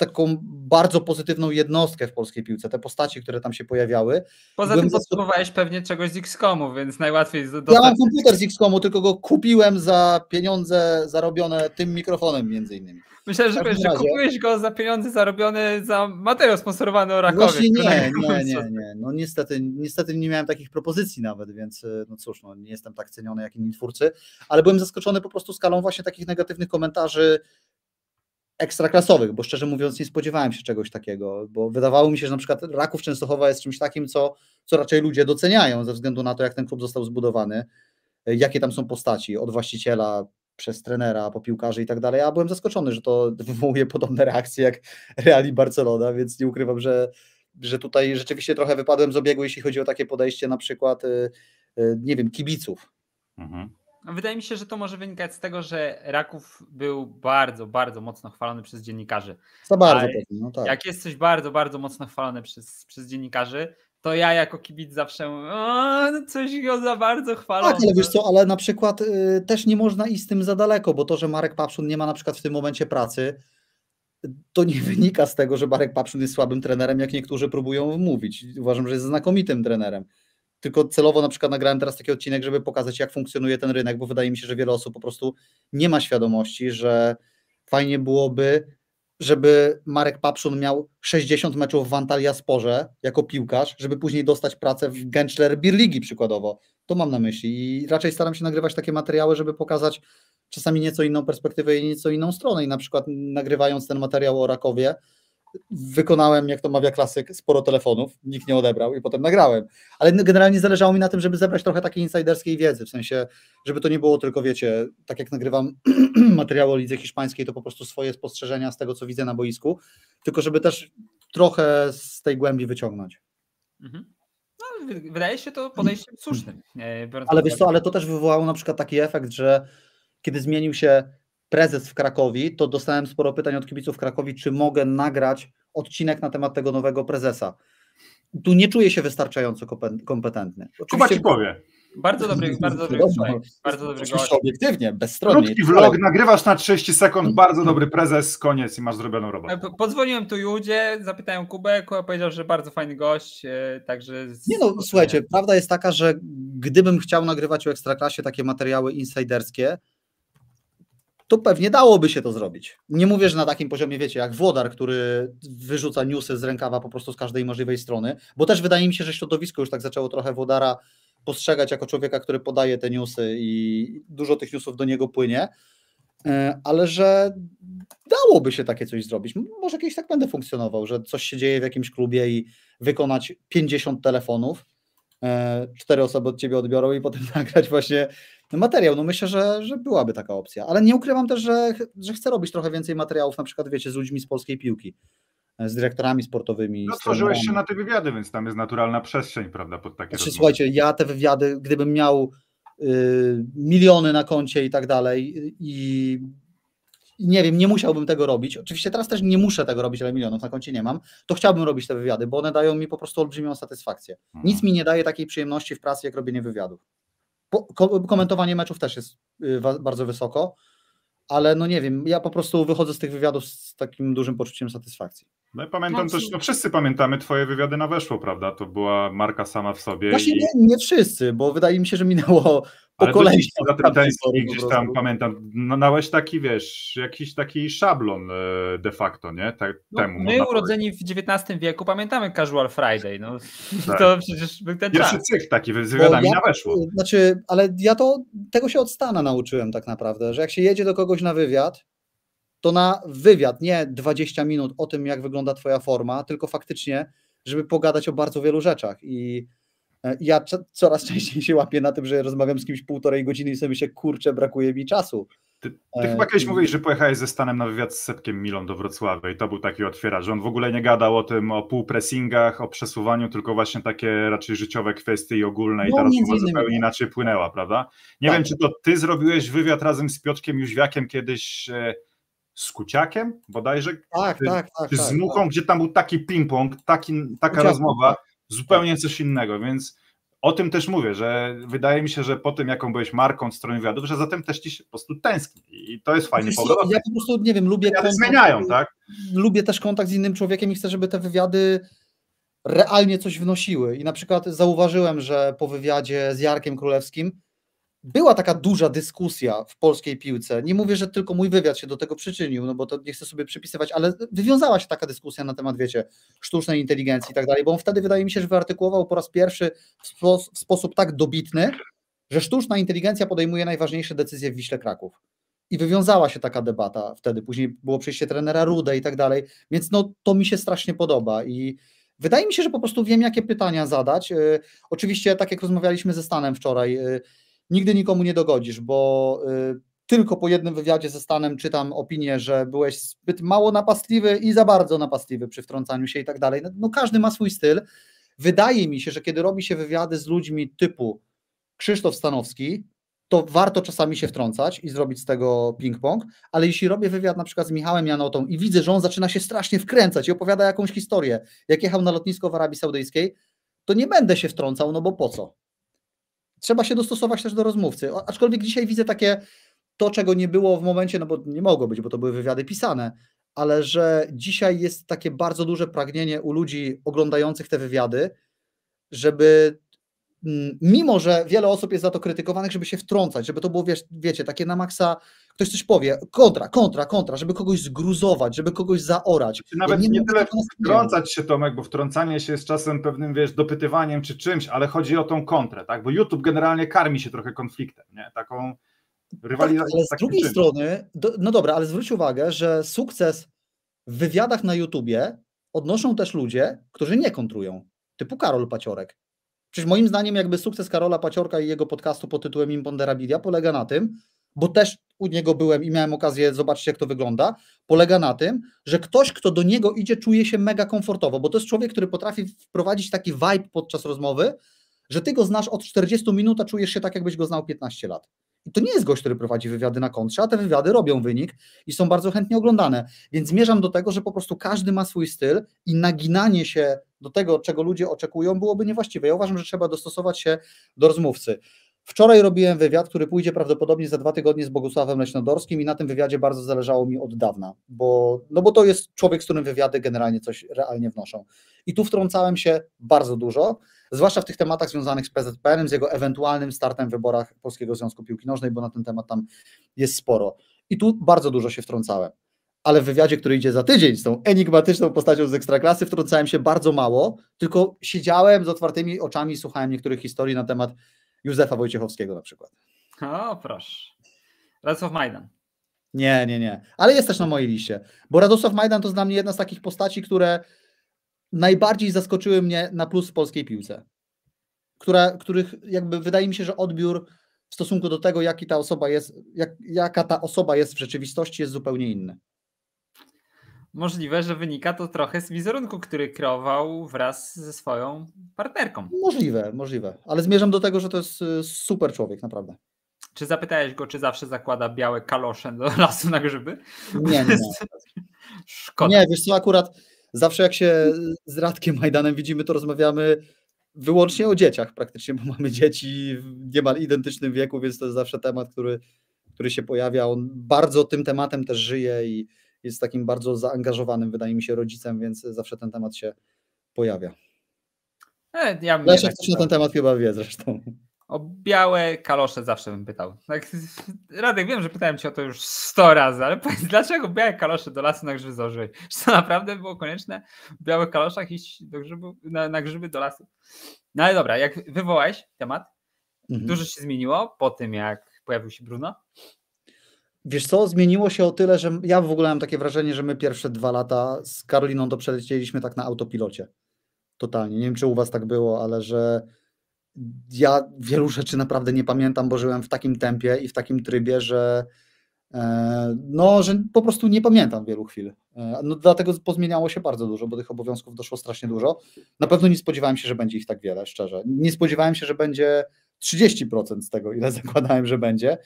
S2: taką bardzo pozytywną jednostkę w polskiej piłce, te postaci, które tam się pojawiały. Poza Byłem tym
S1: potrzebowałeś za... pewnie czegoś z X-Komu, więc najłatwiej Ja mam
S2: komputer z X-Komu, tylko go kupiłem za pieniądze zarobione tym mikrofonem między innymi. Myślałem, że, razie... że kupiłeś
S1: go za pieniądze zarobione za materiał sponsorowany Orakowie. Właśnie nie, nie, nie,
S2: nie. No niestety, niestety nie miałem takich propozycji nawet, więc e, no cóż, no, nie jestem tak ceniony jak inni twórcy, ale byłem zaskoczony po prostu skalą właśnie takich negatywnych komentarzy ekstraklasowych, bo szczerze mówiąc nie spodziewałem się czegoś takiego, bo wydawało mi się, że na przykład Raków Częstochowa jest czymś takim, co, co raczej ludzie doceniają ze względu na to, jak ten klub został zbudowany, e, jakie tam są postaci, od właściciela przez trenera, po piłkarzy i tak dalej, a byłem zaskoczony, że to wywołuje podobne reakcje jak Reali Barcelona, więc nie ukrywam, że, że tutaj rzeczywiście trochę wypadłem z obiegu, jeśli chodzi o takie podejście na przykład, e, e, nie wiem, kibiców. Mhm.
S1: Wydaje mi się, że to może wynikać z tego, że Raków był bardzo, bardzo mocno chwalony przez dziennikarzy. Za bardzo pewnie, no tak. Jak jest coś bardzo, bardzo mocno chwalone przez, przez dziennikarzy, to ja jako kibic zawsze mówię,
S2: no coś go za bardzo chwalą. Tak, ale wiesz co, ale na przykład y, też nie można iść z tym za daleko, bo to, że Marek Papszun nie ma na przykład w tym momencie pracy, to nie wynika z tego, że Marek Papszun jest słabym trenerem, jak niektórzy próbują mówić. Uważam, że jest znakomitym trenerem tylko celowo na przykład nagrałem teraz taki odcinek, żeby pokazać, jak funkcjonuje ten rynek, bo wydaje mi się, że wiele osób po prostu nie ma świadomości, że fajnie byłoby, żeby Marek Papszun miał 60 meczów w Antalya Sporze jako piłkarz, żeby później dostać pracę w Gensler Beer Ligi przykładowo. To mam na myśli i raczej staram się nagrywać takie materiały, żeby pokazać czasami nieco inną perspektywę i nieco inną stronę i na przykład nagrywając ten materiał o Rakowie, wykonałem, jak to mawia klasyk, sporo telefonów, nikt nie odebrał i potem nagrałem. Ale generalnie zależało mi na tym, żeby zebrać trochę takiej insiderskiej wiedzy, w sensie, żeby to nie było tylko, wiecie, tak jak nagrywam materiały o lidze hiszpańskiej, to po prostu swoje spostrzeżenia z tego, co widzę na boisku, tylko żeby też trochę z tej głębi wyciągnąć.
S3: Mhm.
S1: No, wydaje się to podejściem słusznym. Ale wiesz co,
S2: ale to też wywołało na przykład taki efekt, że kiedy zmienił się prezes w Krakowie, to dostałem sporo pytań od kibiców Krakowi, czy mogę nagrać odcinek na temat tego nowego prezesa. Tu nie czuję się wystarczająco
S3: kompetentny. Oczywiście... Kuba ci powie.
S1: Bardzo dobry, bardzo dobry, bardzo dobry gość.
S2: obiektywnie,
S3: bezstronnie. Krótki vlog, nagrywasz na 30 sekund, bardzo dobry prezes, koniec i masz zrobioną robotę.
S1: E, Pozwoliłem tu Judzie, zapytałem Kubę, Kuba powiedział, że bardzo fajny gość, e, także... Nie
S2: no, słuchajcie, prawda jest taka, że gdybym chciał nagrywać o Ekstraklasie takie materiały insiderskie, to pewnie dałoby się to zrobić. Nie mówię, że na takim poziomie, wiecie, jak Włodar, który wyrzuca newsy z rękawa po prostu z każdej możliwej strony, bo też wydaje mi się, że środowisko już tak zaczęło trochę Włodara postrzegać jako człowieka, który podaje te newsy i dużo tych newsów do niego płynie, e, ale że dałoby się takie coś zrobić. Może kiedyś tak będę funkcjonował, że coś się dzieje w jakimś klubie i wykonać 50 telefonów, e, cztery osoby od ciebie odbiorą i potem nagrać właśnie materiał. No myślę, że, że byłaby taka opcja, ale nie ukrywam też, że, że chcę robić trochę więcej materiałów, na przykład wiecie, z ludźmi z polskiej piłki,
S3: e, z dyrektorami sportowymi. No tworzyłeś się na te wywiady, więc tam jest naturalna przestrzeń, prawda, pod takie
S2: znaczy, Słuchajcie, ja te wywiady, gdybym miał y, miliony na koncie i tak dalej y, i nie wiem, nie musiałbym tego robić. Oczywiście teraz też nie muszę tego robić, ale milionów na koncie nie mam. To chciałbym robić te wywiady, bo one dają mi po prostu olbrzymią satysfakcję. Mhm. Nic mi nie daje takiej przyjemności w pracy, jak robienie wywiadów komentowanie meczów też jest y, bardzo wysoko, ale no nie wiem, ja po prostu wychodzę z tych wywiadów z takim dużym poczuciem
S3: satysfakcji. No i pamiętam Właśnie. też, no wszyscy pamiętamy twoje wywiady na Weszło, prawda? To była marka sama w sobie. Właśnie i... nie,
S2: nie wszyscy, bo wydaje mi się, że minęło po kolei. Za tym tęskni, gdzieś tam
S3: pamiętam, no, nałeś taki, wiesz, jakiś taki szablon e, de facto, nie? no, temu my
S1: urodzeni powiedzieć. w XIX wieku pamiętamy Casual Friday, no tak. to
S2: przecież był ten Pierwszy czas. cykl
S3: taki z wywiadami ja, na Weszło.
S2: Znaczy, ale ja to, tego się od Stana nauczyłem tak naprawdę, że jak się jedzie do kogoś na wywiad, to na wywiad, nie 20 minut o tym, jak wygląda Twoja forma, tylko faktycznie, żeby pogadać o bardzo wielu rzeczach. I e, ja coraz częściej się łapię na tym, że rozmawiam z kimś półtorej godziny i sobie się kurczę, brakuje mi czasu. Ty, ty e, chyba kiedyś mówiłeś, że
S3: pojechałeś ze Stanem na wywiad z Setkiem Milą do Wrocławia i to był taki otwieracz, że on w ogóle nie gadał o tym, o półpressingach, o przesuwaniu, tylko właśnie takie raczej życiowe kwestie i ogólne no, i ta rozmowa zupełnie inaczej płynęła, prawda? Nie tak. wiem, czy to ty zrobiłeś wywiad razem z Piotkiem Jóźwiakiem kiedyś e, z Kuciakiem bodajże? Tak, czy, tak, tak. Czy z tak, Muchą, tak. gdzie tam był taki ping-pong, taki, taka rozmowa, tak. zupełnie coś innego, więc o tym też mówię, że wydaje mi się, że po tym, jaką byłeś marką strony wywiadów, że zatem też ci się po prostu tęskni i to jest fajny Wiesz, Ja po prostu, nie wiem, lubię kontakt, zmieniają, tak? Lubię też
S2: kontakt z innym człowiekiem i chcę, żeby te wywiady realnie coś wnosiły i na przykład zauważyłem, że po wywiadzie z Jarkiem Królewskim była taka duża dyskusja w polskiej piłce. Nie mówię, że tylko mój wywiad się do tego przyczynił, no bo to nie chcę sobie przypisywać, ale wywiązała się taka dyskusja na temat, wiecie, sztucznej inteligencji i tak dalej, bo on wtedy wydaje mi się, że wyartykułował po raz pierwszy w, spo, w sposób tak dobitny, że sztuczna inteligencja podejmuje najważniejsze decyzje w Wiśle Kraków. I wywiązała się taka debata wtedy. Później było przyjście trenera Rude i tak dalej. Więc no, to mi się strasznie podoba. I wydaje mi się, że po prostu wiem, jakie pytania zadać. Yy, oczywiście, tak jak rozmawialiśmy ze Stanem wczoraj, yy, nigdy nikomu nie dogodzisz, bo y, tylko po jednym wywiadzie ze Stanem czytam opinię, że byłeś zbyt mało napastliwy i za bardzo napastliwy przy wtrącaniu się i tak dalej. No, no każdy ma swój styl. Wydaje mi się, że kiedy robi się wywiady z ludźmi typu Krzysztof Stanowski, to warto czasami się wtrącać i zrobić z tego ping-pong, ale jeśli robię wywiad na przykład z Michałem Janotą i widzę, że on zaczyna się strasznie wkręcać i opowiada jakąś historię, jak jechał na lotnisko w Arabii Saudyjskiej, to nie będę się wtrącał, no bo po co? trzeba się dostosować też do rozmówcy. Aczkolwiek dzisiaj widzę takie to, czego nie było w momencie, no bo nie mogło być, bo to były wywiady pisane, ale że dzisiaj jest takie bardzo duże pragnienie u ludzi oglądających te wywiady, żeby mm, mimo, że wiele osób jest za to krytykowanych, żeby się wtrącać, żeby to było, wiecie, takie na maksa ktoś coś powie, kontra, kontra, kontra, żeby kogoś zgruzować, żeby kogoś zaorać. Czy znaczy, nawet ja nie, nie tyle
S3: wtrącać się, Tomek, bo wtrącanie się jest czasem pewnym, wiesz, dopytywaniem czy czymś, ale chodzi o tą kontrę, tak? Bo YouTube generalnie karmi się trochę konfliktem, nie? Taką rywalizacją. Tak, ale z drugiej czymś.
S2: strony, do, no dobra, ale zwróć uwagę, że sukces w wywiadach na YouTubie odnoszą też ludzie, którzy nie kontrują, typu Karol Paciorek. Przecież moim zdaniem jakby sukces Karola Paciorka i jego podcastu pod tytułem Imponderabilia polega na tym, bo też u niego byłem i miałem okazję zobaczyć, jak to wygląda, polega na tym, że ktoś, kto do niego idzie, czuje się mega komfortowo, bo to jest człowiek, który potrafi wprowadzić taki vibe podczas rozmowy, że ty go znasz od 40 minut, a czujesz się tak, jakbyś go znał 15 lat. I to nie jest gość, który prowadzi wywiady na kontrze, a te wywiady robią wynik i są bardzo chętnie oglądane. Więc zmierzam do tego, że po prostu każdy ma swój styl i naginanie się do tego, czego ludzie oczekują, byłoby niewłaściwe. Ja uważam, że trzeba dostosować się do rozmówcy. Wczoraj robiłem wywiad, który pójdzie prawdopodobnie za dwa tygodnie z Bogusławem Leśnodorskim i na tym wywiadzie bardzo zależało mi od dawna, bo, no bo to jest człowiek, z którym wywiady generalnie coś realnie wnoszą. I tu wtrącałem się bardzo dużo, zwłaszcza w tych tematach związanych z PZPN-em, z jego ewentualnym startem w wyborach Polskiego Związku Piłki Nożnej, bo na ten temat tam jest sporo. I tu bardzo dużo się wtrącałem. Ale w wywiadzie, który idzie za tydzień z tą enigmatyczną postacią z Ekstraklasy wtrącałem się bardzo mało, tylko siedziałem z otwartymi oczami i słuchałem niektórych historii na temat Józefa Wojciechowskiego na przykład.
S1: O, proszę.
S2: Radosław Majdan. Nie, nie, nie. Ale jest też na mojej liście. Bo Radosław Majdan to jest dla mnie jedna z takich postaci, które najbardziej zaskoczyły mnie na plus w polskiej piłce. Która, których jakby wydaje mi się, że odbiór w stosunku do tego, jaki ta osoba jest, jak, jaka ta osoba jest w rzeczywistości, jest zupełnie inny.
S1: Możliwe, że wynika to trochę z wizerunku, który kreował wraz ze swoją
S2: partnerką. Możliwe, możliwe. Ale zmierzam do tego, że to jest y, super człowiek, naprawdę.
S1: Czy zapytałeś go, czy zawsze zakłada białe kalosze do lasu na grzyby? Nie, nie.
S2: Szkoda. Nie, wiesz co, akurat zawsze jak się y, z Radkiem Majdanem widzimy, to rozmawiamy wyłącznie o dzieciach praktycznie, bo mamy dzieci w niemal identycznym wieku, więc to jest zawsze temat, który, który się pojawia. On bardzo tym tematem też żyje i jest takim bardzo zaangażowanym, wydaje mi się, rodzicem, więc zawsze ten temat się pojawia.
S1: E, ja Leszek coś na ten
S2: temat chyba wie zresztą.
S1: O białe kalosze zawsze bym pytał. Tak, Radek, wiem, że pytałem cię o to już 100 razy, ale powiedz, dlaczego białe kalosze do lasu na grzyby założyłeś? Czy to naprawdę było konieczne w białych kaloszach iść do grzybu, na, na grzyby do lasu? No ale dobra, jak wywołałeś temat, mhm. dużo się zmieniło po tym, jak pojawił się Bruno.
S2: Wiesz co, zmieniło się o tyle, że ja w ogóle mam takie wrażenie, że my pierwsze dwa lata z Karoliną to przelecieliśmy tak na autopilocie. Totalnie. Nie wiem, czy u was tak było, ale że ja wielu rzeczy naprawdę nie pamiętam, bo żyłem w takim tempie i w takim trybie, że e, no, że po prostu nie pamiętam wielu chwil. E, no, dlatego pozmieniało się bardzo dużo, bo tych obowiązków doszło strasznie dużo. Na pewno nie spodziewałem się, że będzie ich tak wiele, szczerze. Nie spodziewałem się, że będzie 30% z tego, ile zakładałem, że będzie.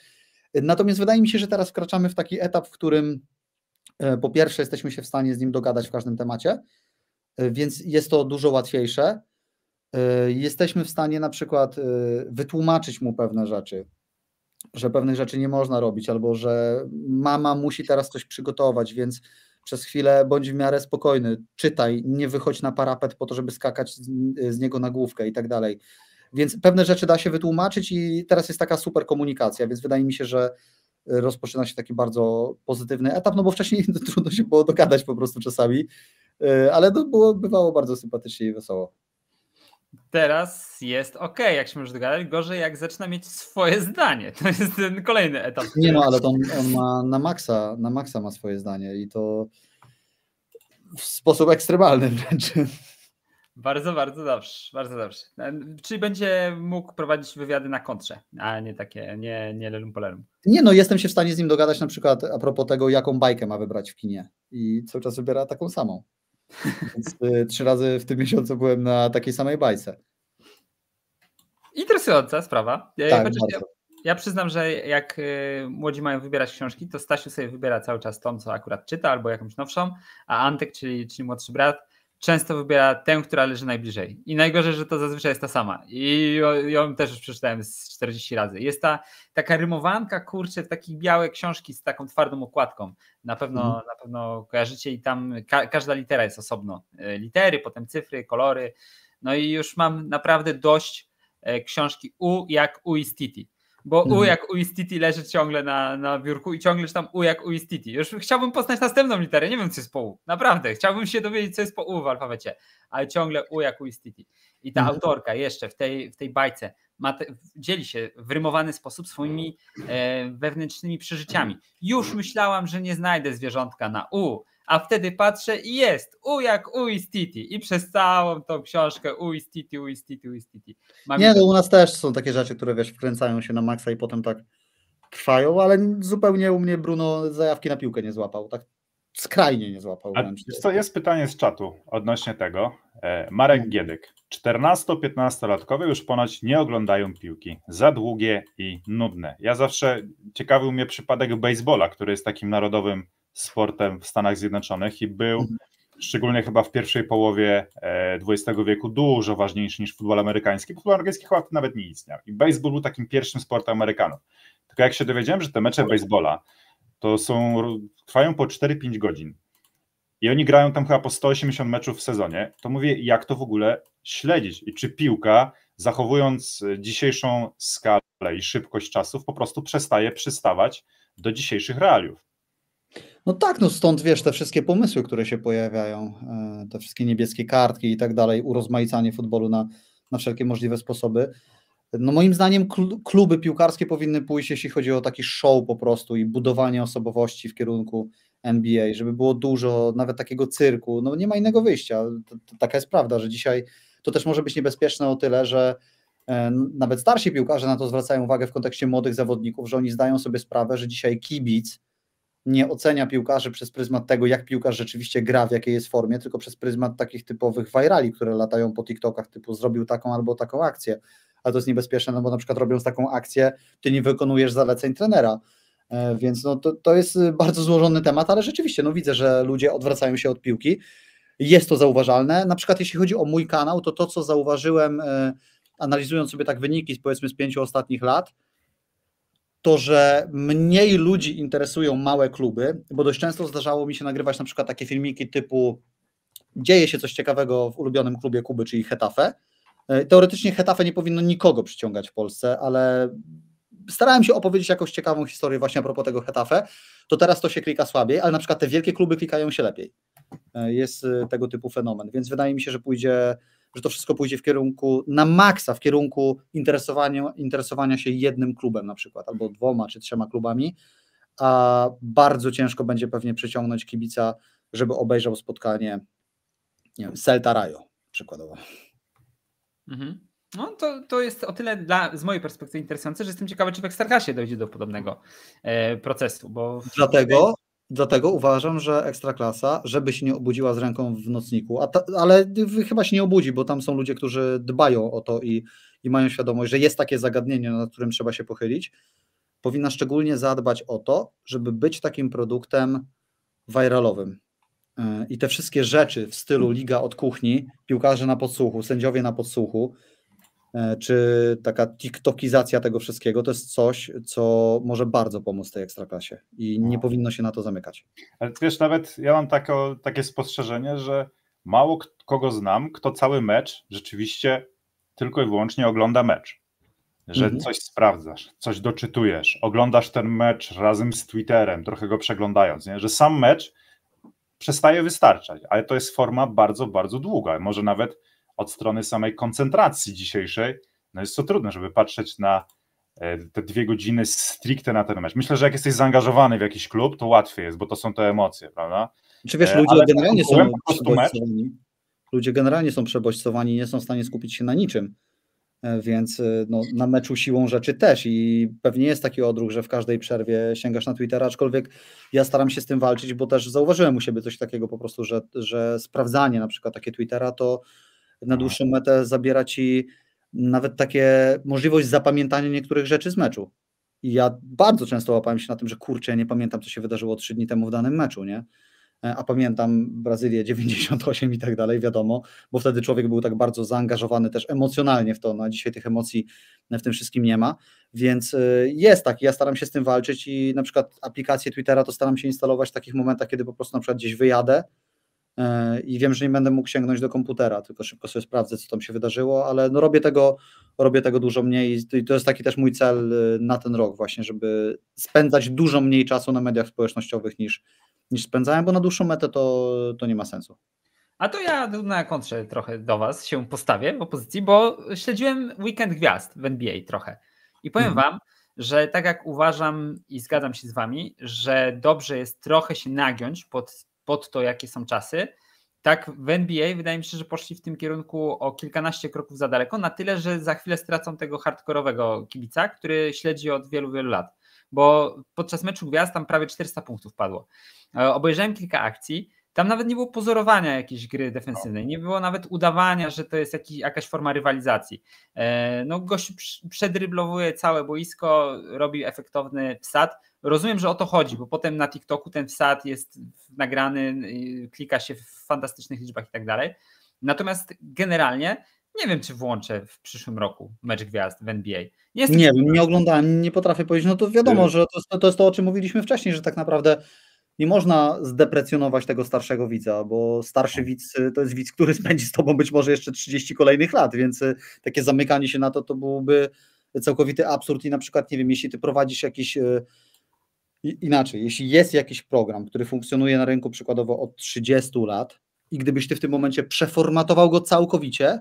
S2: Natomiast wydaje mi się, że teraz wkraczamy w taki etap, w którym e, po pierwsze jesteśmy się w stanie z nim dogadać w każdym temacie, e, więc jest to dużo łatwiejsze. E, jesteśmy w stanie na przykład wytłumaczyć mu pewne rzeczy, że pewnych rzeczy nie można robić, albo że mama musi teraz coś przygotować, więc przez chwilę bądź w miarę spokojny, czytaj, nie wychodź na parapet po to, żeby skakać z niego na główkę i tak dalej. Więc pewne rzeczy da się wytłumaczyć i teraz jest taka super komunikacja, więc wydaje mi się, że rozpoczyna się taki bardzo pozytywny etap, no bo wcześniej trudno się było dogadać po prostu czasami, e, ale to no, było, bywało bardzo sympatycznie i wesoło.
S1: Teraz jest ok, jak się może dogadać. Gorzej, jak zaczyna mieć swoje zdanie. To jest ten kolejny etap. Nie no, ale to on, on
S2: ma na maksa, na maksa ma swoje zdanie i to w sposób ekstremalny wręcz.
S1: Bardzo, bardzo dobrze, bardzo dobrze. E, czyli będzie mógł prowadzić wywiady na kontrze, a nie takie, nie, nie lelum polerum.
S2: Nie no, jestem się w stanie z nim dogadać na przykład a propos tego, jaką bajkę ma wybrać w kinie i cały czas wybiera taką samą. Więc e, trzy razy w tym miesiącu byłem na takiej samej bajce.
S1: Interesująca sprawa. E, tak, ja, tak, ja, ja przyznam, że jak młodzi mają wybierać książki, to Stasiu sobie wybiera cały czas tą, co akurat czyta, albo jakąś nowszą, a Antek, czyli, czyli młodszy brat, często wybiera tę, która leży najbliżej. I najgorzej, że to zazwyczaj jest ta sama. I ją też już przeczytałem z 40 razy. Jest ta taka rymowanka, kurczę, takiej białej książki z taką twardą okładką. Na pewno, mhm. na pewno kojarzycie i tam ka każda litera jest osobno. E, litery, potem cyfry, kolory. No i już mam naprawdę dość e, książki U jak U Istiti bo U mhm. jak Uistiti leży ciągle na, na biurku i ciągle tam U jak Uistiti. Już chciałbym poznać następną literę, nie wiem co jest po U, naprawdę, chciałbym się dowiedzieć co jest po U w alfabecie, ale ciągle U jak Uistiti. I ta mhm. autorka jeszcze w tej, w tej bajce te, dzieli się w rymowany sposób swoimi e, wewnętrznymi przeżyciami. Już myślałam, że nie znajdę zwierzątka na U, a wtedy patrzę i jest u jak Uistiti i przez całą tą książkę Uistiti, Uistiti, Uistiti. Mam nie, no u
S2: nas też są takie rzeczy, które wiesz, wkręcają się na maksa i potem tak trwają, ale zupełnie
S3: u mnie Bruno zajawki na piłkę nie złapał, tak skrajnie nie złapał. A wręcz. Co jest pytanie z czatu odnośnie tego. E, Marek hmm. Giedyk. 14-15-latkowie już ponoć nie oglądają piłki. Za długie i nudne. Ja zawsze ciekawił mnie przypadek baseballa, który jest takim narodowym sportem w Stanach Zjednoczonych i był mhm. szczególnie chyba w pierwszej połowie XX e, wieku dużo ważniejszy niż futbol amerykański. Futbol amerykański chyba nawet nie istniał. I baseball był takim pierwszym sportem Amerykanów. Tylko jak się dowiedziałem, że te mecze baseballa to są, trwają po 4-5 godzin i oni grają tam chyba po 180 meczów w sezonie, to mówię, jak to w ogóle śledzić i czy piłka, zachowując e, dzisiejszą skalę i szybkość czasów, po prostu przestaje przystawać do dzisiejszych realiów.
S2: No tak, no stąd wiesz, te wszystkie pomysły, które się pojawiają, e, te wszystkie niebieskie kartki i tak dalej, urozmaicanie futbolu na, na wszelkie możliwe sposoby. No moim zdaniem kluby piłkarskie powinny pójść, jeśli chodzi o taki show po prostu i budowanie osobowości w kierunku NBA, żeby było dużo, nawet takiego cyrku. No nie ma innego wyjścia. Taka jest prawda, że dzisiaj to też może być niebezpieczne o tyle, że e, nawet starsi piłkarze na to zwracają uwagę w kontekście młodych zawodników, że oni zdają sobie sprawę, że dzisiaj kibic nie ocenia piłkarzy przez pryzmat tego, jak piłkarz rzeczywiście gra, w jakiej jest formie, tylko przez pryzmat takich typowych virali, które latają po TikTokach, typu zrobił taką albo taką akcję. Ale to jest niebezpieczne, no bo na przykład robiąc taką akcję, ty nie wykonujesz zaleceń trenera. E, więc no to, to jest e, bardzo złożony temat, ale rzeczywiście no widzę, że ludzie odwracają się od piłki. Jest to zauważalne. Na przykład jeśli chodzi o mój kanał, to to, co zauważyłem e, analizując sobie tak wyniki powiedzmy z pięciu ostatnich lat, to, że mniej ludzi interesują małe kluby, bo dość często zdarzało mi się nagrywać na przykład takie filmiki typu dzieje się coś ciekawego w ulubionym klubie Kuby, czyli Hetafe. E, teoretycznie Hetafe nie powinno nikogo przyciągać w Polsce, ale starałem się opowiedzieć jakąś ciekawą historię właśnie a propos tego Hetafe, to teraz to się klika słabiej, ale na przykład te wielkie kluby klikają się lepiej. E, jest e, tego typu fenomen, więc wydaje mi się, że pójdzie że to wszystko pójdzie w kierunku na maksa, w kierunku interesowania, interesowania się jednym klubem na przykład, albo mhm. dwoma czy trzema klubami, a bardzo ciężko będzie pewnie przyciągnąć kibica, żeby obejrzał spotkanie nie wiem, Celta Rajo przykładowo.
S1: Mhm. No to, to jest o tyle dla, z mojej perspektywy interesujące, że jestem ciekawy, czy w Ekstraklasie dojdzie do podobnego e, procesu.
S2: Bo Dlatego Dlatego uważam, że ekstraklasa, żeby się nie obudziła z ręką w nocniku, ta, ale chyba się nie obudzi, bo tam są ludzie, którzy dbają o to i, i mają świadomość, że jest takie zagadnienie, nad którym trzeba się pochylić, powinna szczególnie zadbać o to, żeby być takim produktem viralowym. E, I te wszystkie rzeczy w stylu liga od kuchni, piłkarze na podsłuchu, sędziowie na podsłuchu, E, czy taka tiktokizacja tego wszystkiego, to jest coś, co może bardzo pomóc tej ekstraklasie i nie no. powinno się na to zamykać.
S3: Ale wiesz, nawet ja mam tako, takie spostrzeżenie, że mało kogo znam, kto cały mecz rzeczywiście tylko i wyłącznie ogląda mecz. Że mhm. coś sprawdzasz, coś doczytujesz, oglądasz ten mecz razem z Twitterem, trochę go przeglądając, nie? że sam mecz przestaje wystarczać, ale to jest forma bardzo, bardzo długa, może nawet od strony samej koncentracji dzisiejszej, no jest to trudne, żeby patrzeć na e, te dwie godziny stricte na ten mecz. Myślę, że jak jesteś zaangażowany w jakiś klub, to łatwiej jest, bo to są te emocje, prawda? Czy wiesz, e, ludzie Ale generalnie są przebodźcowani.
S2: Ludzie generalnie są przebodźcowani, nie są w stanie skupić się na niczym, e, więc no, na meczu siłą rzeczy też i pewnie jest taki odruch, że w każdej przerwie sięgasz na Twittera, aczkolwiek ja staram się z tym walczyć, bo też zauważyłem u siebie coś takiego po prostu, że, że sprawdzanie na przykład takie Twittera to na mhm. dłuższą metę zabiera ci nawet takie możliwość zapamiętania niektórych rzeczy z meczu. I ja bardzo często łapałem się na tym, że kurczę, ja nie pamiętam, co się wydarzyło trzy dni temu w danym meczu, nie? E, a pamiętam Brazylię 98 i tak dalej, wiadomo, bo wtedy człowiek był tak bardzo zaangażowany też emocjonalnie w to. No, a dzisiaj tych emocji w tym wszystkim nie ma, więc e, jest tak. Ja staram się z tym walczyć i na przykład aplikację Twittera to staram się instalować w takich momentach, kiedy po prostu na przykład gdzieś wyjadę, E, i wiem, że nie będę mógł sięgnąć do komputera, tylko szybko sobie sprawdzę, co tam się wydarzyło, ale no robię tego, robię tego dużo mniej i to jest taki też mój cel y, na ten rok właśnie, żeby spędzać dużo mniej czasu na mediach społecznościowych niż, niż spędzałem, bo na dłuższą metę to, to nie ma sensu.
S1: A to ja na kontrze trochę do Was się postawię w opozycji, bo śledziłem Weekend Gwiazd w NBA trochę i powiem mhm. Wam, że tak jak uważam i zgadzam się z Wami, że dobrze jest trochę się nagiąć pod pod to, jakie są czasy. Tak w NBA wydaje mi się, że poszli w tym kierunku o kilkanaście kroków za daleko, na tyle, że za chwilę stracą tego hardkorowego kibica, który śledzi od wielu, wielu lat. Bo podczas meczu gwiazd tam prawie 400 punktów padło. E, obejrzałem kilka akcji tam nawet nie było pozorowania jakiejś gry defensywnej, no. nie było nawet udawania, że to jest jakiś, jakaś forma rywalizacji. E, no gość przedryblowuje całe boisko, robi efektowny wsad. Rozumiem, że o to chodzi, bo potem na TikToku ten wsad jest nagrany, y, klika się w fantastycznych liczbach i tak dalej. Natomiast generalnie nie wiem, czy włączę w przyszłym roku mecz
S2: gwiazd w NBA. Nie, nie, nie oglądałem, nie potrafię powiedzieć. No to wiadomo, że to, to jest to, o czym mówiliśmy wcześniej, że tak naprawdę nie można zdeprecjonować tego starszego widza, bo starszy tak. widz y, to jest widz, który spędzi z tobą być może jeszcze 30 kolejnych lat, więc y, takie zamykanie się na to to byłby całkowity absurd i na przykład, nie wiem, jeśli ty prowadzisz jakiś y, inaczej, jeśli jest jakiś program, który funkcjonuje na rynku przykładowo od 30 lat i gdybyś ty w tym momencie przeformatował go całkowicie,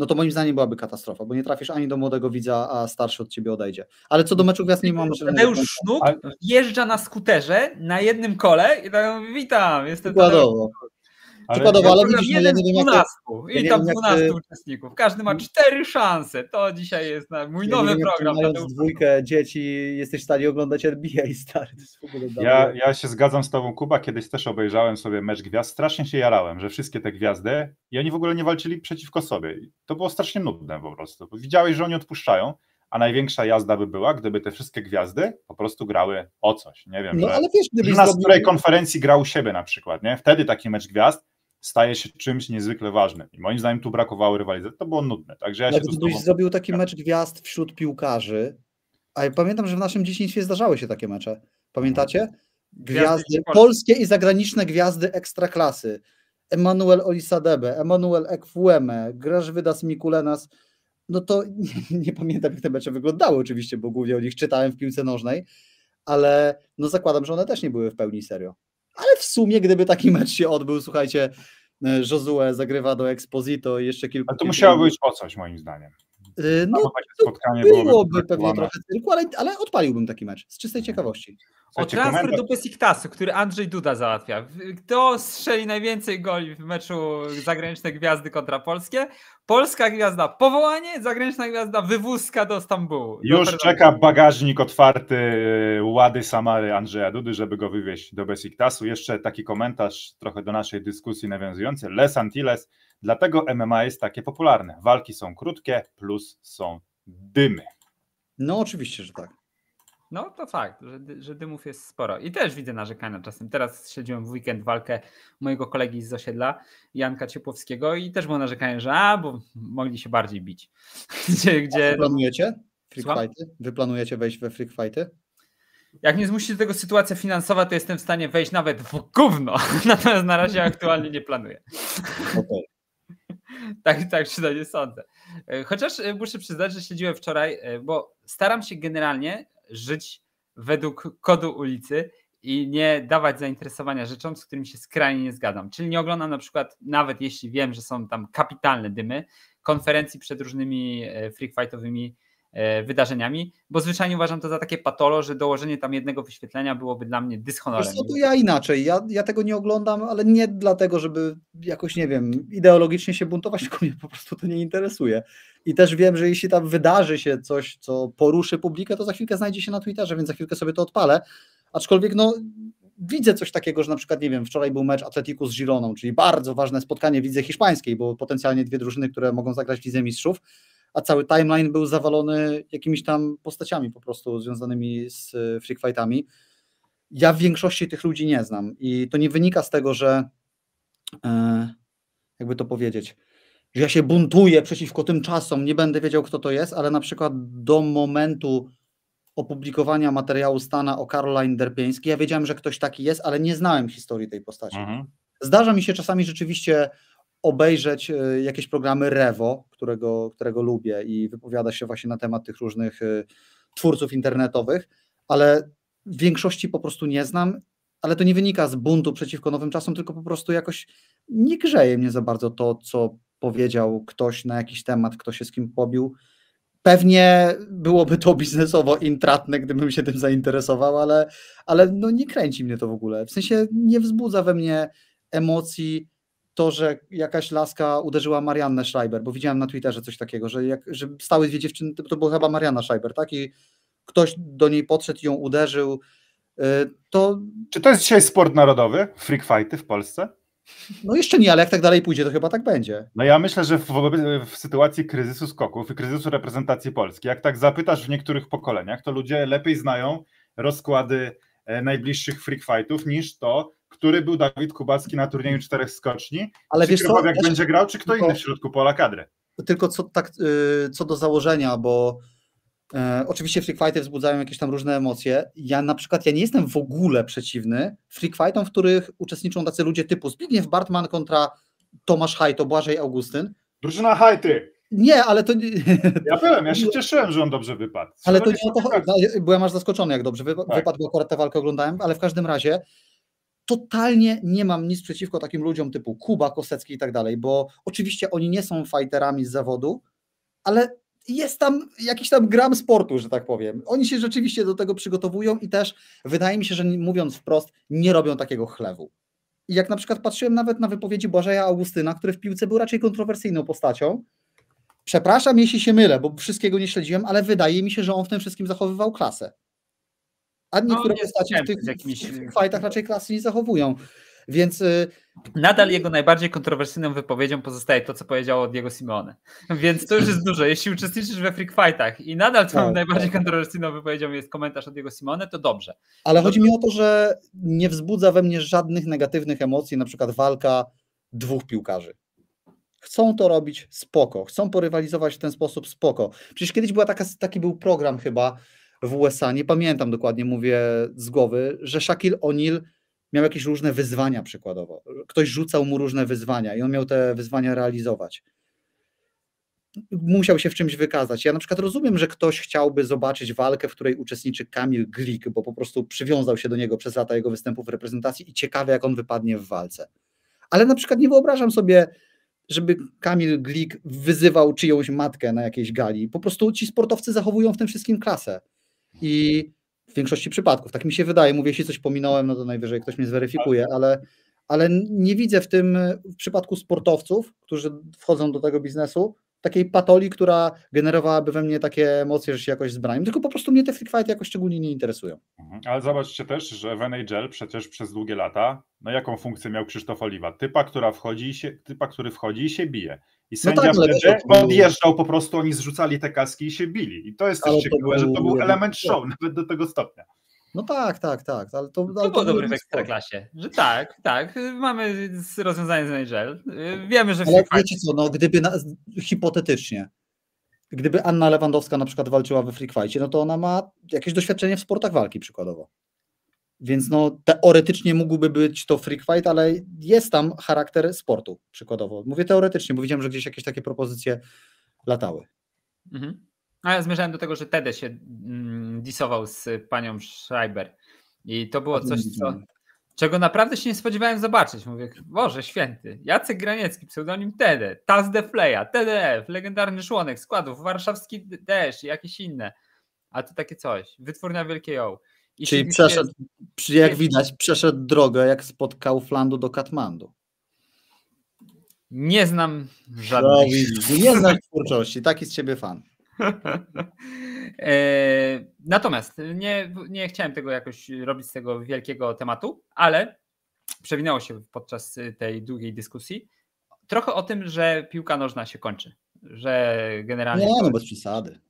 S2: no to moim zdaniem byłaby katastrofa, bo nie trafisz ani do młodego widza, a starszy od ciebie odejdzie. Ale co do meczu gwiazd nie mam... Tadeusz nie Sznuk
S1: jeżdża na skuterze na jednym kole i tak mówi, witam, jestem Tadeusz
S3: przykładowo, ale widzisz, no, jeden nie, nie z dwunastu I tam 12 ty...
S1: uczestników. Każdy ma mm. cztery szanse. To dzisiaj jest na mój ja nowy wiem, program. Mając
S2: dwójkę dzieci, jesteś w stanie oglądać NBA i stary.
S3: ja, ja się zgadzam z tobą, Kuba. Kiedyś też obejrzałem sobie mecz gwiazd. Strasznie się jarałem, że wszystkie te gwiazdy i oni w ogóle nie walczyli przeciwko sobie. To było strasznie nudne po prostu. Widziałeś, że oni odpuszczają a największa jazda by była, gdyby te wszystkie gwiazdy po prostu grały o coś. Nie wiem, no, że, ale wiesz, na zrobił... której konferencji grał u siebie na przykład, nie? Wtedy taki mecz gwiazd, staje się czymś niezwykle ważnym. I moim zdaniem tu brakowało rywalizacji. To było nudne. Także ja się się gdybyś
S2: zrobił taki mecz gwiazd wśród piłkarzy, a ja pamiętam, że w naszym dzieciństwie zdarzały się takie mecze. Pamiętacie? Mhm. Gwiazdy, gwiazdy polskie i zagraniczne gwiazdy ekstraklasy. Emanuel Olisadebe, Emanuel Ekfueme, Graż Wydas Mikulenas. No to nie, nie pamiętam, jak te mecze wyglądały oczywiście, bo głównie o nich czytałem w piłce nożnej, ale no zakładam, że one też nie były w pełni serio ale w sumie gdyby taki mecz się odbył, słuchajcie, e, Josue zagrywa do Exposito i jeszcze kilku... A to musiało być o coś moim zdaniem. Y, no, spotkanie byłoby pewnie trochę cyrku, ale, ale odpaliłbym taki mecz z czystej ciekawości. o transfer komentarz... do
S1: Besiktasu, który Andrzej Duda załatwia. Kto strzeli najwięcej goli w meczu zagraniczne gwiazdy kontra polskie? Polska gwiazda powołanie, zagraniczna gwiazda wywózka do Stambułu. Już do czeka
S3: bagażnik otwarty y, Łady Samary Andrzeja Dudy, żeby go wywieźć do Besiktasu. Jeszcze taki komentarz trochę do naszej dyskusji nawiązujący. Les Antilles Dlatego MMA jest takie popularne. Walki są krótkie, plus są dymy. No oczywiście, że tak.
S1: No to fakt, że, że, dymów jest sporo. I też widzę narzekania czasem. Teraz śledziłem w weekend walkę mojego kolegi z osiedla, Janka Ciepłowskiego, i też było narzekanie, że a, bo mogli się bardziej bić. Gdzie, gdzie... No.
S2: planujecie? Wy planujecie wejść we freak fighty?
S1: Jak nie zmusi do tego sytuacja finansowa, to jestem w stanie wejść nawet w gówno. Natomiast na razie aktualnie nie planuję. Okay. Tak, tak przynajmniej sądzę. E, chociaż e, muszę przyznać, że śledziłem wczoraj, e, bo staram się generalnie żyć według kodu ulicy i nie dawać zainteresowania rzeczom, z którymi się skrajnie nie zgadzam. Czyli nie oglądam na przykład, nawet jeśli wiem, że są tam kapitalne dymy, konferencji przed różnymi freak fightowymi E, wydarzeniami, bo zwyczajnie uważam to za takie patolo, że dołożenie tam jednego wyświetlenia byłoby dla mnie dyshonorem. No to ja
S2: inaczej, ja, ja tego nie oglądam, ale nie dlatego, żeby jakoś, nie wiem, ideologicznie się buntować, tylko mnie po prostu to nie interesuje. I też wiem, że jeśli tam wydarzy się coś, co poruszy publikę, to za chwilkę znajdzie się na Twitterze, więc za chwilkę sobie to odpalę. Aczkolwiek no widzę coś takiego, że na przykład, nie wiem, wczoraj był mecz Atletiku z Gironą, czyli bardzo ważne spotkanie w lidze hiszpańskiej, bo potencjalnie dwie drużyny, które mogą zagrać w lidze mistrzów, a cały timeline był zawalony jakimiś tam postaciami po prostu związanymi z e, Freak fightami. Ja w większości tych ludzi nie znam i to nie wynika z tego, że e, jakby to powiedzieć, że ja się buntuję przeciwko tym czasom, nie będę wiedział kto to jest, ale na przykład do momentu opublikowania materiału Stana o Caroline Derpieński, ja wiedziałem, że ktoś taki jest, ale nie znałem historii tej postaci. Mhm. Zdarza mi się czasami rzeczywiście obejrzeć e, jakieś programy Revo, którego, którego lubię i wypowiada się właśnie na temat tych różnych e, twórców internetowych, ale w większości po prostu nie znam, ale to nie wynika z buntu przeciwko nowym czasom, tylko po prostu jakoś nie grzeje mnie za bardzo to, co powiedział ktoś na jakiś temat, kto się z kim pobił. Pewnie byłoby to biznesowo intratne, gdybym się tym zainteresował, ale, ale no nie kręci mnie to w ogóle. W sensie nie wzbudza we mnie emocji, to, że jakaś laska uderzyła Mariannę Schreiber, bo widziałem na Twitterze coś takiego, że, jak, że stały dwie dziewczyny, to była chyba Marianna Schreiber, tak? I ktoś do niej podszedł i ją uderzył. Y,
S3: to... Czy to jest dzisiaj sport narodowy? Freak fighty w Polsce?
S2: No jeszcze nie, ale jak tak dalej pójdzie, to chyba tak będzie.
S3: No ja myślę, że w, w, sytuacji kryzysu skoków i kryzysu reprezentacji Polski, jak tak zapytasz w niektórych pokoleniach, to ludzie lepiej znają rozkłady e, najbliższych freak fightów niż to, który był Dawid Kubacki na turnieju czterech skoczni. Ale czy wiesz co, jak będzie grał, czy kto tylko, inny w środku pola kadry?
S2: Tylko co, tak, y, co do założenia, bo e, oczywiście free fighty wzbudzają jakieś tam różne emocje. Ja na przykład, ja nie jestem w ogóle przeciwny free fightom, w których uczestniczą tacy ludzie typu Zbigniew Bartman kontra Tomasz Hajto, Błażej Augustyn. Drużyna Hajty! Nie, ale to Ja byłem, ja się cieszyłem, że on dobrze wypadł. Co ale to nie o to chodzi. Byłem aż zaskoczony, jak dobrze tak. wypadł, tak. bo akurat tę walkę oglądałem, ale w każdym razie totalnie nie mam nic przeciwko takim ludziom typu Kuba, Kosecki i tak dalej, bo oczywiście oni nie są fighterami z zawodu, ale jest tam jakiś tam gram sportu, że tak powiem. Oni się rzeczywiście do tego przygotowują i też wydaje mi się, że mówiąc wprost, nie robią takiego chlewu. I jak na przykład patrzyłem nawet na wypowiedzi Błażeja Augustyna, który w piłce był raczej kontrowersyjną postacią, przepraszam jeśli się mylę, bo wszystkiego nie śledziłem, ale wydaje mi się, że on w tym wszystkim zachowywał klasę. A niektóre no, postacie w tych, jakimiś... fajtach raczej klasy nie zachowują. Więc y, nadal jego najbardziej kontrowersyjną
S1: wypowiedzią pozostaje to, co powiedział od jego Simone. Więc to już jest dużo. Jeśli uczestniczysz we freak fightach i nadal twoją tak, najbardziej tak. kontrowersyjną wypowiedzią jest komentarz od jego Simone, to dobrze.
S2: Ale to no chodzi to... mi o to, że nie wzbudza we mnie żadnych negatywnych emocji, na przykład walka dwóch piłkarzy. Chcą to robić spoko, chcą porywalizować w ten sposób spoko. Przecież kiedyś była taka, taki był program chyba w USA, nie pamiętam dokładnie, mówię z głowy, że Shaquille O'Neal miał jakieś różne wyzwania przykładowo. Ktoś rzucał mu różne wyzwania i on miał te wyzwania realizować. Musiał się w czymś wykazać. Ja na przykład rozumiem, że ktoś chciałby zobaczyć walkę, w której uczestniczy Kamil Glik, bo po prostu przywiązał się do niego przez lata jego występów w reprezentacji i ciekawe, jak on wypadnie w walce. Ale na przykład nie wyobrażam sobie, żeby Kamil Glik wyzywał czyjąś matkę na jakiejś gali. Po prostu ci sportowcy zachowują w tym wszystkim klasę i w większości przypadków. Tak mi się wydaje. Mówię, jeśli coś pominąłem, no to najwyżej ktoś mnie zweryfikuje, ale, ale nie widzę w tym w przypadku sportowców, którzy wchodzą do tego biznesu, takiej patoli, która generowałaby we mnie takie emocje, że się jakoś zbraniam. Tylko po prostu mnie te free fighty jakoś szczególnie nie interesują.
S3: Mhm. Ale zobaczcie też, że w NHL przecież przez długie lata, no jaką funkcję miał Krzysztof Oliwa? Typa, która wchodzi się, typa który wchodzi i się bije. I no sędzia tak, no tak, wtedy odjeżdżał po prostu, oni zrzucali te kaski i się bili. I to jest też ale ciekawe, to był... że to był element show, nawet do tego stopnia. No tak, tak, tak. Ale to,
S2: no ale to, to było dobre w
S1: ekstraklasie. Że tak, tak. Mamy rozwiązanie z Nigel.
S2: Wiemy, że. Ale wiecie co, no, gdyby na, hipotetycznie, gdyby Anna Lewandowska na przykład walczyła we free fight, no to ona ma jakieś doświadczenie w sportach walki przykładowo. Więc no, teoretycznie mógłby być to freak fight, ale jest tam charakter sportu, przykładowo. Mówię teoretycznie, bo widziałem, że gdzieś jakieś takie propozycje latały.
S1: Mhm. No ja zmierzałem do tego, że Tede się mm, disował z panią Schreiber i to było coś, co, czego naprawdę się nie spodziewałem zobaczyć. Mówię, Boże święty, Jacek Graniecki, pseudonim Tede, Taz de Fleja, TDF, legendarny członek składów, warszawski deszcz i jakieś inne. A to takie coś, wytwórnia Wielkiej o. I Czyli, przepraszam,
S2: jak widać, przeszedł drogę jak spotkał Flandu do Katmandu.
S1: Nie znam
S2: żadnych. Nie znam twórczości, taki z ciebie fan.
S1: E, natomiast nie, nie chciałem tego jakoś robić z tego wielkiego tematu, ale przewinęło się podczas tej długiej dyskusji trochę o tym, że piłka nożna się kończy. Że
S2: generalnie. Nie, no bez przesady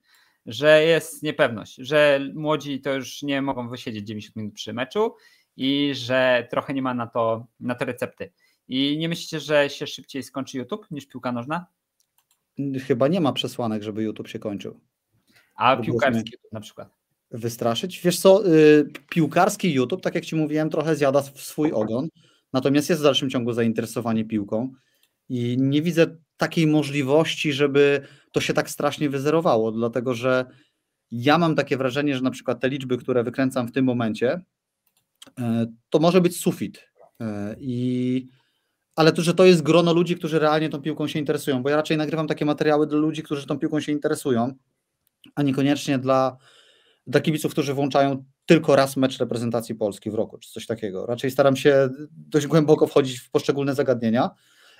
S1: że jest niepewność, że młodzi to już nie mogą wysiedzieć 90 minut przy meczu i że trochę nie ma na to, na to recepty. I nie myślicie, że się szybciej skończy YouTube niż piłka nożna?
S2: Chyba nie ma przesłanek, żeby YouTube się kończył. A piłkarski YouTube na przykład? Wystraszyć? Wiesz co, yy, piłkarski YouTube, tak jak Ci mówiłem, trochę zjada w swój ogon, natomiast jest w dalszym ciągu zainteresowanie piłką. I nie widzę takiej możliwości, żeby to się tak strasznie wyzerowało, dlatego że ja mam takie wrażenie, że na przykład te liczby, które wykręcam w tym momencie, e, to może być sufit. E, I, ale to, że to jest grono ludzi, którzy realnie tą piłką się interesują, bo ja raczej nagrywam takie materiały dla ludzi, którzy tą piłką się interesują, a niekoniecznie dla, dla kibiców, którzy włączają tylko raz mecz reprezentacji Polski w roku, czy coś takiego. Raczej staram się dość głęboko wchodzić w poszczególne zagadnienia,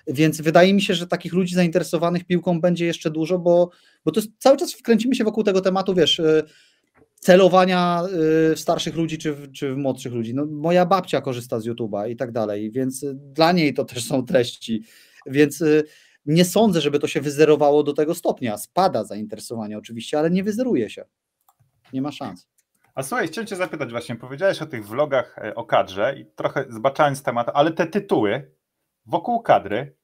S2: więc wydaje mi się, że takich ludzi zainteresowanych piłką będzie jeszcze dużo, bo, bo to jest, cały czas wkręcimy się wokół tego tematu, wiesz, y, celowania w y, starszych ludzi czy w, czy w młodszych ludzi. No, moja babcia korzysta z YouTube'a i tak dalej, więc dla niej to też są treści. Więc y, nie sądzę, żeby to się wyzerowało do tego stopnia. Spada zainteresowanie oczywiście, ale nie
S3: wyzeruje się. Nie ma szans. A słuchaj, chciałem cię zapytać właśnie, powiedziałeś o tych vlogach e, o kadrze i trochę zbaczając temat, ale te tytuły, wokół kadry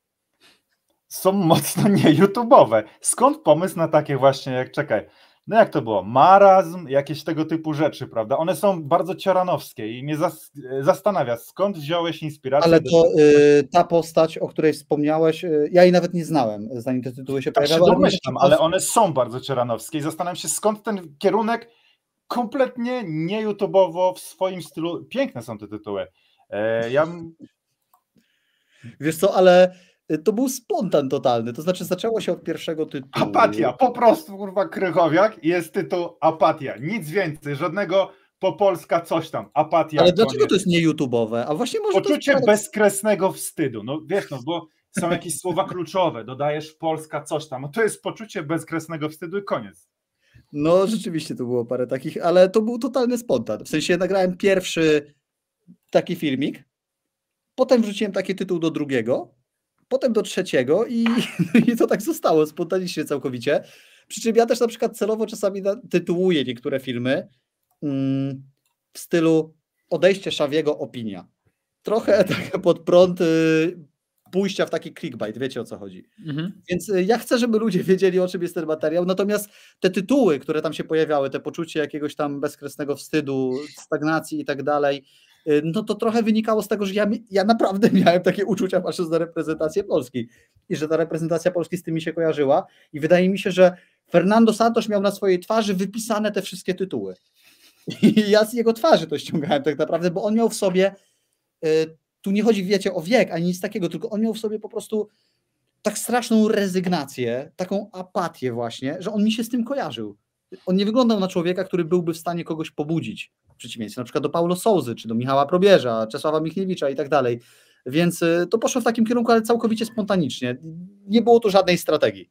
S3: są mocno nie-YouTube'owe. Skąd pomysł na takie właśnie, jak czekaj, no jak to było, marazm, jakieś tego typu rzeczy, prawda? One są bardzo cioranowskie i mnie zas zastanawia, skąd wziąłeś inspirację? Ale to do...
S2: y, ta postać, o której wspomniałeś, y, ja jej nawet nie znałem, zanim te tytuły się tak pojawiały. Się domyślam, ale
S3: one są bardzo cioranowskie i zastanawiam się, skąd ten kierunek kompletnie nie YouTube'owo w swoim stylu. Piękne są te tytuły. E, ja Wiesz co, ale y, to był spontan totalny, to znaczy zaczęło się od pierwszego tytułu. Apatia, po prostu kurwa Krychowiak jest tytuł Apatia, nic więcej, żadnego po Polska coś tam, apatia. Ale dlaczego koniec. to jest nie YouTube'owe? A właśnie może Poczucie to... bezkresnego wstydu, no wiesz no, bo są jakieś słowa kluczowe, dodajesz Polska coś tam, no to jest poczucie bezkresnego wstydu i koniec.
S2: No rzeczywiście tu było parę takich, ale to był totalny spontan, w sensie nagrałem pierwszy taki filmik, Potem wrzuciłem taki tytuł do drugiego, potem do trzeciego i, i to tak zostało spontanicznie całkowicie. Przy czym ja też na przykład celowo czasami tytułuję niektóre filmy mm, w stylu odejście Szawiego opinia. Trochę tak pod prąd y, pójścia w taki clickbait, wiecie o co chodzi. Mhm. Więc y, ja chcę, żeby ludzie wiedzieli o czym jest ten materiał, natomiast te tytuły, które tam się pojawiały, te poczucie jakiegoś tam bezkresnego wstydu, stagnacji i tak dalej, Y, no to trochę wynikało z tego, że ja, ja naprawdę miałem takie uczucia właśnie za reprezentację Polski i że ta reprezentacja Polski z tymi się kojarzyła i wydaje mi się, że Fernando Santos miał na swojej twarzy wypisane te wszystkie tytuły. I ja z jego twarzy to ściągałem tak naprawdę, bo on miał w sobie, y, tu nie chodzi wiecie o wiek ani nic takiego, tylko on miał w sobie po prostu tak straszną rezygnację, taką apatię właśnie, że on mi się z tym kojarzył on nie wyglądał na człowieka, który byłby w stanie kogoś pobudzić, w przeciwieństwie na przykład do Paulo Souzy, czy do Michała Probierza, Czesława Michniewicza i tak dalej. Więc y, to poszło w takim kierunku, ale całkowicie spontanicznie. Nie było tu żadnej strategii.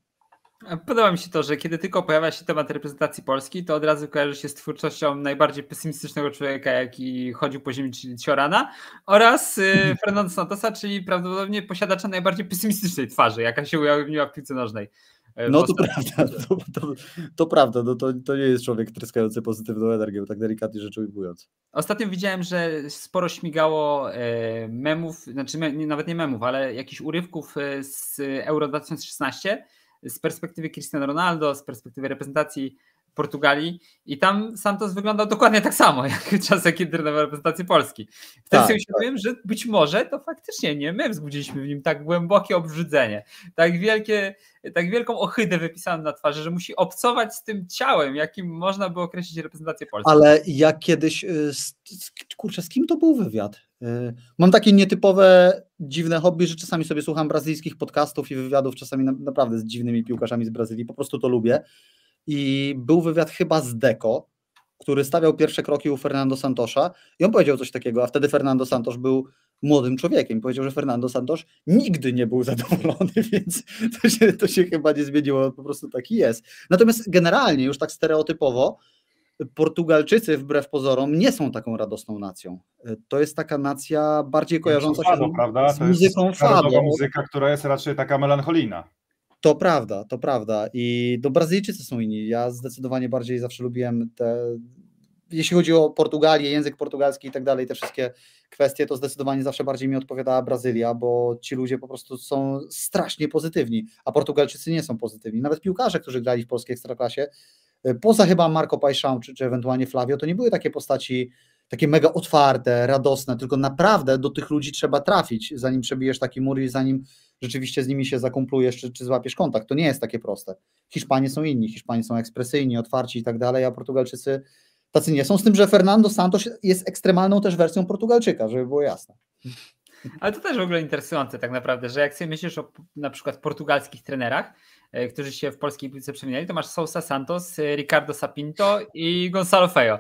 S1: Podoba mi się to, że kiedy tylko pojawia się temat reprezentacji Polski, to od razu kojarzy się z twórczością najbardziej pesymistycznego człowieka, jaki chodził po ziemi, czyli Ciorana, oraz y, mhm. Fernando Santosa, czyli prawdopodobnie posiadacza najbardziej pesymistycznej twarzy, jaka się ujawniła w piłce nożnej. E, no to prawda,
S2: to, to, to prawda, no, to, to nie jest człowiek tryskający pozytywną energią, tak delikatnie rzecz ujmując.
S1: Ostatnio widziałem, że sporo śmigało e, memów, znaczy me, nawet nie memów, ale jakichś urywków e, z Euro 2016 z perspektywy Cristiano Ronaldo, z perspektywy reprezentacji Portugalii i tam Santos wyglądał dokładnie tak samo, jak w czasach, kiedy trenował reprezentacji Polski. Wtedy tak, sobie uświadomiłem, tak. że być może to faktycznie nie my wzbudziliśmy w nim tak głębokie obrzydzenie, tak wielkie, tak wielką ohydę wypisaną na twarzy, że musi obcować z tym ciałem, jakim można by określić reprezentację Polski. Ale
S2: ja kiedyś, y, kurczę, z kim to był wywiad? Y, mam takie nietypowe, dziwne hobby, że czasami sobie słucham brazylijskich podcastów i wywiadów, czasami naprawdę z dziwnymi piłkarzami z Brazylii, po prostu to lubię i był wywiad chyba z Deko, który stawiał pierwsze kroki u Fernando Santosza i on powiedział coś takiego, a wtedy Fernando Santos był młodym człowiekiem. Powiedział, że Fernando Santos nigdy nie był zadowolony, więc to się, to się chyba nie zmieniło, po prostu taki jest. Natomiast generalnie, już tak stereotypowo, Portugalczycy wbrew pozorom nie są taką radosną nacją. To jest taka nacja bardziej kojarząca fado, się z, prawda? z muzyką fado. muzyka,
S3: która jest raczej taka melancholijna.
S2: To prawda, to prawda. I do no, Brazylijczycy są inni. Ja zdecydowanie bardziej zawsze lubiłem te. Jeśli chodzi o Portugalię, język portugalski i tak dalej, te wszystkie kwestie, to zdecydowanie zawsze bardziej mi odpowiadała Brazylia, bo ci ludzie po prostu są strasznie pozytywni, a Portugalczycy nie są pozytywni. Nawet piłkarze, którzy grali w polskiej ekstraklasie, e, poza chyba Marco Paixão czy, czy ewentualnie Flavio, to nie były takie postaci takie mega otwarte, radosne, tylko naprawdę do tych ludzi trzeba trafić, zanim przebijesz taki mur i zanim rzeczywiście z nimi się zakumplujesz, czy, czy złapiesz kontakt. To nie jest takie proste. Hiszpanie są inni, Hiszpanie są ekspresyjni, otwarci i tak dalej, a Portugalczycy tacy nie są. Z tym, że Fernando Santos jest ekstremalną też wersją Portugalczyka, żeby było jasne.
S1: Ale to też w ogóle interesujące tak naprawdę, że jak sobie myślisz o na przykład portugalskich trenerach, E, którzy się w polskiej piłce przemieniali, to masz Sousa Santos, e, Ricardo Sapinto i Gonzalo Feo.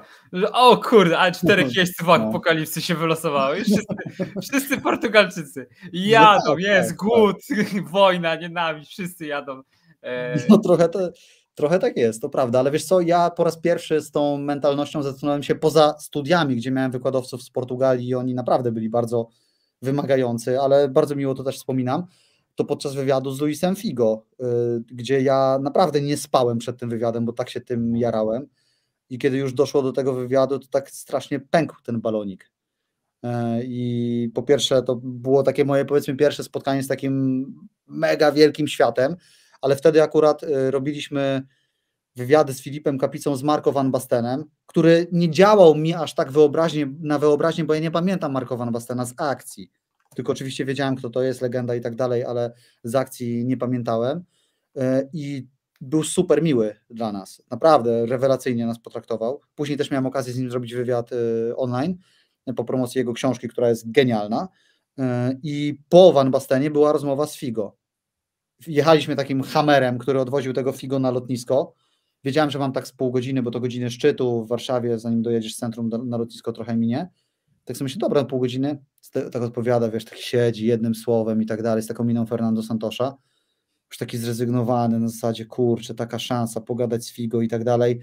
S1: O kurde, a czterech jeźdźców no. apokalipsy się wylosowały. Wszyscy, wszyscy Portugalczycy. No jadą, tak, jest tak, głód, tak. wojna, nienawiść, wszyscy jadą. E,
S2: no trochę to, Trochę tak jest, to prawda, ale wiesz co, ja po raz pierwszy z tą mentalnością zatrzymałem się poza studiami, gdzie miałem wykładowców z Portugalii i oni naprawdę byli bardzo wymagający, ale bardzo miło to też wspominam to podczas wywiadu z Luisem Figo, y, gdzie ja naprawdę nie spałem przed tym wywiadem, bo tak się tym jarałem. I kiedy już doszło do tego wywiadu, to tak strasznie pękł ten balonik. E, I po pierwsze, to było takie moje, powiedzmy, pierwsze spotkanie z takim mega wielkim światem, ale wtedy akurat y, robiliśmy wywiady z Filipem Kapicą, z Marko Van Bastenem, który nie działał mi aż tak wyobraźnie, na wyobraźnię, bo ja nie pamiętam Marko Van Bastena z akcji tylko oczywiście wiedziałem, kto to jest, legenda i tak dalej, ale z akcji nie pamiętałem. E, I był super miły dla nas. Naprawdę rewelacyjnie nas potraktował. Później też miałem okazję z nim zrobić wywiad e, online e, po promocji jego książki, która jest genialna. I po Van Bastenie była rozmowa z Figo. Jechaliśmy takim hamerem, który odwoził tego Figo na lotnisko. Wiedziałem, że mam tak z pół godziny, bo to godziny szczytu w Warszawie, zanim dojedziesz z centrum na lotnisko trochę minie tak sobie myślę, dobra, no pół godziny, tak odpowiada, wiesz, tak siedzi jednym słowem i tak dalej, z taką miną Fernando Santosza, już taki zrezygnowany na zasadzie, kurczę, taka szansa pogadać z Figo i tak dalej.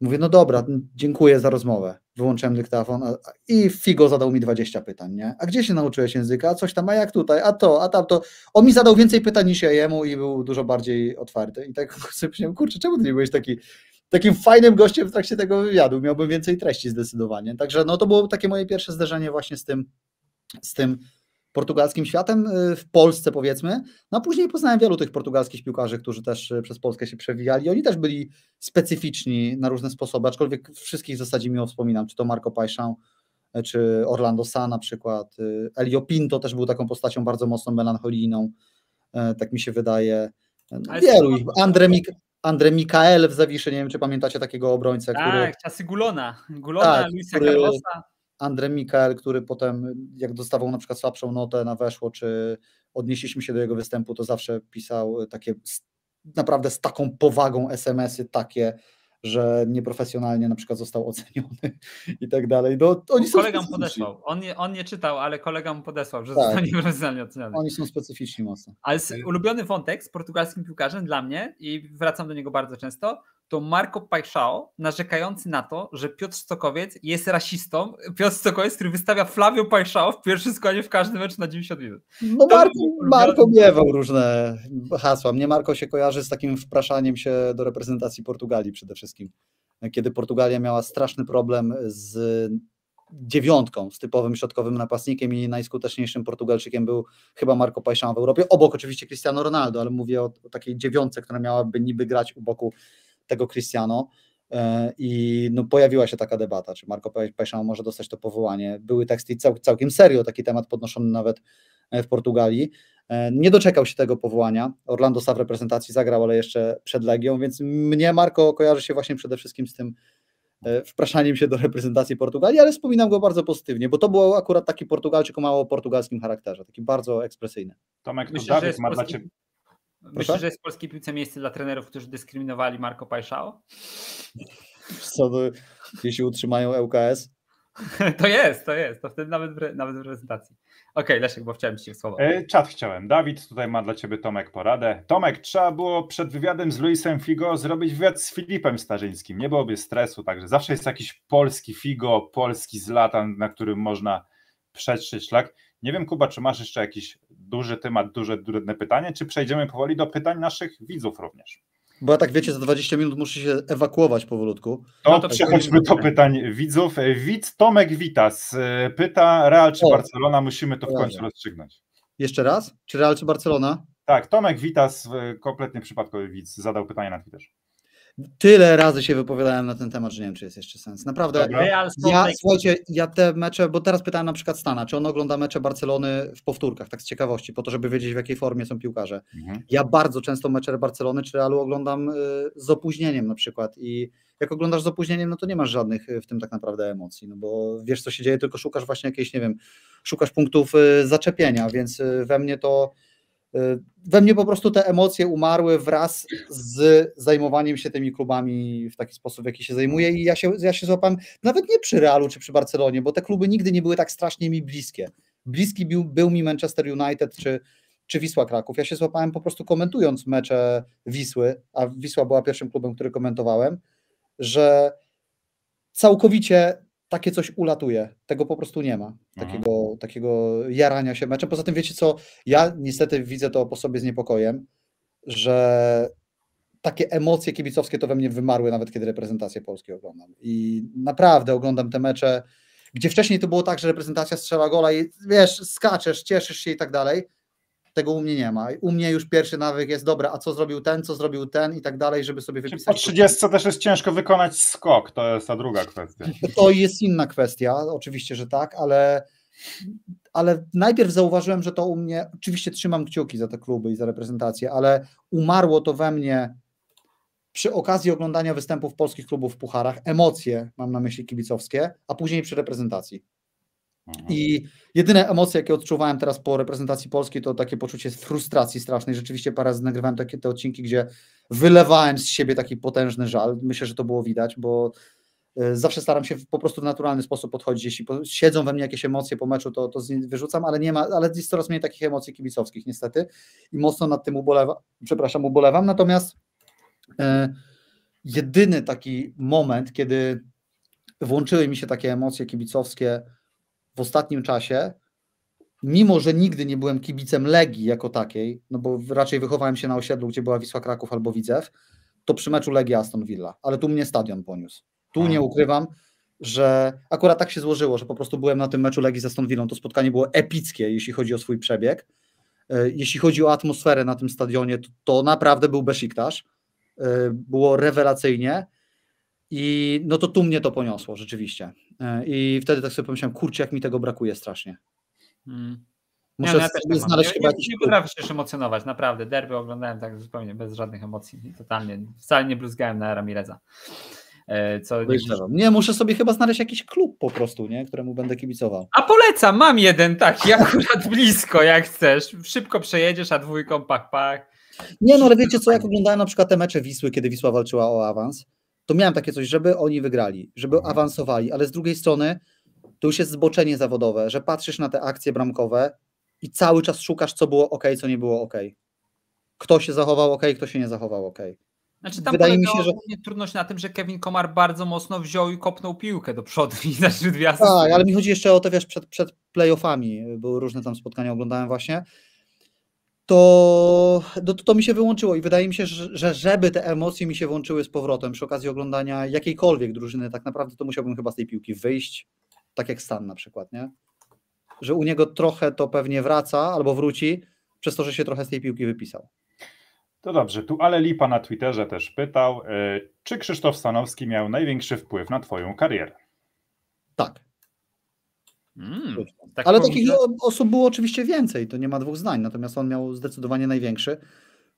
S2: Mówię, no dobra, dziękuję za rozmowę. Wyłączyłem dyktafon i Figo zadał mi 20 pytań, nie? A gdzie się nauczyłeś języka? A coś tam, a jak tutaj, a to, a tamto. On mi zadał więcej pytań niż ja jemu i był dużo bardziej otwarty. I tak sobie myślałem, kurczę, czemu ty nie byłeś taki takim fajnym gościem w trakcie tego wywiadu. Miałbym więcej treści zdecydowanie. Także no, to było takie moje pierwsze zderzenie właśnie z tym, z tym portugalskim światem y, w Polsce powiedzmy. No a później poznałem wielu tych portugalskich piłkarzy, którzy też y, przez Polskę się przewijali. Oni też byli specyficzni na różne sposoby, aczkolwiek wszystkich w zasadzie miło wspominam, czy to Marco Paixão, y, czy Orlando Sa na przykład. Elio Pinto też był taką postacią bardzo mocno melancholijną, tak mi się wydaje. Wielu ich. André, Mik Andre Mikael w Zawiszy, nie wiem czy pamiętacie takiego obrońcę. Tak, który...
S1: czasy Gulona, Gulona, tak, Luisa który... Carlosa.
S2: Andre Mikael, który potem jak dostawał na przykład słabszą notę na weszło, czy odnieśliśmy się do jego występu, to zawsze pisał takie naprawdę z taką powagą SMS-y takie że nieprofesjonalnie na przykład został oceniony i tak dalej. No, oni są mu podesłał.
S1: On nie, on nie czytał, ale kolega mu podesłał, że tak. został nieprofesjonalnie oceniony. Oni są specyficzni mocno.
S2: Ale ulubiony
S1: wątek z portugalskim piłkarzem dla mnie i wracam do niego bardzo często, to Marco Pajszao narzekający na to, że Piotr Stokowiec jest rasistą. Piotr Stokowiec, który wystawia Flavio Pajszao w pierwszym składzie w każdym meczu na 90 minut.
S2: No Marco, Marco miewał różne hasła. Mnie Marco się kojarzy z takim wpraszaniem się do reprezentacji Portugalii przede wszystkim. Kiedy Portugalia miała straszny problem z dziewiątką z typowym środkowym napastnikiem i najskuteczniejszym Portugalczykiem był chyba Marco Pajszao w Europie, obok oczywiście Cristiano Ronaldo, ale mówię o, o takiej dziewiątce, która miałaby niby grać u boku tego Cristiano. E, I no, pojawiła się taka debata, czy Marco Paixão może dostać to powołanie. Były teksty cał, całkiem serio, taki temat podnoszony nawet e, w Portugalii. E, nie doczekał się tego powołania. Orlando sa w reprezentacji zagrał, ale jeszcze przed Legią, więc mnie Marco kojarzy się właśnie przede wszystkim z tym wpraszaniem się do reprezentacji Portugalii, ale wspominam go bardzo pozytywnie, bo to był akurat taki Portugalczyk o mało portugalskim charakterze, taki bardzo ekspresyjny.
S3: Tomek, to Myślę, Dawid ma dla Ciebie...
S1: Myślisz, że jest w polskiej piłce miejsce dla trenerów, którzy dyskryminowali Marco Pajszao?
S3: Co, to, jeśli utrzymają
S2: ŁKS?
S1: to jest, to jest, to wtedy nawet, nawet w prezentacji. Okej, okay, Leszek, bo chciałem Ci słowo. E,
S3: czat chciałem. Dawid tutaj ma dla Ciebie Tomek poradę. Tomek, trzeba było przed wywiadem z Luisem Figo zrobić wywiad z Filipem Starzyńskim. Nie byłoby stresu, także zawsze jest jakiś polski Figo, polski Zlatan, na którym można przetrzeć szlak. Nie wiem, Kuba, czy masz jeszcze jakiś duży temat, duże, trudne pytanie, czy przejdziemy powoli do pytań naszych widzów również?
S2: Bo ja tak wiecie, za 20 minut muszę się ewakuować powolutku. To, no to przechodźmy do
S3: pytań widzów. Widz Tomek Witas e, pyta, Real czy o, Barcelona? Musimy to w końcu rozstrzygnąć. Jeszcze raz? Czy Real czy Barcelona? Tak, Tomek Witas, e, kompletnie przypadkowy widz, zadał pytanie na Twitterze.
S2: Tyle razy się wypowiadałem na ten temat, że nie wiem, czy jest jeszcze sens.
S3: Naprawdę. Tak, ja, słuchajcie,
S2: ja te mecze, bo teraz pytałem na przykład Stana, czy on ogląda mecze Barcelony w powtórkach, tak z ciekawości, po to, żeby wiedzieć, w jakiej formie są piłkarze. Mhm. Ja bardzo często mecze Barcelony czy Realu oglądam y, z opóźnieniem na przykład i jak oglądasz z opóźnieniem, no to nie masz żadnych y, w tym tak naprawdę emocji, no bo wiesz, co się dzieje, tylko szukasz właśnie jakiejś, nie wiem, szukasz punktów y, zaczepienia, więc we mnie to Y, we mnie po prostu te emocje umarły wraz z zajmowaniem się tymi klubami w taki sposób, w jaki się zajmuję i ja się, ja się złapałem, nawet nie przy Realu czy przy Barcelonie, bo te kluby nigdy nie były tak strasznie mi bliskie. Bliski był, był mi Manchester United czy, czy Wisła Kraków. Ja się złapałem po prostu komentując mecze Wisły, a Wisła była pierwszym klubem, który komentowałem, że całkowicie takie coś ulatuje. Tego po prostu nie ma. Mhm. Takiego, takiego jarania się meczem. Znaczy, poza tym wiecie co, ja niestety widzę to po sobie z niepokojem, że takie emocje kibicowskie to we mnie wymarły nawet kiedy reprezentację Polski oglądam. I naprawdę oglądam te mecze, gdzie wcześniej to było tak, że reprezentacja strzela gola i wiesz, skaczesz, cieszysz się i tak dalej. Tego u mnie nie ma. U mnie już pierwszy nawyk jest dobra, a co zrobił ten, co zrobił ten i tak dalej, żeby sobie wypisać. Po 30 to... też jest ciężko wykonać
S3: skok, to jest ta druga kwestia.
S2: To jest inna kwestia, oczywiście, że tak, ale, ale najpierw zauważyłem, że to u mnie, oczywiście trzymam kciuki za te kluby i za reprezentację, ale umarło to we mnie przy okazji oglądania występów polskich klubów w pucharach, emocje, mam na myśli kibicowskie, a później przy reprezentacji. Mhm. I jedyne emocje, jakie odczuwałem teraz po reprezentacji polskiej, to takie poczucie frustracji strasznej. Rzeczywiście parę razy nagrywałem takie te odcinki, gdzie wylewałem z siebie taki potężny żal. Myślę, że to było widać, bo e, zawsze staram się po prostu w naturalny sposób podchodzić. Jeśli siedzą we mnie jakieś emocje po meczu, to, to z wyrzucam, ale nie ma, ale jest coraz mniej takich emocji kibicowskich niestety i mocno nad tym ubolewam, przepraszam, ubolewam. Natomiast e, jedyny taki moment, kiedy włączyły mi się takie emocje kibicowskie, w ostatnim czasie, mimo że nigdy nie byłem kibicem Legii jako takiej, no bo raczej wychowałem się na osiedlu, gdzie była Wisła Kraków albo Widzew, to przy meczu Legii Aston Villa, ale tu mnie stadion poniósł. Tu nie ukrywam, że akurat tak się złożyło, że po prostu byłem na tym meczu Legii z Aston Villą. To spotkanie było epickie, jeśli chodzi o swój przebieg. E, jeśli chodzi o atmosferę na tym stadionie, to, to naprawdę był Besziktasz. E, było rewelacyjnie i no to tu mnie to poniosło rzeczywiście. E, I wtedy tak sobie pomyślałem, kurczę, jak mi tego brakuje strasznie. Hmm. Muszę ja, no ja tak znaleźć chyba ja, jakiś. Nie potrafię
S1: się emocjonować, naprawdę. Derby oglądałem tak zupełnie bez żadnych emocji. Totalnie. Wcale nie bluzgałem na Ramireza.
S2: E, co nie, nie, muszę sobie chyba znaleźć jakiś klub po prostu, nie? któremu będę kibicował.
S1: A polecam, mam jeden taki akurat blisko, jak chcesz. Szybko przejedziesz, a dwójką pach, pach.
S2: Nie, no ale wiecie co, jak oglądałem na przykład te mecze Wisły, kiedy Wisła walczyła o awans, to miałem takie coś, żeby oni wygrali, żeby mhm. awansowali, ale z drugiej strony to już jest zboczenie zawodowe, że patrzysz na te akcje bramkowe i cały czas szukasz, co było ok, co nie było ok. Kto się zachował ok, kto się nie zachował ok.
S1: Znaczy tam Wydaje mi się, że trudność na tym, że Kevin Komar bardzo mocno wziął i kopnął piłkę do przodu i zaczął dwie Tak, ale mi
S2: chodzi jeszcze o to, wiesz, przed, przed playoffami były różne tam spotkania, oglądałem właśnie to, no to, to mi się wyłączyło i wydaje mi się, że żeby te emocje mi się włączyły z powrotem przy okazji oglądania jakiejkolwiek drużyny, tak naprawdę to musiałbym chyba z tej piłki wyjść, tak jak Stan na przykład, nie? Że u niego trochę to pewnie wraca albo wróci przez to, że się trochę z tej piłki wypisał.
S3: To dobrze, tu Ale Lipa na Twitterze też pytał, y, czy Krzysztof Stanowski miał największy wpływ na twoją karierę? Tak. Mm, tak Ale takich
S2: osób było oczywiście więcej, to nie ma dwóch zdań, natomiast on miał zdecydowanie największy,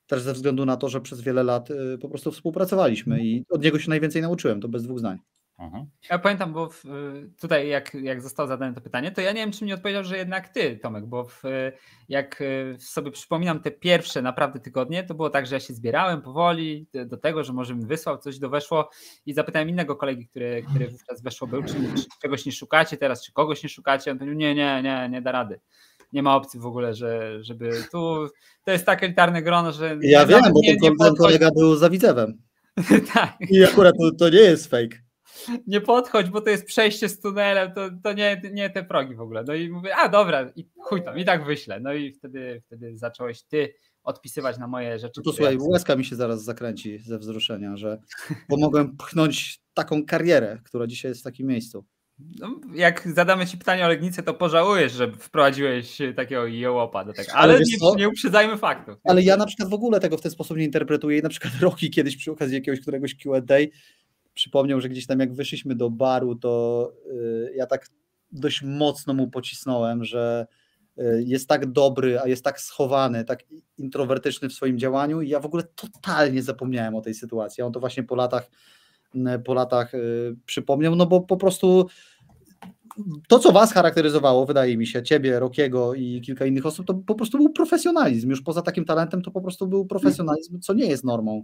S2: też ze względu na to, że przez wiele lat y, po prostu współpracowaliśmy i od niego się najwięcej nauczyłem, to bez dwóch zdań. Mhm.
S1: Ja pamiętam, bo w, y, tutaj jak, jak zostało zadane to pytanie, to ja nie wiem, czy mi odpowiedział, że jednak ty, Tomek, bo w, y, jak y, sobie przypominam te pierwsze naprawdę tygodnie, to było tak, że ja się zbierałem powoli do tego, że może bym wysłał coś do weszło i zapytałem innego kolegi, który, który wówczas weszło był, czy, czy czegoś nie szukacie teraz, czy kogoś nie szukacie. On powiedział, nie, nie, nie, nie da rady nie ma opcji w ogóle, że, żeby tu. To jest tak elitarne grono, że. Ja wiem, bo ten,
S2: nie, nie kolega był za widzewem. tak. I akurat to, to, nie jest fake
S1: nie podchodź, bo to jest przejście z tunelem, to, to nie, nie te progi w ogóle. No i mówię, a dobra, i chuj tam, i tak wyślę. No i wtedy, wtedy zacząłeś ty odpisywać na moje rzeczy. No to słuchaj, łezka
S2: mi się zaraz zakręci ze wzruszenia, że pomogłem pchnąć taką karierę, która dzisiaj jest w takim miejscu.
S1: No, jak zadamy ci pytanie o Legnicę, to pożałujesz, że wprowadziłeś takiego jołopa do tego. Ale, Ale nie, nie uprzedzajmy faktów.
S2: Ale ja na przykład w ogóle tego w ten sposób nie interpretuję i na przykład Roki kiedyś przy okazji jakiegoś któregoś Q&A przypomniał, że gdzieś tam jak wyszliśmy do baru, to y, ja tak dość mocno mu pocisnąłem, że y, jest tak dobry, a jest tak schowany, tak introwertyczny w swoim działaniu i ja w ogóle totalnie zapomniałem o tej sytuacji. On to właśnie po latach, po latach y, przypomniał, no bo po prostu to, co was charakteryzowało, wydaje mi się, ciebie, Rokiego i kilka innych osób, to po prostu był profesjonalizm. Już poza takim talentem to po prostu był profesjonalizm, co nie jest normą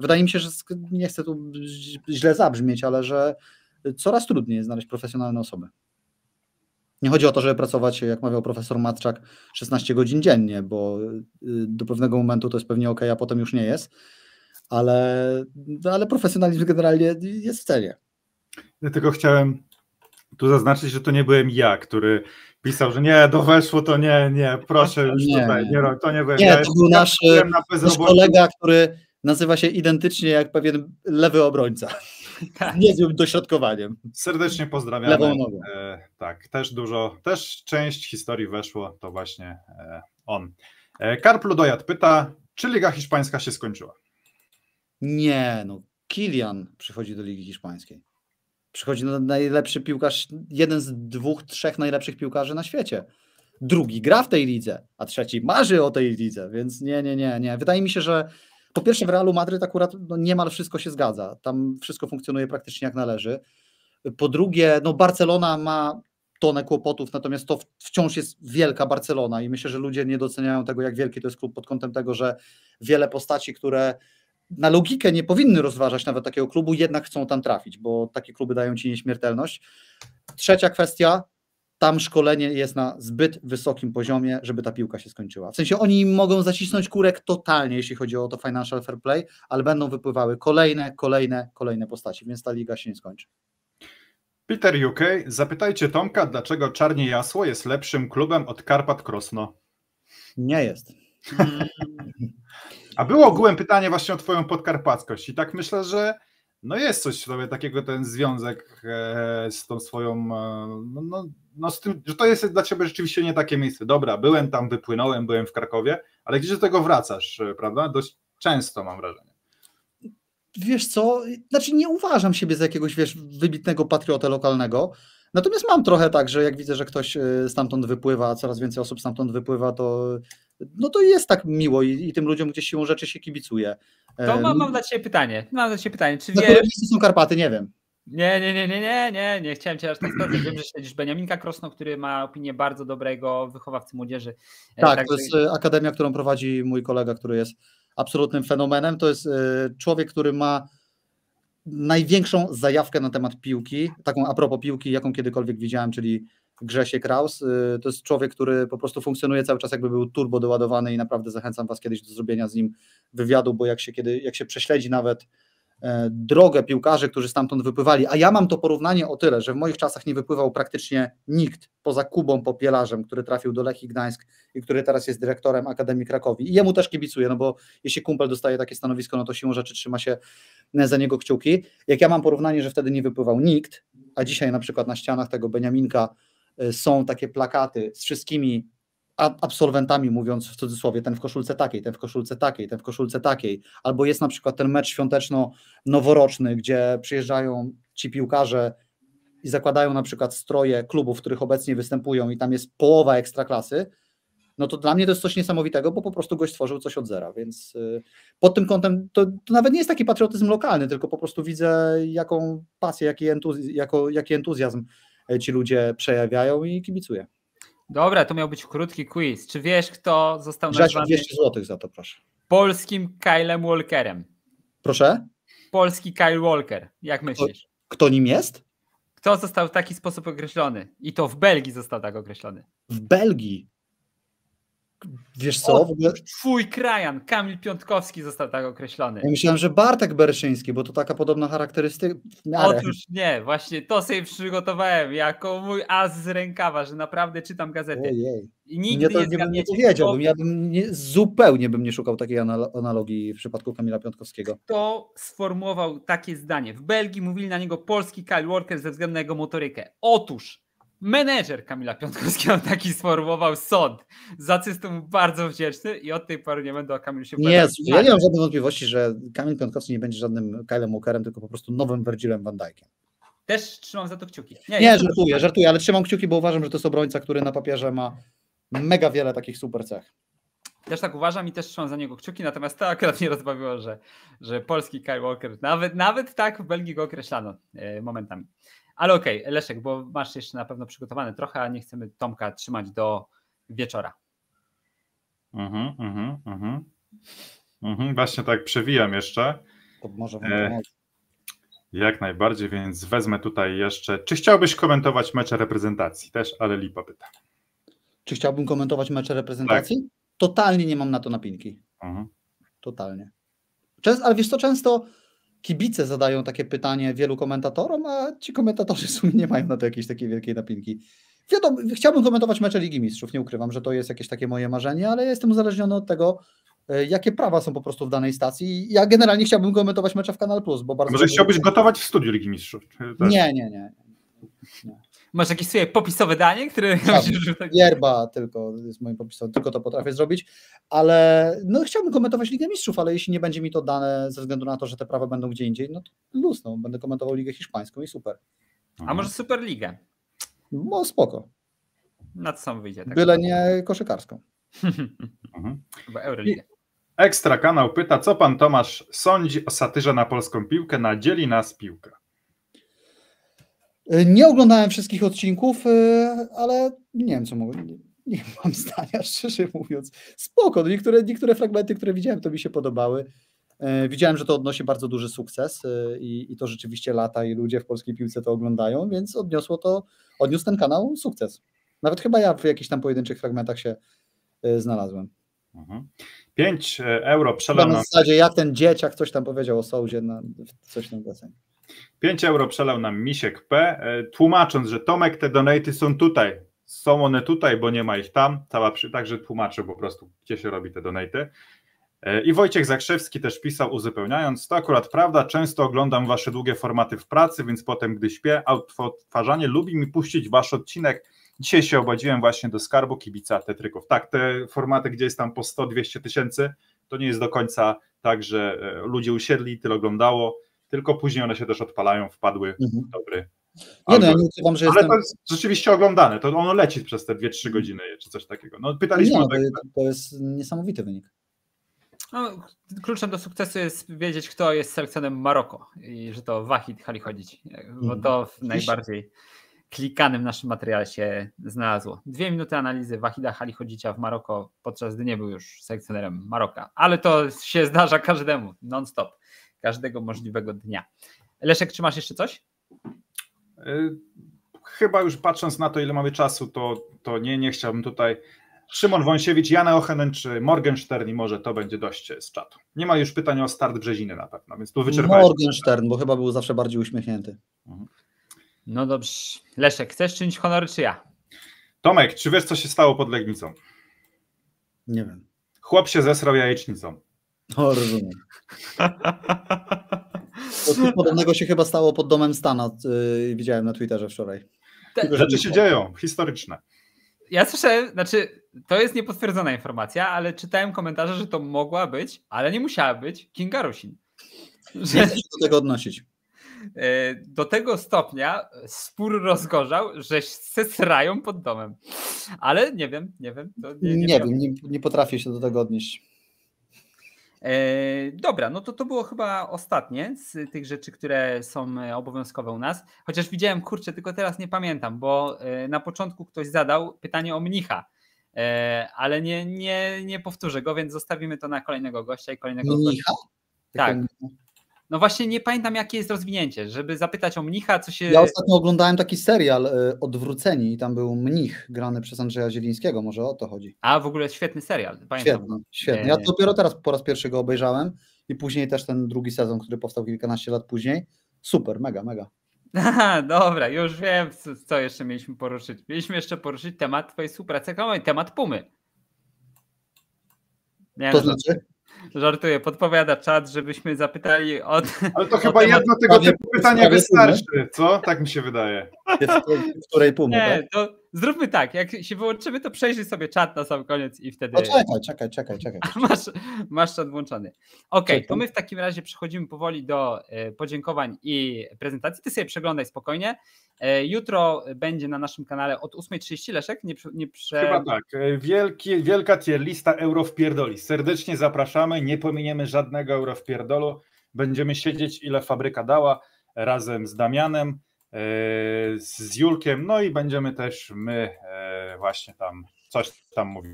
S2: wydaje mi się, że nie chcę tu źle zabrzmieć, ale że coraz trudniej jest znaleźć profesjonalne osoby. Nie chodzi o to, żeby pracować, jak mawiał profesor Matczak, 16 godzin dziennie, bo y, do pewnego momentu to jest pewnie ok, a potem już nie jest, ale, no, ale profesjonalizm generalnie
S3: jest w cenie. Ja tylko chciałem tu zaznaczyć, że to nie byłem ja, który pisał, że nie, do weszło to nie, nie, proszę już nie, tutaj, nie, nie, to nie byłem nie, ja. To był nasz, nasz kolega,
S2: który nazywa się identycznie jak pewien lewy obrońca.
S3: Tak. Niezłym dośrodkowaniem. Serdecznie pozdrawiam. Lewą nogą. E, tak, też dużo, też część historii weszło, to właśnie e, on. E, pyta, czy Liga Hiszpańska się skończyła? Nie, no Kilian przychodzi do
S2: Ligi Hiszpańskiej. Przychodzi na najlepszy piłkarz, jeden z dwóch, trzech najlepszych piłkarzy na świecie. Drugi gra w tej lidze, a trzeci marzy o tej lidze, więc nie, nie, nie, nie. Wydaje mi się, że po pierwsze w Realu Madryt akurat no, niemal wszystko się zgadza. Tam wszystko funkcjonuje praktycznie jak należy. Po drugie, no Barcelona ma tonę kłopotów, natomiast to wciąż jest wielka Barcelona i myślę, że ludzie nie doceniają tego, jak wielki to jest klub pod kątem tego, że wiele postaci, które na logikę nie powinny rozważać nawet takiego klubu, jednak chcą tam trafić, bo takie kluby dają ci nieśmiertelność. Trzecia kwestia, tam szkolenie jest na zbyt wysokim poziomie, żeby ta piłka się skończyła. W sensie oni mogą zacisnąć kurek totalnie, jeśli chodzi o to financial fair play, ale będą wypływały kolejne, kolejne, kolejne postaci,
S3: więc ta liga się nie skończy. Peter UK, zapytajcie Tomka, dlaczego Czarnie Jasło jest lepszym klubem od Karpat Krosno? Nie jest. Mm. A było ogółem pytanie właśnie o Twoją podkarpackość i tak myślę, że no jest coś w takiego ten związek e, z tą swoją, e, no, no, no, z tym, że to jest dla ciebie rzeczywiście nie takie miejsce. Dobra, byłem tam, wypłynąłem, byłem w Krakowie, ale gdzieś do tego wracasz, e, prawda? Dość często mam wrażenie.
S2: Wiesz co, znaczy nie uważam siebie za jakiegoś, wiesz, wybitnego patriota lokalnego, Natomiast mam trochę tak, że jak widzę, że ktoś y, stamtąd wypływa, coraz więcej osób stamtąd wypływa, to no to jest tak miło i, i tym ludziom gdzieś siłą rzeczy się kibicuje. To mam, mam dla
S1: Ciebie pytanie. Mam dla Ciebie pytanie. Czy
S2: wie, wiesz... które są Karpaty? Nie wiem.
S1: Nie, nie, nie, nie, nie, nie, nie chciałem cię aż tak sprawdzać. Wiem, że śledzisz Beniaminka Krosno, który ma opinię bardzo dobrego wychowawcy młodzieży. Tak, tak to jest że...
S2: akademia, którą prowadzi mój kolega, który jest absolutnym fenomenem. To jest e, człowiek, który ma największą zajawkę na temat piłki, taką a propos piłki, jaką kiedykolwiek widziałem, czyli Grzesie Kraus. Y, to jest człowiek, który po prostu funkcjonuje cały czas, jakby był turbo doładowany i naprawdę zachęcam Was kiedyś do zrobienia z nim wywiadu, bo jak się, kiedy, jak się prześledzi nawet E, drogę piłkarzy, którzy stamtąd wypływali. A ja mam to porównanie o tyle, że w moich czasach nie wypływał praktycznie nikt poza Kubą Popielarzem, który trafił do Lechii Gdańsk i który teraz jest dyrektorem Akademii Krakowi. I jemu też kibicuję, no bo jeśli kumpel dostaje takie stanowisko, no to siłą rzeczy trzyma się za niego kciuki. Jak ja mam porównanie, że wtedy nie wypływał nikt, a dzisiaj na przykład na ścianach tego Beniaminka e, są takie plakaty z wszystkimi absolwentami, mówiąc w cudzysłowie, ten w koszulce takiej, ten w koszulce takiej, ten w koszulce takiej, albo jest na przykład ten mecz świąteczno-noworoczny, gdzie przyjeżdżają ci piłkarze i zakładają na przykład stroje klubów, w których obecnie występują i tam jest połowa ekstraklasy, no to dla mnie to jest coś niesamowitego, bo po prostu gość stworzył coś od zera, więc y, pod tym kątem to, to nawet nie jest taki patriotyzm lokalny, tylko po prostu widzę jaką pasję, jaki entuzjazm, jako, jaki entuzjazm e, ci ludzie przejawiają i kibicuję.
S1: Dobra, to miał być krótki quiz. Czy wiesz, kto został Rzeź nazwany... 200 zł za to, proszę. Polskim Kylem Walkerem. Proszę? Polski Kyle Walker. Jak myślisz?
S2: Kto, kto nim jest?
S1: Kto został w taki sposób określony? I to w Belgii został tak określony.
S2: W Belgii? Wiesz co? O,
S1: Twój krajan, Kamil Piątkowski został tak określony. Ja myślałem, że
S2: Bartek Berszyński, bo to taka podobna charakterystyka. Otóż
S1: nie, właśnie to sobie przygotowałem jako mój as z rękawa, że naprawdę czytam gazety. Ojej.
S2: I nigdy nie, to, nie nie ja bym nie, zupełnie bym nie szukał takiej analogii w przypadku Kamila Piątkowskiego.
S1: Kto sformułował takie zdanie? W Belgii mówili na niego polski Kyle Walker ze względu na jego motorykę. Otóż menedżer Kamila Piątkowskiego taki sformułował sąd. Za co jestem bardzo wdzięczny i od tej pory nie będę o Kamilu się Nie, ja nie mam żadnych
S2: wątpliwości, że Kamil Piątkowski nie będzie żadnym Kylem Walkerem, tylko po prostu nowym Virgilem Van Dijkiem.
S1: Też trzymam za to kciuki. Nie, nie żartuję,
S2: żartuję, ale trzymam kciuki, bo uważam, że to jest obrońca, który na papierze ma mega wiele takich super cech.
S1: Też tak uważam i też trzymam za niego kciuki, natomiast to akurat mnie rozbawiło, że, że polski Kyle Walker, nawet, nawet tak w Belgii go określano e, momentami. Ale okej, okay, Leszek, bo masz jeszcze na pewno przygotowane trochę, a nie chcemy Tomka trzymać do wieczora.
S3: Mhm, mhm, mhm. Mhm, właśnie tak przewijam jeszcze. To może e, Jak najbardziej, więc wezmę tutaj jeszcze. Czy chciałbyś komentować mecze reprezentacji? Też, ale lipa pyta.
S2: Czy chciałbym komentować mecze reprezentacji? Tak. Totalnie nie mam na to napinki. Mhm. Totalnie. ale wiesz to często kibice zadają takie pytanie wielu komentatorom, a ci komentatorzy w sumie nie mają na to jakiejś takiej wielkiej napinki. Wiadomo, chciałbym komentować mecze Ligi Mistrzów, nie ukrywam, że to jest jakieś takie moje marzenie, ale jestem uzależniony od tego, e, jakie prawa są po prostu w danej stacji. Ja generalnie chciałbym komentować mecze w Kanal Plus, bo bardzo... Może chciałbyś
S3: gotować w studiu Ligi Mistrzów? Nie, nie, nie,
S1: nie. Masz jakieś swoje popisowe danie, które...
S2: Jerba tak, tak- tylko jest moim popisowym, tylko to potrafię zrobić, ale no chciałbym komentować Ligę Mistrzów, ale jeśli nie będzie mi to dane ze względu na to, że te prawa będą gdzie indziej, no to luz, no, będę komentował Ligę Hiszpańską i super.
S1: A może Superligę?
S2: No spoko.
S3: Na
S1: co sam wyjdzie. Tak Byle
S2: nie koszykarską. Mhm.
S3: Chyba Euroligę. Ekstra kanał pyta, co pan Tomasz sądzi o satyrze na polską piłkę, Nadzieli nas piłka.
S2: E, nie oglądałem wszystkich odcinków, e, ale nie wiem, co mogę. Nie mam zdania, szczerze mówiąc. Spoko, no niektóre, niektóre fragmenty, które widziałem, to mi się podobały. E, widziałem, że to odnosi bardzo duży sukces i, i to rzeczywiście lata i ludzie w polskiej piłce to oglądają, więc odniosło to, odniósł ten kanał sukces. Nawet chyba ja w jakichś tam pojedynczych fragmentach się znalazłem.
S3: 5 mhm. euro przelano. Na zasadzie jak
S2: ten dzieciak coś tam powiedział o Sołdzie, na, coś tam w
S3: 5 euro przelał nam Misiek P, e, tłumacząc, że Tomek, te donaty są tutaj. Są one tutaj, bo nie ma ich tam. Cała przy, także tłumaczę, po prostu, gdzie się robi te donaty. E, I Wojciech Zakrzewski też pisał, uzupełniając, to akurat prawda, często oglądam wasze długie formaty w pracy, więc potem, gdy śpię, odtwarzanie lubi mi puścić wasz odcinek. Dzisiaj się obadziłem właśnie do skarbu kibica Tetryków. Tak, te formaty, gdzie jest tam po 100-200 tysięcy, to nie jest do końca tak, że e, ludzie usiedli, tyle oglądało tylko później one się też odpalają, wpadły mhm. dobry. Nie no, ja nie ukrywam, że Ale to jest rzeczywiście oglądane, to ono leci przez te 2-3 godziny czy coś takiego. No pytaliśmy nie, o no, to.
S2: To jest niesamowity wynik.
S1: No, kluczem do sukcesu jest wiedzieć, kto jest selekcjonem Maroko i że to Wahid Halichodzić, bo mhm. to w najbardziej klikanym naszym materiale się znalazło. Dwie minuty analizy Wahida Halichodzicia w Maroko, podczas gdy nie był już selekcjonerem Maroka, ale to się zdarza każdemu, non-stop każdego możliwego dnia. Leszek, czy masz jeszcze
S3: coś? Y, chyba już patrząc na to, ile mamy czasu, to, to nie, nie chciałbym tutaj. Szymon Wąsiewicz, Jana Ochenen czy Morgenstern i może to będzie dość z czatu. Nie ma już pytań o start Brzeziny na pewno, więc tu wyczerpałem. Morgenstern,
S2: bo chyba był zawsze bardziej uśmiechnięty.
S3: Mhm. No dobrze. Leszek, chcesz czynić honory czy ja? Tomek, czy wiesz co się stało pod Legnicą? Nie wiem. Chłop się zesrał jajecznicą. No, rozumiem.
S2: Podobnego się chyba stało pod domem Stana, yy, widziałem na Twitterze wczoraj. Te... Rzeczy się dzieją,
S3: historyczne.
S1: Ja słyszałem, znaczy to jest niepotwierdzona informacja, ale czytałem komentarze, że to mogła być, ale nie musiała być Kinga Rusin.
S2: Że... Nie się do tego odnosić.
S1: E, do tego stopnia spór rozgorzał, że se srają pod domem. Ale nie wiem, nie wiem. nie, nie, nie wiem,
S2: nie, nie potrafię się do tego odnieść.
S1: E, dobra, no to to było chyba ostatnie z tych rzeczy, które są e, obowiązkowe u nas. Chociaż widziałem, kurczę, tylko teraz nie pamiętam, bo e, na początku ktoś zadał pytanie o mnicha, ale nie, nie, nie powtórzę go, więc zostawimy to na kolejnego gościa i kolejnego. Mnicha? Gościa. Tak. No właśnie nie pamiętam, jakie jest rozwinięcie, żeby zapytać o mnicha, co się... Ja ostatnio
S2: oglądałem taki serial e, Odwróceni i tam był mnich grany przez Andrzeja Zielińskiego, może o to chodzi.
S1: A, w ogóle świetny serial, pamiętam. Świetny, świetny. Ja e, dopiero teraz po raz
S2: pierwszy go obejrzałem i później też ten drugi sezon, który powstał kilkanaście lat później. Super, mega, mega.
S1: Aha, dobra, już wiem, co jeszcze mieliśmy poruszyć. Mieliśmy jeszcze poruszyć temat twojej współpracy ekonomicznej, temat Pumy.
S3: Nie to wiem, no- znaczy?
S1: Żartuję, podpowiada czat, żebyśmy zapytali od. Ale to chyba jedno tego typu pytanie wystarczy,
S3: co? Tak mi się wydaje. W której pumy, Nie, tak?
S1: to zróbmy tak, jak się wyłączymy, to przejrzyj sobie czat na sam koniec i wtedy... O, czekaj,
S3: czekaj, czekaj, czekaj.
S1: Masz, masz czat włączony. Okej, okay, to my w takim razie przechodzimy powoli do e, podziękowań i prezentacji. Ty sobie przeglądaj spokojnie. E, jutro będzie na naszym kanale od 8.30, Leszek? Nie, nie
S3: prze... Chyba tak. E, wielki, wielka tier lista euro w pierdoli. Serdecznie zapraszamy, nie pominiemy żadnego euro w pierdolu. Będziemy siedzieć ile fabryka dała razem z Damianem. E, z Julkiem, no i będziemy też my e, właśnie tam coś tam mówić.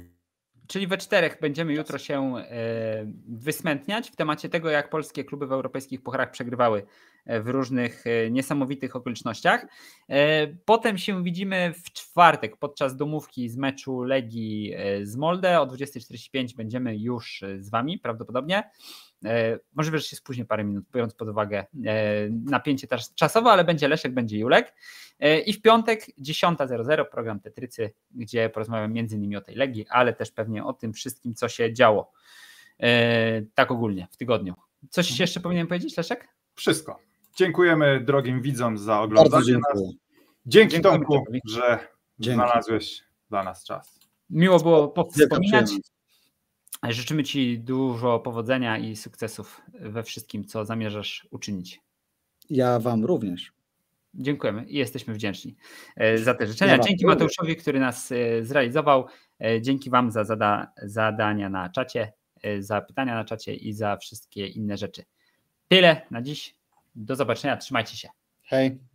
S1: Czyli we czterech będziemy jutro się e, wysmętniać w temacie tego, jak polskie kluby w europejskich pucharach przegrywały w różnych niesamowitych okolicznościach. Potem się widzimy w czwartek podczas domówki z meczu Legii z Molde. O 20.45 będziemy już z Wami prawdopodobnie. E, może wiesz się spóźnię parę minut, biorąc pod uwagę e, napięcie czasowe, ale będzie Leszek, będzie Julek. E, I w piątek 10.00 program Tetrycy, gdzie porozmawiam między innymi o tej Legii, ale też pewnie o tym wszystkim, co się działo
S3: tak ogólnie w tygodniu. Coś mhm. jeszcze powinienem powiedzieć, Leszek? Wszystko. Dziękujemy drogim widzom za oglądanie nas. Dzięki Dziękujemy Tomku, że Dzięki. znalazłeś dla nas czas.
S1: Miło było wspominać. Życzymy Ci dużo powodzenia i sukcesów we wszystkim, co zamierzasz uczynić.
S2: Ja Wam również.
S1: Dziękujemy i jesteśmy wdzięczni e, za te życzenia. Ja dzięki Mateuszowi, który nas e, zrealizował. E, dzięki Wam za zada zadania na czacie, za pytania na czacie i za wszystkie inne rzeczy. Tyle na dziś. Do zobaczenia. Trzymajcie się.
S2: Hej.